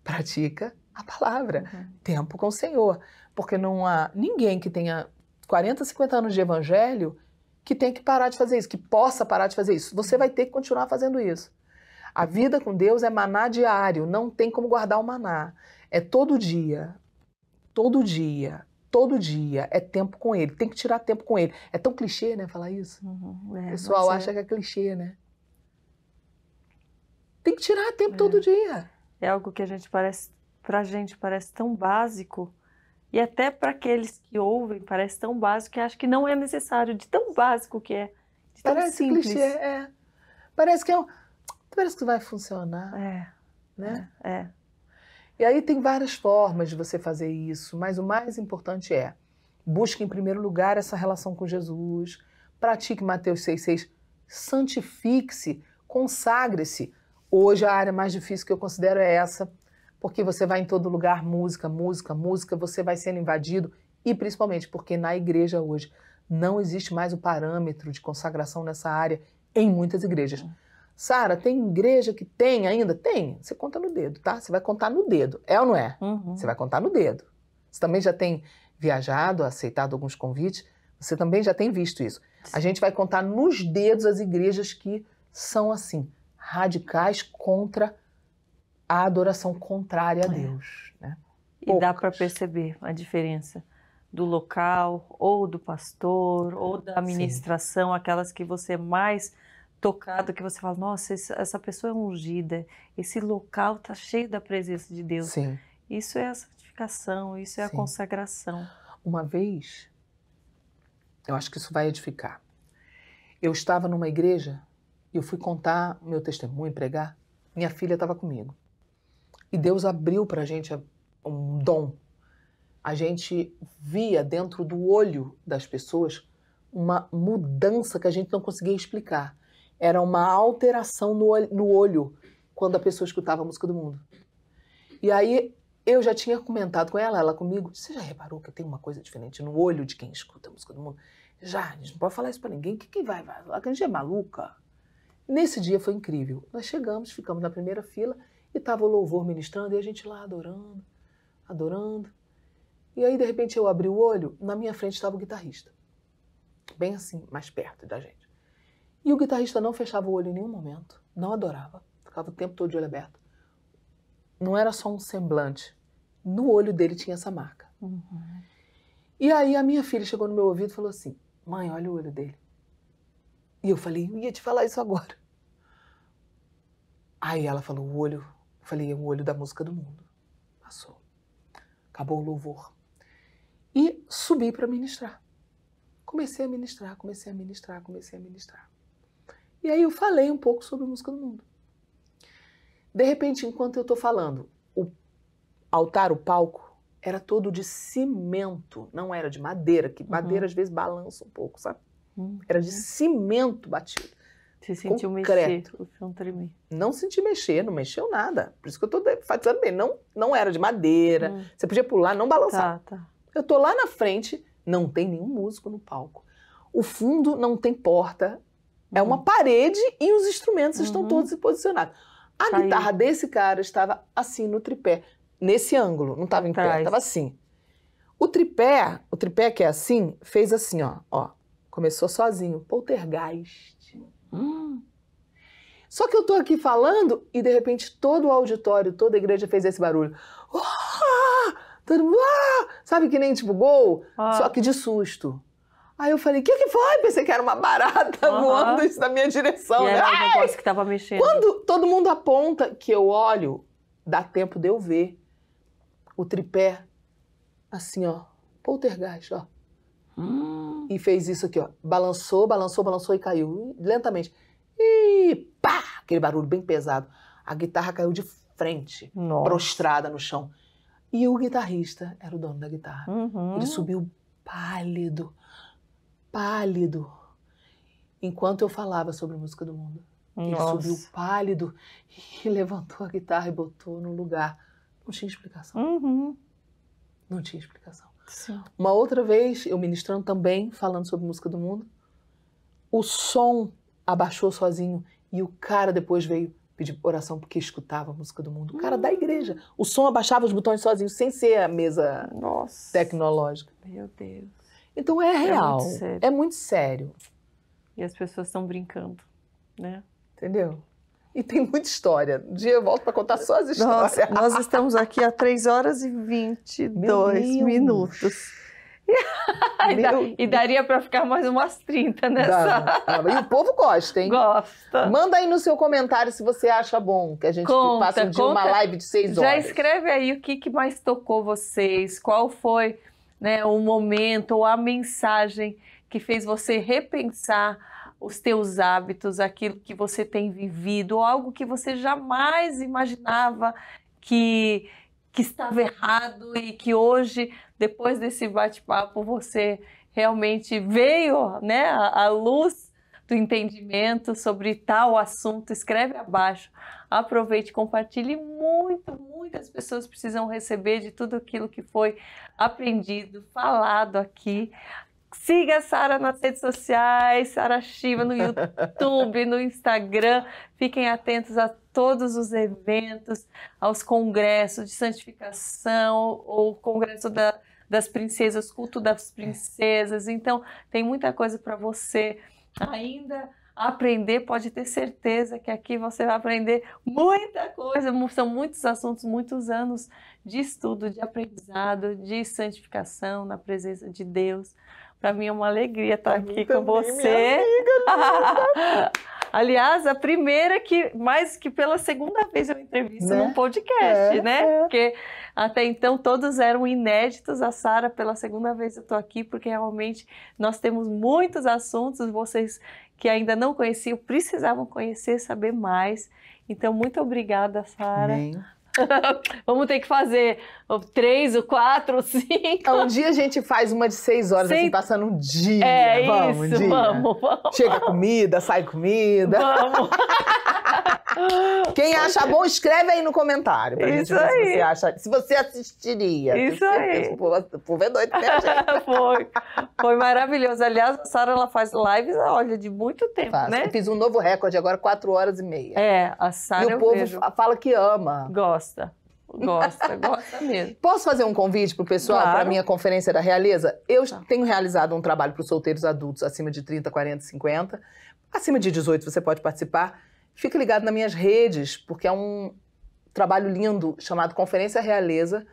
Speaker 2: Pratica a palavra, uhum. tempo com o Senhor. Porque não há ninguém que tenha 40, 50 anos de evangelho que tenha que parar de fazer isso, que possa parar de fazer isso. Você uhum. vai ter que continuar fazendo isso. A vida com Deus é maná diário, não tem como guardar o maná. É todo dia, todo dia, todo dia é tempo com ele, tem que tirar tempo com ele. É tão clichê, né, falar isso? Uhum, é, o pessoal é. acha que é clichê, né?
Speaker 1: Tem que tirar tempo é. todo dia. É algo que a gente parece, pra gente parece tão básico, e até para aqueles que ouvem parece tão básico que acho que não é necessário, de tão básico que é,
Speaker 2: de tão parece simples. clichê, é. Parece que é um parece que vai funcionar. É. Né? É. é. E aí tem várias formas de você fazer isso, mas o mais importante é busque em primeiro lugar essa relação com Jesus, pratique Mateus 6,6, santifique-se, consagre-se. Hoje a área mais difícil que eu considero é essa, porque você vai em todo lugar, música, música, música, você vai sendo invadido, e principalmente porque na igreja hoje não existe mais o parâmetro de consagração nessa área em muitas igrejas. Sara, tem igreja que tem ainda? Tem. Você conta no dedo, tá? Você vai contar no dedo. É ou não é? Uhum. Você vai contar no dedo. Você também já tem viajado, aceitado alguns convites. Você também já tem visto isso. A gente vai contar nos dedos as igrejas que são assim, radicais contra a adoração contrária a é. Deus. É. Né? E dá
Speaker 1: para perceber a diferença do local, ou do pastor, ou da administração, Sim. aquelas que você mais tocado que você fala, nossa, essa pessoa é ungida, esse local está cheio da presença de Deus. Sim. Isso é a santificação, isso é Sim. a consagração.
Speaker 2: Uma vez, eu acho que isso vai edificar. Eu estava numa igreja e eu fui contar meu testemunho, pregar. Minha filha estava comigo. E Deus abriu para a gente um dom. A gente via dentro do olho das pessoas uma mudança que a gente não conseguia explicar. Era uma alteração no olho, no olho quando a pessoa escutava a música do mundo. E aí eu já tinha comentado com ela, ela comigo, você já reparou que tem uma coisa diferente no olho de quem escuta a música do mundo? Já, a gente não pode falar isso para ninguém, que quem vai, vai, a gente é maluca. Nesse dia foi incrível. Nós chegamos, ficamos na primeira fila e tava o louvor ministrando e a gente lá adorando, adorando. E aí de repente eu abri o olho, na minha frente estava o guitarrista. Bem assim, mais perto da gente. E o guitarrista não fechava o olho em nenhum momento, não adorava, ficava o tempo todo de olho aberto. Não era só um semblante, no olho dele tinha essa marca. Uhum. E aí a minha filha chegou no meu ouvido e falou assim: Mãe, olha o olho dele. E eu falei: Eu ia te falar isso agora. Aí ela falou: O olho. Eu falei: É o olho da música do mundo. Passou. Acabou o louvor. E subi para ministrar. Comecei a ministrar, comecei a ministrar, comecei a ministrar. E aí eu falei um pouco sobre música do mundo. De repente, enquanto eu estou falando, o altar, o palco, era todo de cimento, não era de madeira, que madeira uhum. às vezes balança um pouco, sabe? Uhum. Era de cimento batido. Você sentiu concreto. mexer, o tremer. Não senti mexer, não mexeu nada. Por isso que eu estou enfatizando bem. Não, não era de madeira, uhum. você podia pular, não balançar. Tá, tá. Eu estou lá na frente, não tem nenhum músico no palco. O fundo não tem porta, é uma parede e os instrumentos uhum. estão todos posicionados. A Saiu. Tá guitarra desse cara estava assim no tripé, nesse ângulo, não estava em pé, estava assim. O tripé, o tripé que é assim, fez assim, ó, ó. Começou sozinho, poltergeist. Hum. Só que eu tô aqui falando e de repente todo o auditório, toda a igreja fez esse barulho. Todo mundo, sabe que nem tipo gol, ah. só que de susto. Aí eu falei, o que, que foi? Pensei que era uma barata
Speaker 1: uhum. voando isso na minha direção. E né? era um o negócio que tava mexendo.
Speaker 2: Quando todo mundo aponta que eu olho, dá tempo de eu ver o tripé, assim, ó, poltergeist, ó. Hum. E fez isso aqui, ó. Balançou, balançou, balançou e caiu lentamente. E pá! Aquele barulho bem pesado. A guitarra caiu de frente, Nossa. prostrada no chão. E o guitarrista era o dono da guitarra. Uhum. Ele subiu pálido pálido enquanto eu falava sobre música do mundo. Ele subiu pálido e levantou a guitarra e botou no lugar. Não tinha explicação. Uhum. Não tinha explicação. Sim. Uma outra vez, eu ministrando também, falando sobre música do mundo, o som abaixou sozinho e o cara depois veio pedir oração porque escutava a música do mundo. O cara da hum. igreja. O som abaixava os botões sozinho, sem ser a mesa Nossa. tecnológica. Meu Deus. Então é real. É muito sério. É muito sério. E as pessoas estão brincando, né? Entendeu? E tem muita
Speaker 1: história. Um dia eu volto para contar só as histórias. Nossa, nós estamos aqui há 3 horas e 22
Speaker 2: minutos.
Speaker 1: e, da, e, daria para ficar mais umas
Speaker 2: 30 nessa. Dá, dá. E o povo gosta, hein? Gosta. Manda aí no seu comentário se você acha bom que a gente conta, faça um dia conta. uma live de 6 horas. Já
Speaker 1: escreve aí o que, que mais tocou vocês, qual foi né, o momento ou a mensagem que fez você repensar os teus hábitos, aquilo que você tem vivido, ou algo que você jamais imaginava que, que estava errado e que hoje, depois desse bate-papo, você realmente veio né, à luz do entendimento sobre tal assunto, escreve abaixo. Aproveite, compartilhe muito, muitas pessoas precisam receber de tudo aquilo que foi aprendido, falado aqui. Siga a Sara nas redes sociais, Sara Shiva no YouTube, no Instagram. Fiquem atentos a todos os eventos, aos congressos de santificação, o congresso da, das princesas, culto das princesas. Então, tem muita coisa para você ainda aprender, pode ter certeza que aqui você vai aprender muita coisa. São muitos assuntos, muitos anos de estudo, de aprendizado, de santificação na presença de Deus. Para mim é uma alegria estar pra aqui com também, você. Né? Aliás, a primeira que, mais que pela segunda vez eu entrevisto né? num podcast, é, né? É. Porque até então, todos eram inéditos. A Sara, pela segunda vez, eu estou aqui porque realmente nós temos muitos assuntos. Vocês que ainda não conheciam precisavam conhecer, saber mais. Então, muito obrigada, Sara. Vamos ter que fazer três, ou quatro,
Speaker 2: ou cinco. Um dia a gente faz uma de seis horas, Sei... assim, passando um dia. É vamos, isso, um dia. vamos, vamos. Chega comida, sai comida. Vamos. Quem acha é. bom, escreve aí no comentário pra Isso gente ver aí. se você acha. Se você assistiria. Isso aí. O povo é doido,
Speaker 1: né, gente? Foi. Foi maravilhoso. Aliás, a Sara ela faz lives, olha, de muito
Speaker 2: tempo, né? Eu fiz um novo recorde agora, 4 horas e meia. É, a Sara. E o povo vejo. fala que ama. Gosta. Gosta, gosta mesmo. Posso fazer um convite para o pessoal, claro. para a minha conferência da Realiza? Eu tá. tenho realizado um trabalho para os solteiros adultos acima de 30, 40, 50. Acima de 18 você pode participar. Fique ligado nas minhas redes, porque é um trabalho lindo chamado Conferência Realeza,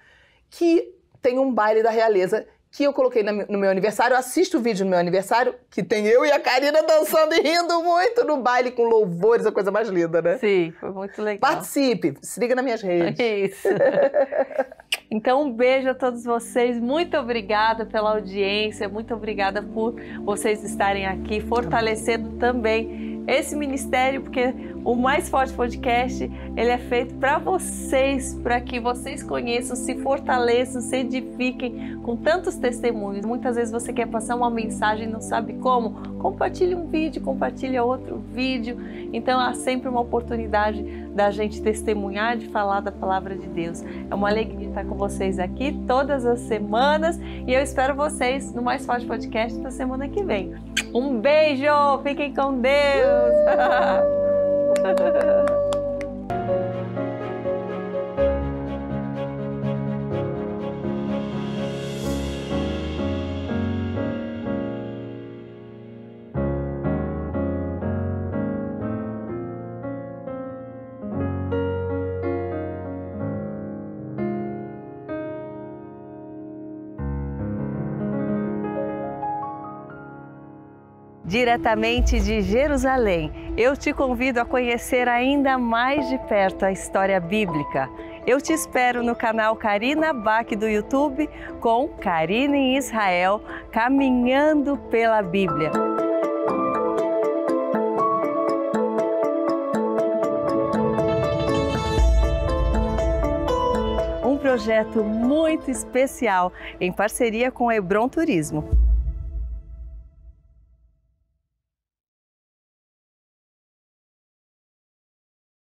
Speaker 2: que tem um baile da realeza que eu coloquei no meu aniversário. Assista o vídeo no meu aniversário, que tem eu e a Karina dançando e rindo muito no baile com louvores, a coisa mais linda, né? Sim, foi muito legal. Participe, se liga nas minhas redes. É isso. Então, um beijo a todos
Speaker 1: vocês. Muito obrigada pela audiência, muito obrigada por vocês estarem aqui, fortalecendo também esse ministério, porque o Mais Forte Podcast, ele é feito para vocês, para que vocês conheçam, se fortaleçam, se edifiquem com tantos testemunhos. Muitas vezes você quer passar uma mensagem e não sabe como. Compartilhe um vídeo, compartilhe outro vídeo. Então há sempre uma oportunidade da gente testemunhar, de falar da palavra de Deus. É uma alegria estar com vocês aqui todas as semanas e eu espero vocês no Mais Forte Podcast da semana que vem. Um beijo, fiquem com Deus. ハハハハ。diretamente de Jerusalém. Eu te convido a conhecer ainda mais de perto a história bíblica. Eu te espero no canal Karina Bach do YouTube com Karina em Israel, caminhando pela Bíblia. Um projeto muito especial em parceria com Hebron Turismo.